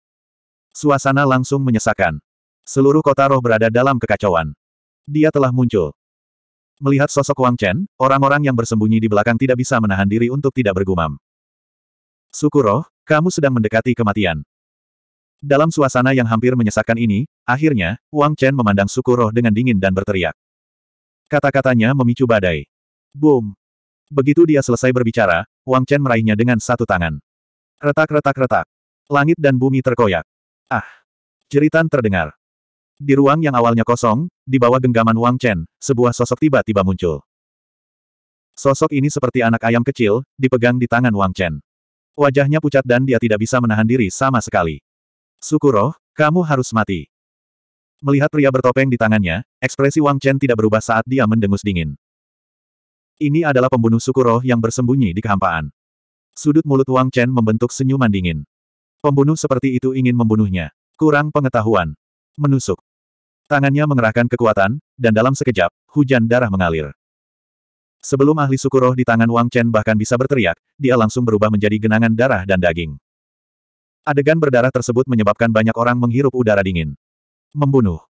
Suasana langsung menyesakkan. Seluruh kota roh berada dalam kekacauan. Dia telah muncul. Melihat sosok Wang Chen, orang-orang yang bersembunyi di belakang tidak bisa menahan diri untuk tidak bergumam. Sukuro, kamu sedang mendekati kematian. Dalam suasana yang hampir menyesakkan ini, akhirnya, Wang Chen memandang Sukuro dengan dingin dan berteriak. Kata-katanya memicu badai. Boom! Begitu dia selesai berbicara, Wang Chen meraihnya dengan satu tangan. Retak-retak-retak. Langit dan bumi terkoyak. Ah! Jeritan terdengar. Di ruang yang awalnya kosong, di bawah genggaman Wang Chen, sebuah sosok tiba-tiba muncul. Sosok ini seperti anak ayam kecil, dipegang di tangan Wang Chen. Wajahnya pucat dan dia tidak bisa menahan diri sama sekali. Sukuro, kamu harus mati. Melihat pria bertopeng di tangannya, ekspresi Wang Chen tidak berubah saat dia mendengus dingin. Ini adalah pembunuh suku roh yang bersembunyi di kehampaan. Sudut mulut Wang Chen membentuk senyuman dingin. Pembunuh seperti itu ingin membunuhnya. Kurang pengetahuan. Menusuk. Tangannya mengerahkan kekuatan, dan dalam sekejap, hujan darah mengalir. Sebelum ahli suku roh di tangan Wang Chen bahkan bisa berteriak, dia langsung berubah menjadi genangan darah dan daging. Adegan berdarah tersebut menyebabkan banyak orang menghirup udara dingin. Membunuh.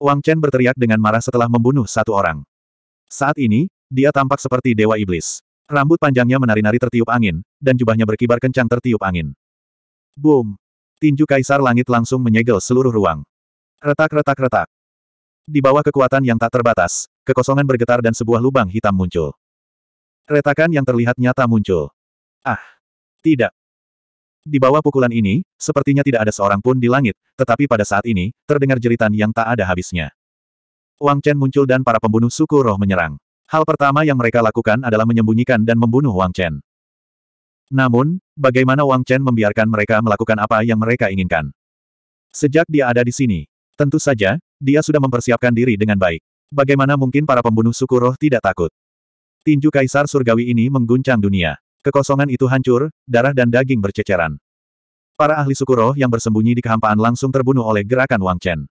Wang Chen berteriak dengan marah setelah membunuh satu orang. Saat ini, dia tampak seperti dewa iblis. Rambut panjangnya menari-nari tertiup angin, dan jubahnya berkibar kencang tertiup angin. Boom! Tinju kaisar langit langsung menyegel seluruh ruang. Retak-retak-retak. Di bawah kekuatan yang tak terbatas, kekosongan bergetar dan sebuah lubang hitam muncul. Retakan yang terlihat nyata muncul. Ah! Tidak. Di bawah pukulan ini, sepertinya tidak ada seorang pun di langit, tetapi pada saat ini, terdengar jeritan yang tak ada habisnya. Wang Chen muncul dan para pembunuh suku roh menyerang. Hal pertama yang mereka lakukan adalah menyembunyikan dan membunuh Wang Chen. Namun, bagaimana Wang Chen membiarkan mereka melakukan apa yang mereka inginkan? Sejak dia ada di sini, tentu saja, dia sudah mempersiapkan diri dengan baik. Bagaimana mungkin para pembunuh suku roh tidak takut? Tinju kaisar surgawi ini mengguncang dunia. Kekosongan itu hancur, darah dan daging berceceran. Para ahli suku roh yang bersembunyi di kehampaan langsung terbunuh oleh gerakan Wang Chen.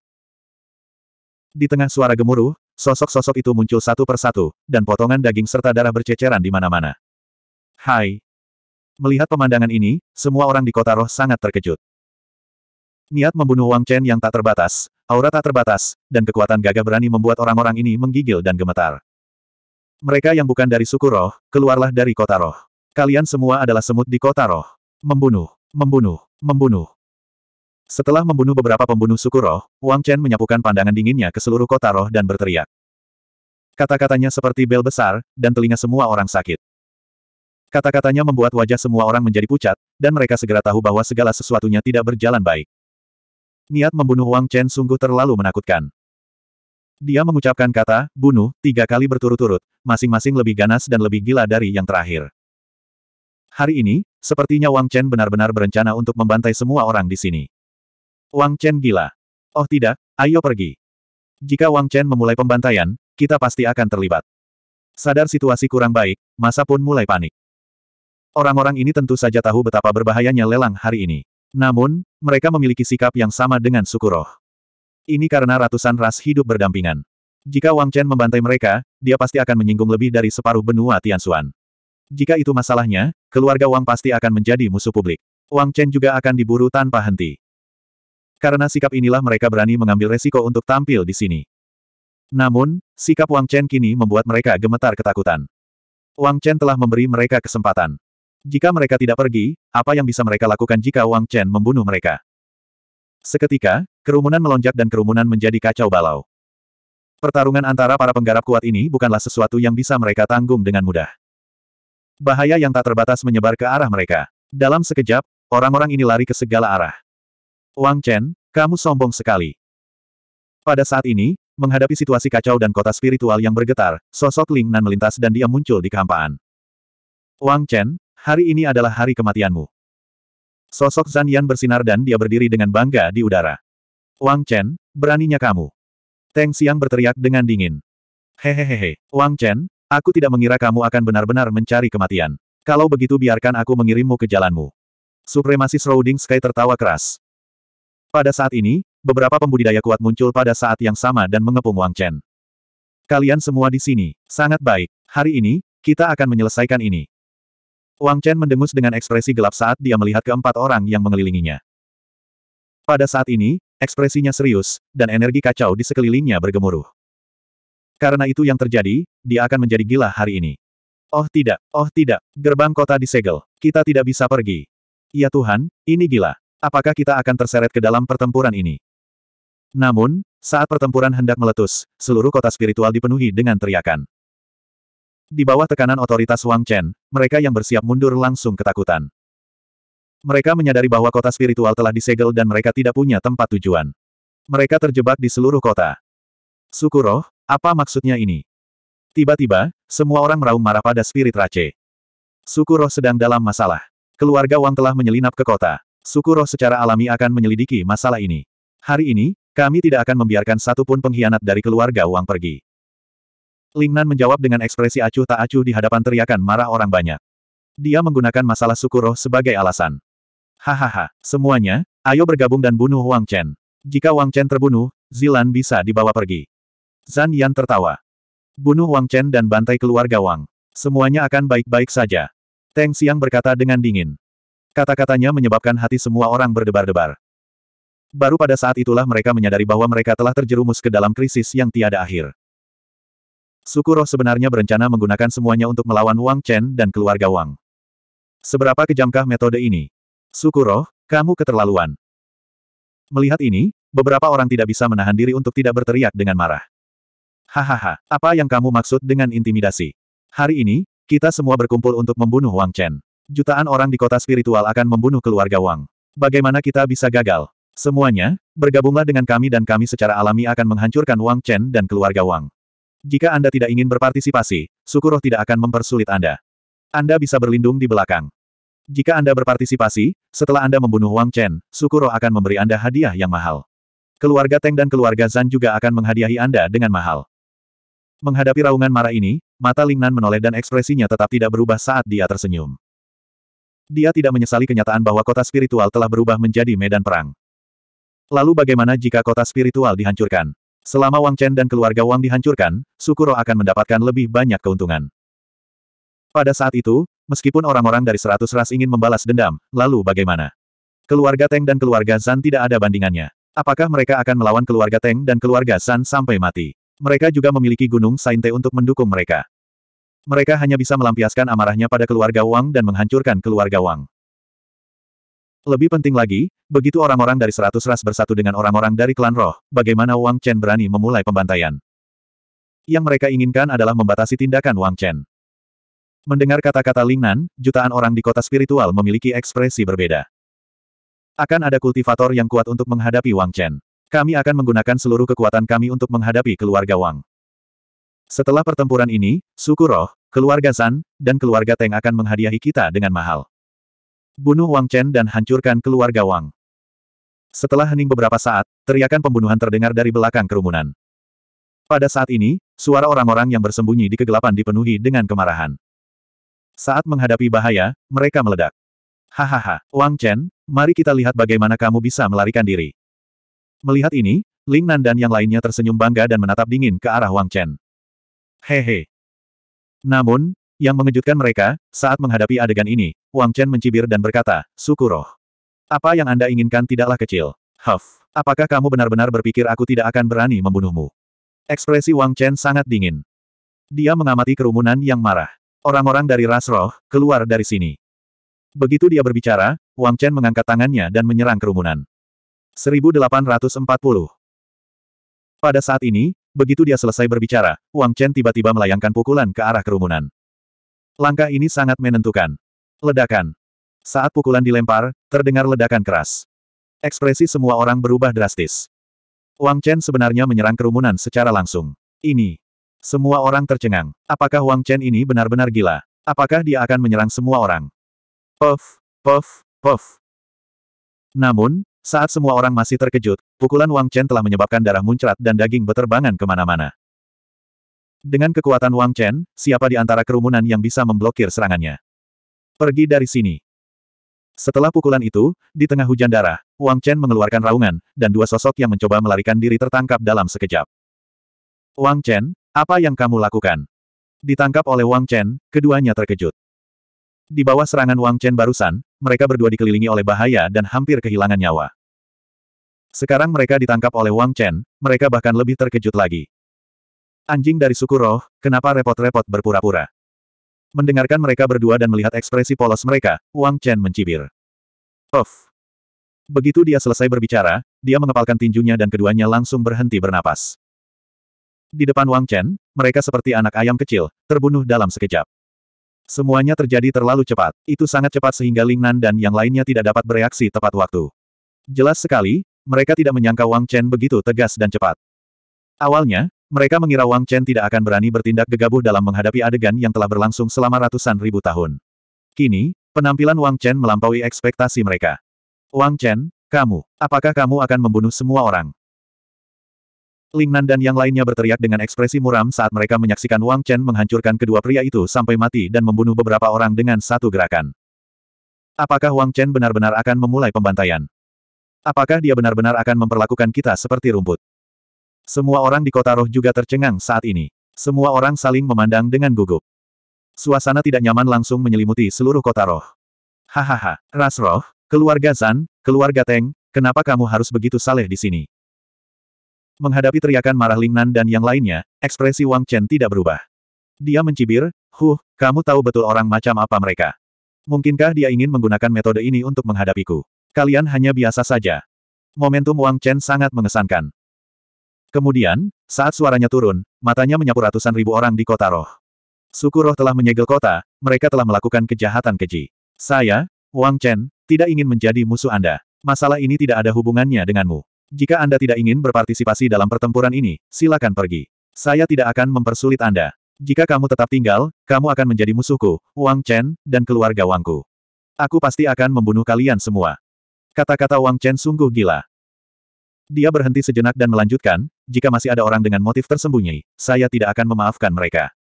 Di tengah suara gemuruh, Sosok-sosok itu muncul satu persatu, dan potongan daging serta darah berceceran di mana-mana. Hai. Melihat pemandangan ini, semua orang di kota roh sangat terkejut. Niat membunuh Wang Chen yang tak terbatas, aura tak terbatas, dan kekuatan gagah berani membuat orang-orang ini menggigil dan gemetar. Mereka yang bukan dari suku roh, keluarlah dari kota roh. Kalian semua adalah semut di kota roh. Membunuh, membunuh, membunuh. Setelah membunuh beberapa pembunuh suku roh, Wang Chen menyapukan pandangan dinginnya ke seluruh kota roh dan berteriak. Kata-katanya seperti bel besar, dan telinga semua orang sakit. Kata-katanya membuat wajah semua orang menjadi pucat, dan mereka segera tahu bahwa segala sesuatunya tidak berjalan baik. Niat membunuh Wang Chen sungguh terlalu menakutkan. Dia mengucapkan kata, bunuh, tiga kali berturut-turut, masing-masing lebih ganas dan lebih gila dari yang terakhir. Hari ini, sepertinya Wang Chen benar-benar berencana untuk membantai semua orang di sini. Wang Chen gila. Oh tidak, ayo pergi. Jika Wang Chen memulai pembantaian, kita pasti akan terlibat. Sadar situasi kurang baik, masa pun mulai panik. Orang-orang ini tentu saja tahu betapa berbahayanya lelang hari ini. Namun, mereka memiliki sikap yang sama dengan Sukuroh. Ini karena ratusan ras hidup berdampingan. Jika Wang Chen membantai mereka, dia pasti akan menyinggung lebih dari separuh benua Tianxuan. Jika itu masalahnya, keluarga Wang pasti akan menjadi musuh publik. Wang Chen juga akan diburu tanpa henti. Karena sikap inilah mereka berani mengambil resiko untuk tampil di sini. Namun, sikap Wang Chen kini membuat mereka gemetar ketakutan. Wang Chen telah memberi mereka kesempatan. Jika mereka tidak pergi, apa yang bisa mereka lakukan jika Wang Chen membunuh mereka? Seketika, kerumunan melonjak dan kerumunan menjadi kacau balau. Pertarungan antara para penggarap kuat ini bukanlah sesuatu yang bisa mereka tanggung dengan mudah. Bahaya yang tak terbatas menyebar ke arah mereka. Dalam sekejap, orang-orang ini lari ke segala arah. Wang Chen, kamu sombong sekali. Pada saat ini, menghadapi situasi kacau dan kota spiritual yang bergetar, sosok Ling Nan melintas dan dia muncul di kehampaan. Wang Chen, hari ini adalah hari kematianmu. Sosok Zan Yan bersinar dan dia berdiri dengan bangga di udara. Wang Chen, beraninya kamu. Teng Siang berteriak dengan dingin. Hehehehe, Wang Chen, aku tidak mengira kamu akan benar-benar mencari kematian. Kalau begitu biarkan aku mengirimmu ke jalanmu. Supremasi Shrouding Sky tertawa keras. Pada saat ini, beberapa pembudidaya kuat muncul pada saat yang sama dan mengepung Wang Chen. Kalian semua di sini, sangat baik. Hari ini, kita akan menyelesaikan ini. Wang Chen mendengus dengan ekspresi gelap saat dia melihat keempat orang yang mengelilinginya. Pada saat ini, ekspresinya serius, dan energi kacau di sekelilingnya bergemuruh. Karena itu yang terjadi, dia akan menjadi gila hari ini. Oh tidak, oh tidak, gerbang kota disegel, kita tidak bisa pergi. Ya Tuhan, ini gila apakah kita akan terseret ke dalam pertempuran ini? Namun, saat pertempuran hendak meletus, seluruh kota spiritual dipenuhi dengan teriakan. Di bawah tekanan otoritas Wang Chen, mereka yang bersiap mundur langsung ketakutan. Mereka menyadari bahwa kota spiritual telah disegel dan mereka tidak punya tempat tujuan. Mereka terjebak di seluruh kota. Sukuroh, apa maksudnya ini? Tiba-tiba, semua orang meraung marah pada spirit Rache. Sukuroh sedang dalam masalah. Keluarga Wang telah menyelinap ke kota. Suku roh secara alami akan menyelidiki masalah ini. Hari ini, kami tidak akan membiarkan satupun pengkhianat dari keluarga Wang pergi. Lingnan menjawab dengan ekspresi acuh tak acuh di hadapan teriakan marah orang banyak. Dia menggunakan masalah suku roh sebagai alasan. Hahaha, semuanya, ayo bergabung dan bunuh Wang Chen. Jika Wang Chen terbunuh, Zilan bisa dibawa pergi. Zan Yan tertawa. Bunuh Wang Chen dan bantai keluarga Wang. Semuanya akan baik-baik saja. Teng Siang berkata dengan dingin. Kata-katanya menyebabkan hati semua orang berdebar-debar. Baru pada saat itulah mereka menyadari bahwa mereka telah terjerumus ke dalam krisis yang tiada akhir. Suku roh sebenarnya berencana menggunakan semuanya untuk melawan Wang Chen dan keluarga Wang. Seberapa kejamkah metode ini? Suku roh, kamu keterlaluan. Melihat ini, beberapa orang tidak bisa menahan diri untuk tidak berteriak dengan marah. Hahaha, apa yang kamu maksud dengan intimidasi? Hari ini, kita semua berkumpul untuk membunuh Wang Chen. Jutaan orang di kota spiritual akan membunuh keluarga Wang. Bagaimana kita bisa gagal? Semuanya, bergabunglah dengan kami dan kami secara alami akan menghancurkan Wang Chen dan keluarga Wang. Jika Anda tidak ingin berpartisipasi, roh tidak akan mempersulit Anda. Anda bisa berlindung di belakang. Jika Anda berpartisipasi, setelah Anda membunuh Wang Chen, roh akan memberi Anda hadiah yang mahal. Keluarga Teng dan keluarga Zan juga akan menghadiahi Anda dengan mahal. Menghadapi raungan marah ini, mata Lingnan menoleh dan ekspresinya tetap tidak berubah saat dia tersenyum. Dia tidak menyesali kenyataan bahwa kota spiritual telah berubah menjadi medan perang. Lalu bagaimana jika kota spiritual dihancurkan? Selama Wang Chen dan keluarga Wang dihancurkan, Sukuro akan mendapatkan lebih banyak keuntungan. Pada saat itu, meskipun orang-orang dari seratus ras ingin membalas dendam, lalu bagaimana? Keluarga Teng dan keluarga Zan tidak ada bandingannya. Apakah mereka akan melawan keluarga Teng dan keluarga Zan sampai mati? Mereka juga memiliki gunung Sainte untuk mendukung mereka. Mereka hanya bisa melampiaskan amarahnya pada keluarga Wang dan menghancurkan keluarga Wang. Lebih penting lagi, begitu orang-orang dari seratus ras bersatu dengan orang-orang dari klan roh, bagaimana Wang Chen berani memulai pembantaian. Yang mereka inginkan adalah membatasi tindakan Wang Chen. Mendengar kata-kata Lingnan, jutaan orang di kota spiritual memiliki ekspresi berbeda. Akan ada kultivator yang kuat untuk menghadapi Wang Chen. Kami akan menggunakan seluruh kekuatan kami untuk menghadapi keluarga Wang. Setelah pertempuran ini, suku roh, keluarga San, dan keluarga Teng akan menghadiahi kita dengan mahal. Bunuh Wang Chen dan hancurkan keluarga Wang. Setelah hening beberapa saat, teriakan pembunuhan terdengar dari belakang kerumunan. Pada saat ini, suara orang-orang yang bersembunyi di kegelapan dipenuhi dengan kemarahan. Saat menghadapi bahaya, mereka meledak. Hahaha, Wang Chen, mari kita lihat bagaimana kamu bisa melarikan diri. Melihat ini, Ling Nan dan yang lainnya tersenyum bangga dan menatap dingin ke arah Wang Chen. Hehe. Namun, yang mengejutkan mereka, saat menghadapi adegan ini, Wang Chen mencibir dan berkata, Sukuroh. Apa yang Anda inginkan tidaklah kecil. Huff, apakah kamu benar-benar berpikir aku tidak akan berani membunuhmu? Ekspresi Wang Chen sangat dingin. Dia mengamati kerumunan yang marah. Orang-orang dari ras roh, keluar dari sini. Begitu dia berbicara, Wang Chen mengangkat tangannya dan menyerang kerumunan. 1840 Pada saat ini, Begitu dia selesai berbicara, Wang Chen tiba-tiba melayangkan pukulan ke arah kerumunan. Langkah ini sangat menentukan. Ledakan. Saat pukulan dilempar, terdengar ledakan keras. Ekspresi semua orang berubah drastis. Wang Chen sebenarnya menyerang kerumunan secara langsung. Ini. Semua orang tercengang. Apakah Wang Chen ini benar-benar gila? Apakah dia akan menyerang semua orang? Puff, puff, puff. Namun, saat semua orang masih terkejut, pukulan Wang Chen telah menyebabkan darah muncrat dan daging beterbangan kemana-mana. Dengan kekuatan Wang Chen, siapa di antara kerumunan yang bisa memblokir serangannya? Pergi dari sini. Setelah pukulan itu, di tengah hujan darah, Wang Chen mengeluarkan raungan, dan dua sosok yang mencoba melarikan diri tertangkap dalam sekejap. Wang Chen, apa yang kamu lakukan? Ditangkap oleh Wang Chen, keduanya terkejut. Di bawah serangan Wang Chen barusan, mereka berdua dikelilingi oleh bahaya dan hampir kehilangan nyawa. Sekarang mereka ditangkap oleh Wang Chen, mereka bahkan lebih terkejut lagi. Anjing dari suku roh, kenapa repot-repot berpura-pura? Mendengarkan mereka berdua dan melihat ekspresi polos mereka, Wang Chen mencibir. Of! Begitu dia selesai berbicara, dia mengepalkan tinjunya dan keduanya langsung berhenti bernapas. Di depan Wang Chen, mereka seperti anak ayam kecil, terbunuh dalam sekejap. Semuanya terjadi terlalu cepat. Itu sangat cepat sehingga Lingnan dan yang lainnya tidak dapat bereaksi tepat waktu. Jelas sekali, mereka tidak menyangka Wang Chen begitu tegas dan cepat. Awalnya, mereka mengira Wang Chen tidak akan berani bertindak gegabah dalam menghadapi adegan yang telah berlangsung selama ratusan ribu tahun. Kini, penampilan Wang Chen melampaui ekspektasi mereka. Wang Chen, kamu, apakah kamu akan membunuh semua orang? Lingnan dan yang lainnya berteriak dengan ekspresi muram saat mereka menyaksikan Wang Chen menghancurkan kedua pria itu sampai mati dan membunuh beberapa orang dengan satu gerakan. Apakah Wang Chen benar-benar akan memulai pembantaian? Apakah dia benar-benar akan memperlakukan kita seperti rumput? Semua orang di kota roh juga tercengang saat ini. Semua orang saling memandang dengan gugup. Suasana tidak nyaman langsung menyelimuti seluruh kota roh. Hahaha, Ras Roh, keluarga Zan, keluarga Teng, kenapa kamu harus begitu saleh di sini? Menghadapi teriakan marah Lingnan dan yang lainnya, ekspresi Wang Chen tidak berubah. Dia mencibir, Huh, kamu tahu betul orang macam apa mereka. Mungkinkah dia ingin menggunakan metode ini untuk menghadapiku? Kalian hanya biasa saja. Momentum Wang Chen sangat mengesankan. Kemudian, saat suaranya turun, matanya menyapu ratusan ribu orang di kota roh. Suku roh telah menyegel kota, mereka telah melakukan kejahatan keji. Saya, Wang Chen, tidak ingin menjadi musuh Anda. Masalah ini tidak ada hubungannya denganmu. Jika Anda tidak ingin berpartisipasi dalam pertempuran ini, silakan pergi. Saya tidak akan mempersulit Anda. Jika kamu tetap tinggal, kamu akan menjadi musuhku, Wang Chen, dan keluarga Wangku. Aku pasti akan membunuh kalian semua. Kata-kata Wang Chen sungguh gila. Dia berhenti sejenak dan melanjutkan, jika masih ada orang dengan motif tersembunyi, saya tidak akan memaafkan mereka.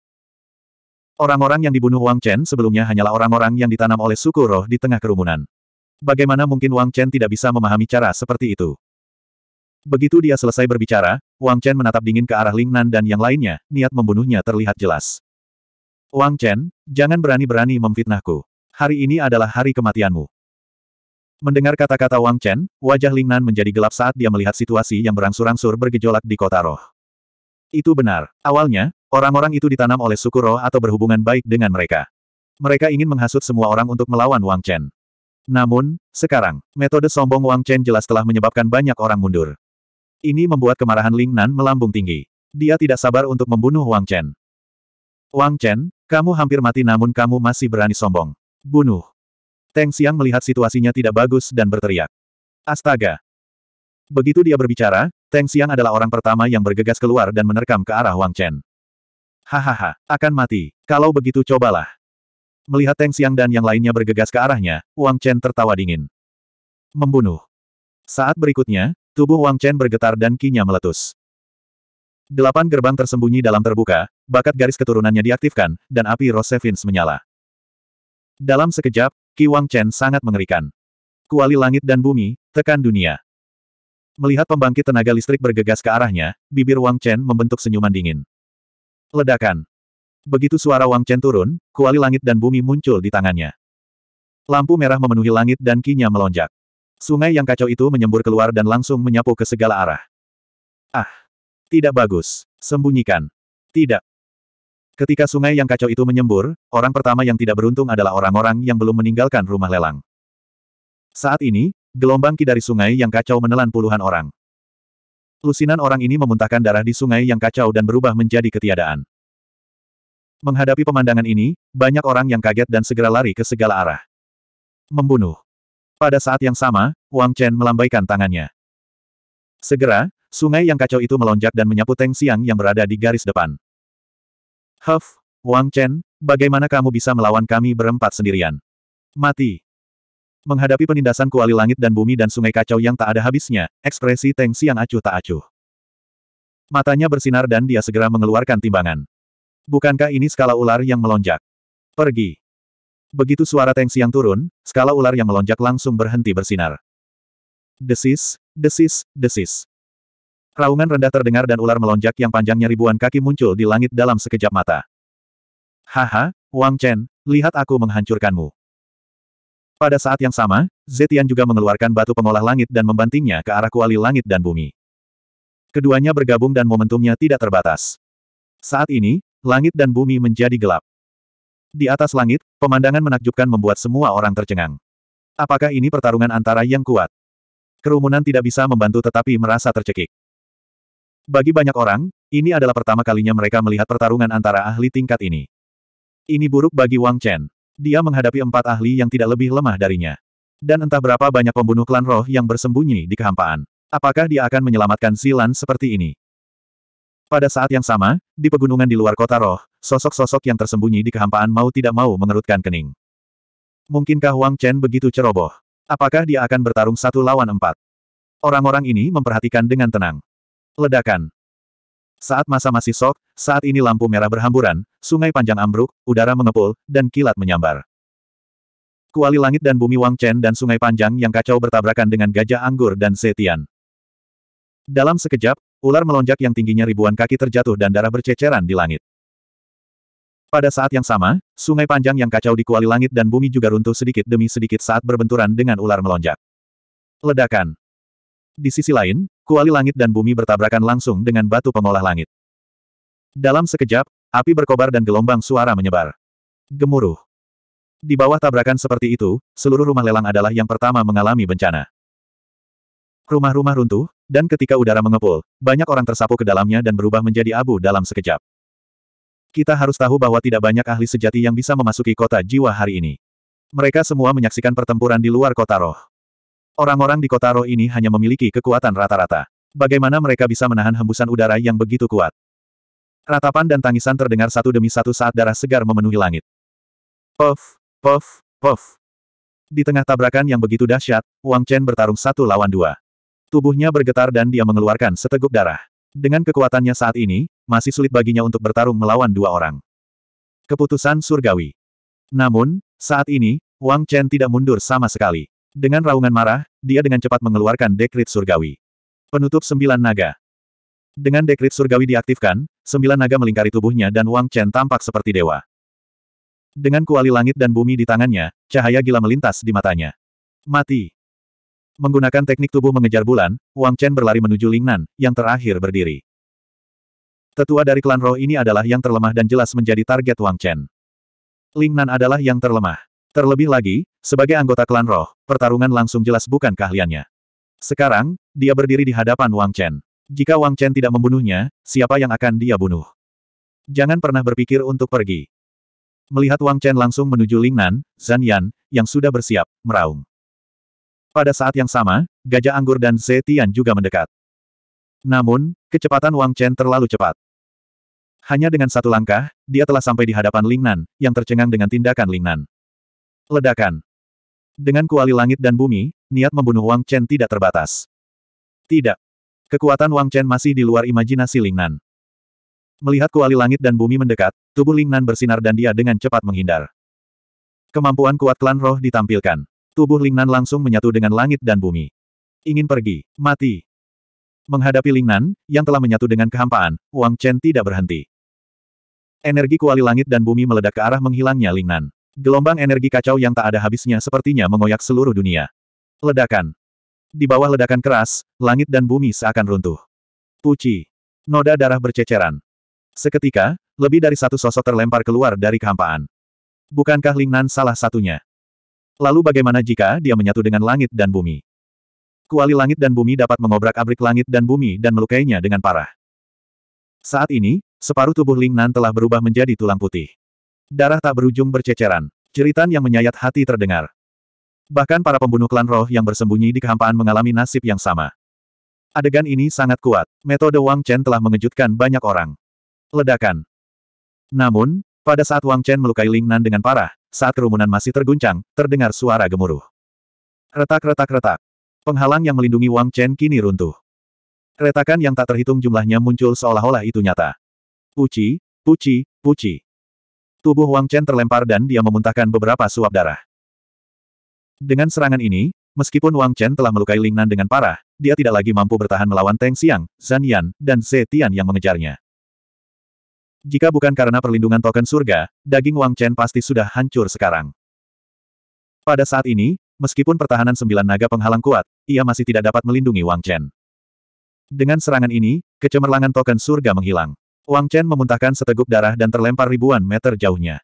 Orang-orang yang dibunuh Wang Chen sebelumnya hanyalah orang-orang yang ditanam oleh suku roh di tengah kerumunan. Bagaimana mungkin Wang Chen tidak bisa memahami cara seperti itu? Begitu dia selesai berbicara, Wang Chen menatap dingin ke arah Ling Nan dan yang lainnya, niat membunuhnya terlihat jelas. Wang Chen, jangan berani-berani memfitnahku. Hari ini adalah hari kematianmu. Mendengar kata-kata Wang Chen, wajah Ling Nan menjadi gelap saat dia melihat situasi yang berangsur-angsur bergejolak di kota roh. Itu benar. Awalnya, orang-orang itu ditanam oleh suku roh atau berhubungan baik dengan mereka. Mereka ingin menghasut semua orang untuk melawan Wang Chen. Namun, sekarang, metode sombong Wang Chen jelas telah menyebabkan banyak orang mundur. Ini membuat kemarahan Ling Nan melambung tinggi. Dia tidak sabar untuk membunuh Wang Chen. Wang Chen, kamu hampir mati namun kamu masih berani sombong. Bunuh. Teng Xiang melihat situasinya tidak bagus dan berteriak. Astaga. Begitu dia berbicara, Teng Xiang adalah orang pertama yang bergegas keluar dan menerkam ke arah Wang Chen. Hahaha, akan mati. Kalau begitu cobalah. Melihat Teng Xiang dan yang lainnya bergegas ke arahnya, Wang Chen tertawa dingin. Membunuh. Saat berikutnya, Tubuh Wang Chen bergetar dan kinya meletus. Delapan gerbang tersembunyi dalam terbuka, bakat garis keturunannya diaktifkan, dan api Rosevins menyala. Dalam sekejap, Ki Wang Chen sangat mengerikan. Kuali langit dan bumi, tekan dunia. Melihat pembangkit tenaga listrik bergegas ke arahnya, bibir Wang Chen membentuk senyuman dingin. Ledakan. Begitu suara Wang Chen turun, kuali langit dan bumi muncul di tangannya. Lampu merah memenuhi langit dan kinya melonjak. Sungai yang kacau itu menyembur keluar dan langsung menyapu ke segala arah. Ah! Tidak bagus. Sembunyikan. Tidak. Ketika sungai yang kacau itu menyembur, orang pertama yang tidak beruntung adalah orang-orang yang belum meninggalkan rumah lelang. Saat ini, gelombang ki dari sungai yang kacau menelan puluhan orang. Lusinan orang ini memuntahkan darah di sungai yang kacau dan berubah menjadi ketiadaan. Menghadapi pemandangan ini, banyak orang yang kaget dan segera lari ke segala arah. Membunuh. Pada saat yang sama, Wang Chen melambaikan tangannya. Segera, sungai yang kacau itu melonjak dan menyapu Teng Xiang yang berada di garis depan. Huff, Wang Chen, bagaimana kamu bisa melawan kami berempat sendirian? Mati. Menghadapi penindasan kuali langit dan bumi dan sungai kacau yang tak ada habisnya, ekspresi Teng Xiang acuh tak acuh. Matanya bersinar dan dia segera mengeluarkan timbangan. Bukankah ini skala ular yang melonjak? Pergi. Begitu suara Teng Siang turun, skala ular yang melonjak langsung berhenti bersinar. Desis, desis, desis. Raungan rendah terdengar dan ular melonjak yang panjangnya ribuan kaki muncul di langit dalam sekejap mata. Haha, Wang Chen, lihat aku menghancurkanmu. Pada saat yang sama, Zetian juga mengeluarkan batu pengolah langit dan membantingnya ke arah kuali langit dan bumi. Keduanya bergabung dan momentumnya tidak terbatas. Saat ini, langit dan bumi menjadi gelap. Di atas langit, pemandangan menakjubkan membuat semua orang tercengang. Apakah ini pertarungan antara yang kuat? Kerumunan tidak bisa membantu tetapi merasa tercekik. Bagi banyak orang, ini adalah pertama kalinya mereka melihat pertarungan antara ahli tingkat ini. Ini buruk bagi Wang Chen. Dia menghadapi empat ahli yang tidak lebih lemah darinya. Dan entah berapa banyak pembunuh klan roh yang bersembunyi di kehampaan. Apakah dia akan menyelamatkan Zilan seperti ini? Pada saat yang sama, di pegunungan di luar kota roh, sosok-sosok yang tersembunyi di kehampaan mau tidak mau mengerutkan kening. Mungkinkah Wang Chen begitu ceroboh? Apakah dia akan bertarung satu lawan empat? Orang-orang ini memperhatikan dengan tenang. Ledakan. Saat masa masih sok, saat ini lampu merah berhamburan, sungai panjang ambruk, udara mengepul, dan kilat menyambar. Kuali langit dan bumi Wang Chen dan sungai panjang yang kacau bertabrakan dengan gajah anggur dan setian. Dalam sekejap, ular melonjak yang tingginya ribuan kaki terjatuh dan darah berceceran di langit. Pada saat yang sama, sungai panjang yang kacau di kuali langit dan bumi juga runtuh sedikit demi sedikit saat berbenturan dengan ular melonjak. Ledakan. Di sisi lain, kuali langit dan bumi bertabrakan langsung dengan batu pengolah langit. Dalam sekejap, api berkobar dan gelombang suara menyebar. Gemuruh. Di bawah tabrakan seperti itu, seluruh rumah lelang adalah yang pertama mengalami bencana. Rumah-rumah runtuh, dan ketika udara mengepul, banyak orang tersapu ke dalamnya dan berubah menjadi abu dalam sekejap. Kita harus tahu bahwa tidak banyak ahli sejati yang bisa memasuki kota jiwa hari ini. Mereka semua menyaksikan pertempuran di luar kota roh. Orang-orang di kota roh ini hanya memiliki kekuatan rata-rata. Bagaimana mereka bisa menahan hembusan udara yang begitu kuat? Ratapan dan tangisan terdengar satu demi satu saat darah segar memenuhi langit. Puff, puff, puff. Di tengah tabrakan yang begitu dahsyat, Wang Chen bertarung satu lawan dua. Tubuhnya bergetar dan dia mengeluarkan seteguk darah. Dengan kekuatannya saat ini, masih sulit baginya untuk bertarung melawan dua orang. Keputusan surgawi. Namun, saat ini, Wang Chen tidak mundur sama sekali. Dengan raungan marah, dia dengan cepat mengeluarkan dekrit surgawi. Penutup sembilan naga. Dengan dekrit surgawi diaktifkan, sembilan naga melingkari tubuhnya dan Wang Chen tampak seperti dewa. Dengan kuali langit dan bumi di tangannya, cahaya gila melintas di matanya. Mati. Menggunakan teknik tubuh mengejar bulan, Wang Chen berlari menuju Lingnan, yang terakhir berdiri. Tetua dari klan roh ini adalah yang terlemah dan jelas menjadi target Wang Chen. Lingnan adalah yang terlemah. Terlebih lagi, sebagai anggota klan roh, pertarungan langsung jelas bukan keahliannya. Sekarang, dia berdiri di hadapan Wang Chen. Jika Wang Chen tidak membunuhnya, siapa yang akan dia bunuh? Jangan pernah berpikir untuk pergi. Melihat Wang Chen langsung menuju Lingnan, Zhan Yan, yang sudah bersiap, meraung. Pada saat yang sama, Gajah Anggur dan Zetian juga mendekat. Namun, kecepatan Wang Chen terlalu cepat. Hanya dengan satu langkah, dia telah sampai di hadapan Lingnan, yang tercengang dengan tindakan Lingnan. Ledakan. Dengan kuali langit dan bumi, niat membunuh Wang Chen tidak terbatas. Tidak. Kekuatan Wang Chen masih di luar imajinasi Lingnan. Melihat kuali langit dan bumi mendekat, tubuh Lingnan bersinar dan dia dengan cepat menghindar. Kemampuan kuat klan roh ditampilkan. Tubuh Lingnan langsung menyatu dengan langit dan bumi. Ingin pergi, mati. Menghadapi Lingnan, yang telah menyatu dengan kehampaan, Wang Chen tidak berhenti. Energi kuali langit dan bumi meledak ke arah menghilangnya Lingnan. Gelombang energi kacau yang tak ada habisnya sepertinya mengoyak seluruh dunia. Ledakan. Di bawah ledakan keras, langit dan bumi seakan runtuh. Puci. Noda darah berceceran. Seketika, lebih dari satu sosok terlempar keluar dari kehampaan. Bukankah Lingnan salah satunya? Lalu bagaimana jika dia menyatu dengan langit dan bumi? Kuali langit dan bumi dapat mengobrak-abrik langit dan bumi dan melukainya dengan parah. Saat ini, separuh tubuh Ling Nan telah berubah menjadi tulang putih. Darah tak berujung berceceran. Jeritan yang menyayat hati terdengar. Bahkan para pembunuh klan roh yang bersembunyi di kehampaan mengalami nasib yang sama. Adegan ini sangat kuat. Metode Wang Chen telah mengejutkan banyak orang. Ledakan. Namun, pada saat Wang Chen melukai Ling Nan dengan parah, saat kerumunan masih terguncang, terdengar suara gemuruh. Retak-retak-retak. Penghalang yang melindungi Wang Chen kini runtuh. Retakan yang tak terhitung jumlahnya muncul seolah-olah itu nyata. Puci, puci, puci. Tubuh Wang Chen terlempar dan dia memuntahkan beberapa suap darah. Dengan serangan ini, meskipun Wang Chen telah melukai Lingnan dengan parah, dia tidak lagi mampu bertahan melawan Teng Xiang, Zan Yan, dan Ze Tian yang mengejarnya. Jika bukan karena perlindungan token surga, daging Wang Chen pasti sudah hancur sekarang. Pada saat ini, meskipun pertahanan sembilan naga penghalang kuat, ia masih tidak dapat melindungi Wang Chen. Dengan serangan ini, kecemerlangan token surga menghilang. Wang Chen memuntahkan seteguk darah dan terlempar ribuan meter jauhnya.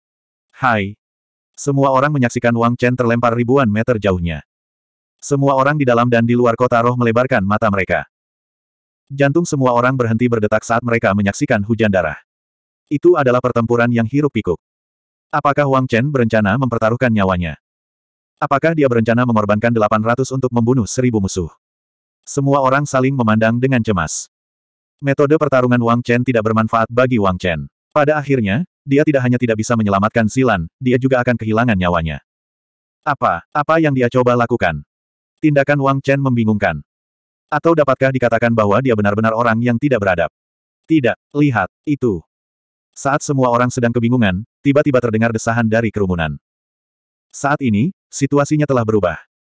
Hai! Semua orang menyaksikan Wang Chen terlempar ribuan meter jauhnya. Semua orang di dalam dan di luar kota roh melebarkan mata mereka. Jantung semua orang berhenti berdetak saat mereka menyaksikan hujan darah. Itu adalah pertempuran yang hiruk pikuk. Apakah Wang Chen berencana mempertaruhkan nyawanya? Apakah dia berencana mengorbankan 800 untuk membunuh seribu musuh? Semua orang saling memandang dengan cemas. Metode pertarungan Wang Chen tidak bermanfaat bagi Wang Chen. Pada akhirnya, dia tidak hanya tidak bisa menyelamatkan Silan, dia juga akan kehilangan nyawanya. Apa, apa yang dia coba lakukan? Tindakan Wang Chen membingungkan. Atau dapatkah dikatakan bahwa dia benar-benar orang yang tidak beradab? Tidak, lihat, itu. Saat semua orang sedang kebingungan, tiba-tiba terdengar desahan dari kerumunan. Saat ini, situasinya telah berubah.